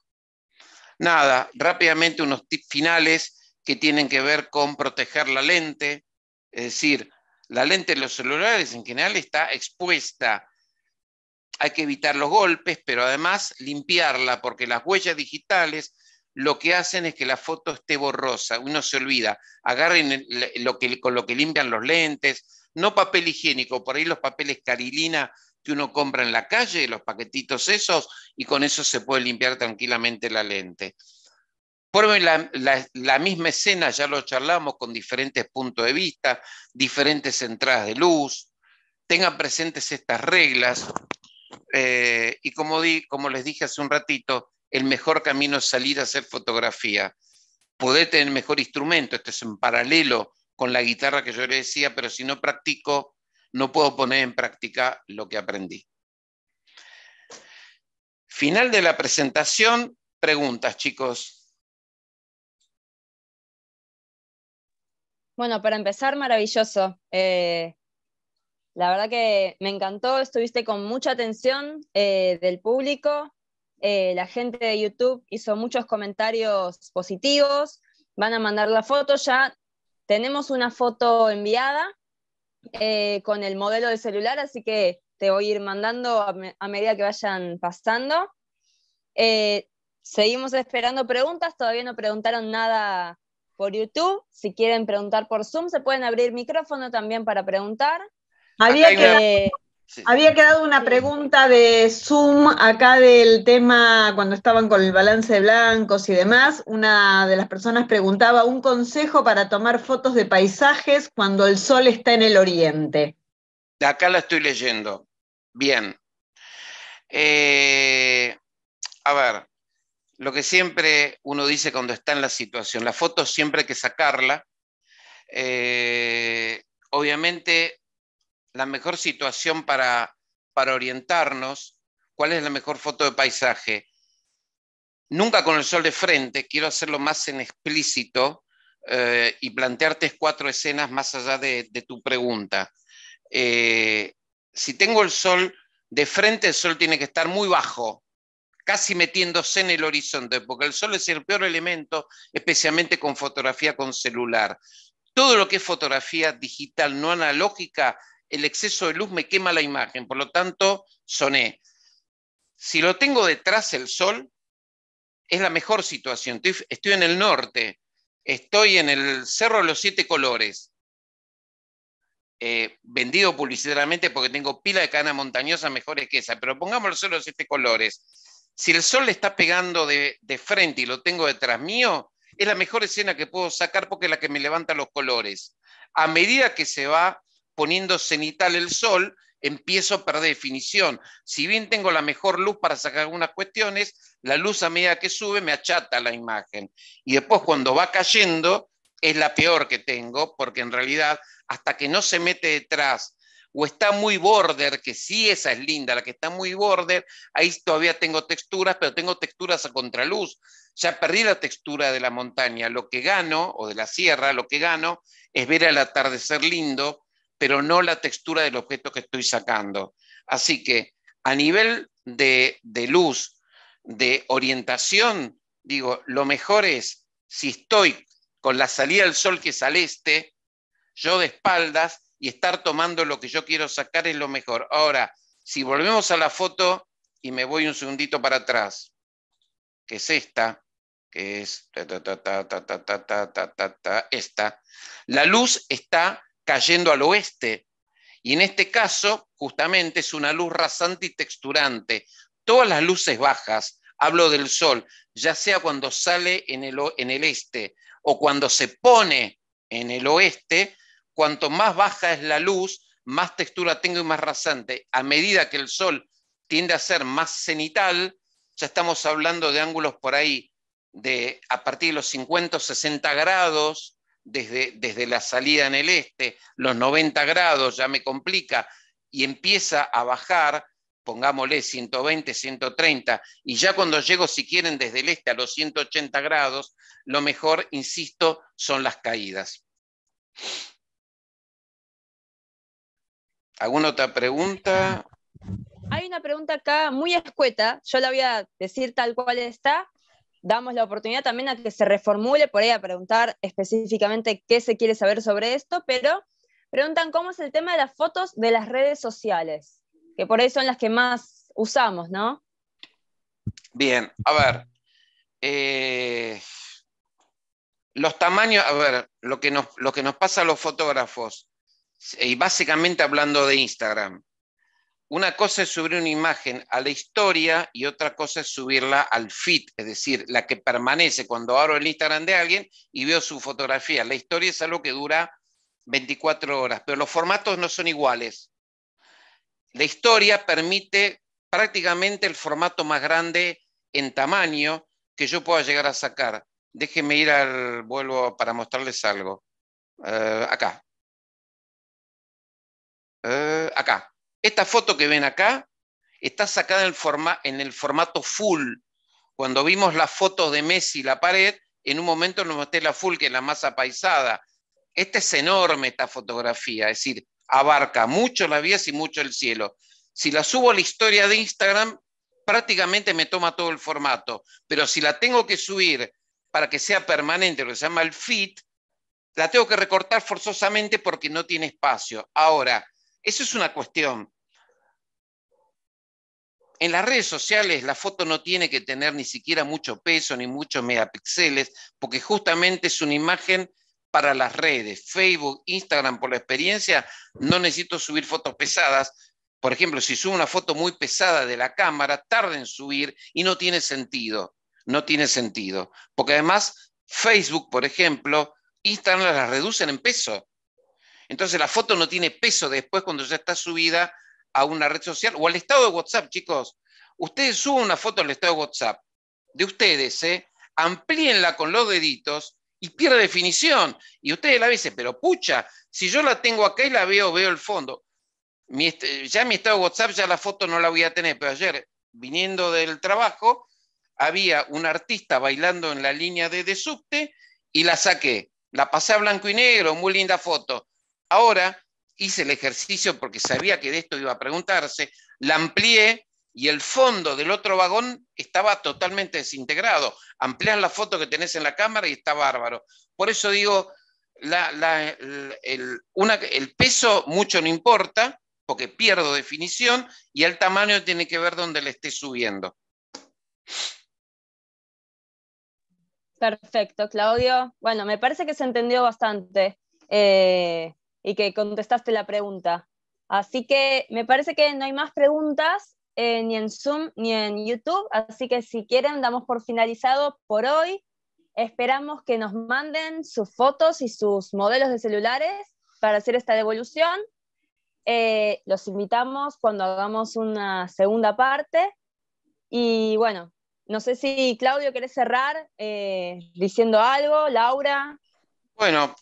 Nada, rápidamente unos tips finales que tienen que ver con proteger la lente, es decir, la lente de los celulares en general está expuesta. Hay que evitar los golpes, pero además limpiarla, porque las huellas digitales lo que hacen es que la foto esté borrosa, uno se olvida. Agarren con lo que limpian los lentes, no papel higiénico, por ahí los papeles carilina que uno compra en la calle, los paquetitos esos, y con eso se puede limpiar tranquilamente la lente. Prueben la, la, misma escena, ya lo charlamos, con diferentes puntos de vista, diferentes entradas de luz. Tengan presentes estas reglas. Eh, y como, como les dije hace un ratito, el mejor camino es salir a hacer fotografía. Poder tener mejor instrumento, esto es en paralelo con la guitarra que yo les decía, pero si no practico, no puedo poner en práctica lo que aprendí. Final de la presentación, preguntas, chicos. Bueno, para empezar, maravilloso. Eh, la verdad que me encantó, estuviste con mucha atención eh, del público. Eh, la gente de YouTube hizo muchos comentarios positivos. Van a mandar la foto ya. Tenemos una foto enviada eh, con el modelo del celular, así que te voy a ir mandando a, medida que vayan pasando. Eh, seguimos esperando preguntas, todavía no preguntaron nada por YouTube. Si quieren preguntar por Zoom, se pueden abrir micrófono también para preguntar. Había que, había quedado una pregunta de Zoom acá del tema cuando estaban con el balance de blancos y demás. Una de las personas preguntaba un consejo para tomar fotos de paisajes cuando el sol está en el oriente. Acá la estoy leyendo. Bien. Eh, a ver, lo que siempre uno dice cuando está en la situación, la foto siempre hay que sacarla. Eh, obviamente la mejor situación para, orientarnos, cuál es la mejor foto de paisaje. Nunca con el sol de frente, quiero hacerlo más en explícito eh, y plantearte cuatro escenas más allá de, tu pregunta. Eh, si tengo el sol de frente, el sol tiene que estar muy bajo, casi metiéndose en el horizonte, porque el sol es el peor elemento, especialmente con fotografía con celular. Todo lo que es fotografía digital no analógica el exceso de luz me quema la imagen, por lo tanto, soné. Si lo tengo detrás el sol, es la mejor situación. Estoy, en el norte, estoy en el Cerro de los Siete Colores, eh, vendido publicitariamente porque tengo pila de cana montañosa mejores que esa, pero pongamos el Cerro de los Siete Colores. Si el sol le está pegando de, de frente y lo tengo detrás mío, es la mejor escena que puedo sacar porque es la que me levanta los colores. A medida que se va poniendo cenital el sol, empiezo a perder definición. Si bien tengo la mejor luz para sacar algunas cuestiones, la luz a medida que sube me achata la imagen. Y después cuando va cayendo, es la peor que tengo, porque en realidad hasta que no se mete detrás o está muy border, que sí, esa es linda, la que está muy border, ahí todavía tengo texturas, pero tengo texturas a contraluz. Ya perdí la textura de la montaña, lo que gano, o de la sierra, lo que gano es ver el atardecer lindo, pero no la textura del objeto que estoy sacando. Así que a nivel de, luz, de orientación, digo, lo mejor es, si estoy con la salida del sol que es este, yo de espaldas y estar tomando lo que yo quiero sacar es lo mejor. Ahora, si volvemos a la foto y me voy un segundito para atrás, que es esta, que es esta, la luz está cayendo al oeste. Y en este caso, justamente, es una luz rasante y texturante. Todas las luces bajas, hablo del sol, ya sea cuando sale en el, en el este o cuando se pone en el oeste, cuanto más baja es la luz, más textura tengo y más rasante. A medida que el sol tiende a ser más cenital, ya estamos hablando de ángulos por ahí de a partir de los 50 o 60 grados, desde, la salida en el este, los 90 grados ya me complica, y empieza a bajar, pongámosle 120, 130, y ya cuando llego, si quieren, desde el este a los 180 grados, lo mejor, insisto, son las caídas. ¿Alguna otra pregunta? Hay una pregunta acá muy escueta, yo la voy a decir tal cual está damos la oportunidad también a que se reformule por ahí a preguntar específicamente qué se quiere saber sobre esto, pero preguntan cómo es el tema de las fotos de las redes sociales, que por ahí son las que más usamos, ¿no? Bien, a ver. Eh, los tamaños, a ver, lo que, nos, lo que nos pasa a los fotógrafos, y básicamente hablando de Instagram, una cosa es subir una imagen a la historia y otra cosa es subirla al feed, es decir, la que permanece cuando abro el Instagram de alguien y veo su fotografía. La historia es algo que dura 24 horas, pero los formatos no son iguales. La historia permite prácticamente el formato más grande en tamaño que yo pueda llegar a sacar. Déjenme ir al vuelvo para mostrarles algo. Eh, acá. Eh, acá. Esta foto que ven acá está sacada en el, formato full. Cuando vimos las fotos de Messi, y la pared, en un momento nos mostré la full, que es la más paisada. Esta es enorme, esta fotografía, es decir, abarca mucho las vías y mucho el cielo. Si la subo a la historia de Instagram, prácticamente me toma todo el formato, pero si la tengo que subir para que sea permanente, lo que se llama el fit, la tengo que recortar forzosamente porque no tiene espacio. Ahora, eso es una cuestión. En las redes sociales la foto no tiene que tener ni siquiera mucho peso ni muchos megapíxeles, porque justamente es una imagen para las redes. Facebook, Instagram, por la experiencia, no necesito subir fotos pesadas. Por ejemplo, si subo una foto muy pesada de la cámara, tarda en subir y no tiene sentido. No tiene sentido. Porque además, Facebook, por ejemplo, Instagram las reducen en peso. Entonces la foto no tiene peso después cuando ya está subida a una red social o al estado de WhatsApp, chicos. Ustedes suben una foto al estado de WhatsApp de ustedes, ¿eh? amplíenla con los deditos y pierde definición. Y ustedes la dicen, pero pucha, si yo la tengo acá y la veo, veo el fondo. Mi, ya mi estado de WhatsApp, ya la foto no la voy a tener, pero ayer, viniendo del trabajo, había un artista bailando en la línea de, de y la saqué. La pasé a blanco y negro, muy linda foto. Ahora hice el ejercicio porque sabía que de esto iba a preguntarse, la amplié y el fondo del otro vagón estaba totalmente desintegrado. Amplias la foto que tenés en la cámara y está bárbaro. Por eso digo, el, peso mucho no importa, porque pierdo definición, y el tamaño tiene que ver donde le esté subiendo. Perfecto, Claudio. Bueno, me parece que se entendió bastante. Eh, y que contestaste la pregunta. Así que me parece que no hay más preguntas eh, ni en Zoom ni en YouTube, así que si quieren damos por finalizado por hoy. Esperamos que nos manden sus fotos y sus modelos de celulares para hacer esta devolución. Eh, los invitamos cuando hagamos una segunda parte. Y bueno, no sé si Claudio quiere cerrar eh, diciendo algo, Laura. Bueno,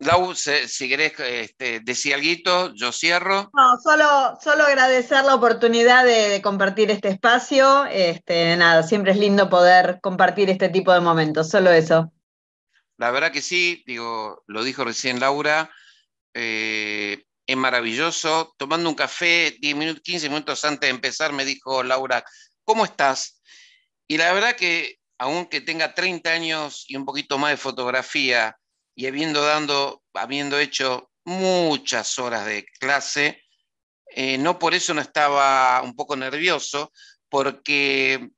Lau, si querés este, decir algo, yo cierro. No, solo, solo agradecer la oportunidad de, compartir este espacio. Este, nada, siempre es lindo poder compartir este tipo de momentos, solo eso. La verdad que sí, digo, lo dijo recién Laura, eh, es maravilloso. Tomando un café 10 minutos, 15 minutos antes de empezar, me dijo Laura, ¿cómo estás? Y la verdad que, aunque tenga 30 años y un poquito más de fotografía, y habiendo, dando, habiendo hecho muchas horas de clase, eh, no por eso no estaba un poco nervioso, porque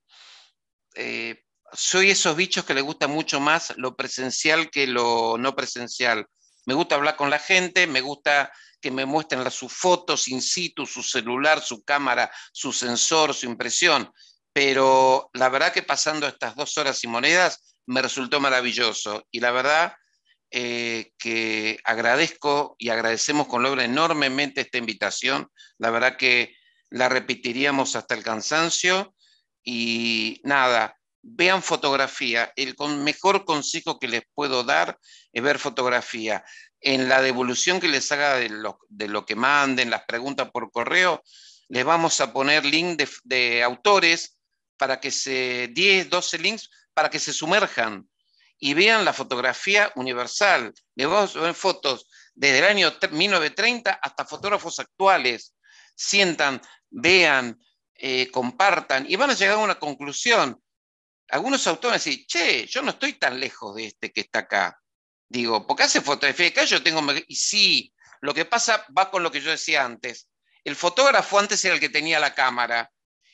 eh, soy esos bichos que le gusta mucho más lo presencial que lo no presencial. Me gusta hablar con la gente, me gusta que me muestren sus fotos in situ, su celular, su cámara, su sensor, su impresión. Pero la verdad que pasando estas dos horas y monedas me resultó maravilloso. Y la verdad eh, que agradezco y agradecemos con logro enormemente esta invitación. La verdad que la repetiríamos hasta el cansancio y nada, vean fotografía. El mejor consejo que les puedo dar es ver fotografía. En la devolución que les haga de lo, que manden, las preguntas por correo, les vamos a poner link de, de autores para que se, 10, 12 links para que se sumerjan y vean la fotografía universal. de vamos fotos desde el año 1930 hasta fotógrafos actuales. Sientan, vean, eh, compartan y van a llegar a una conclusión. Algunos autores dicen, che, yo no estoy tan lejos de este que está acá. Digo, porque hace fotografía acá, yo tengo... Y sí, lo que pasa va con lo que yo decía antes. El fotógrafo antes era el que tenía la cámara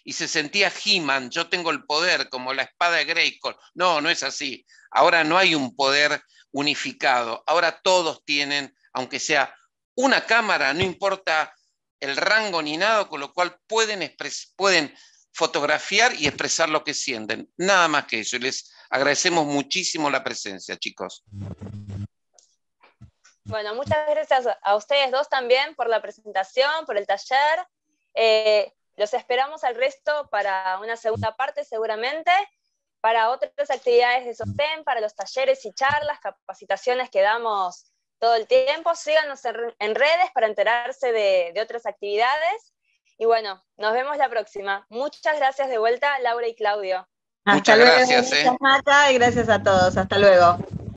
y se sentía He-Man, yo tengo el poder, como la espada de Grayskull. No, no es así. Ahora no hay un poder unificado. Ahora todos tienen, aunque sea una cámara, no importa el rango ni nada, con lo cual pueden, pueden fotografiar y expresar lo que sienten. Nada más que eso. Y les agradecemos muchísimo la presencia, chicos. Bueno, muchas gracias a ustedes dos también por la presentación, por el taller. Eh, los esperamos al resto para una segunda parte seguramente, para otras actividades de sostén para los talleres y charlas, capacitaciones que damos todo el tiempo. Síganos en redes para enterarse de, otras actividades. Y bueno, nos vemos la próxima. Muchas gracias de vuelta, Laura y Claudio. Hasta Muchas Gracias, Muchas eh. Gracias, Marta, y gracias a todos. Hasta luego.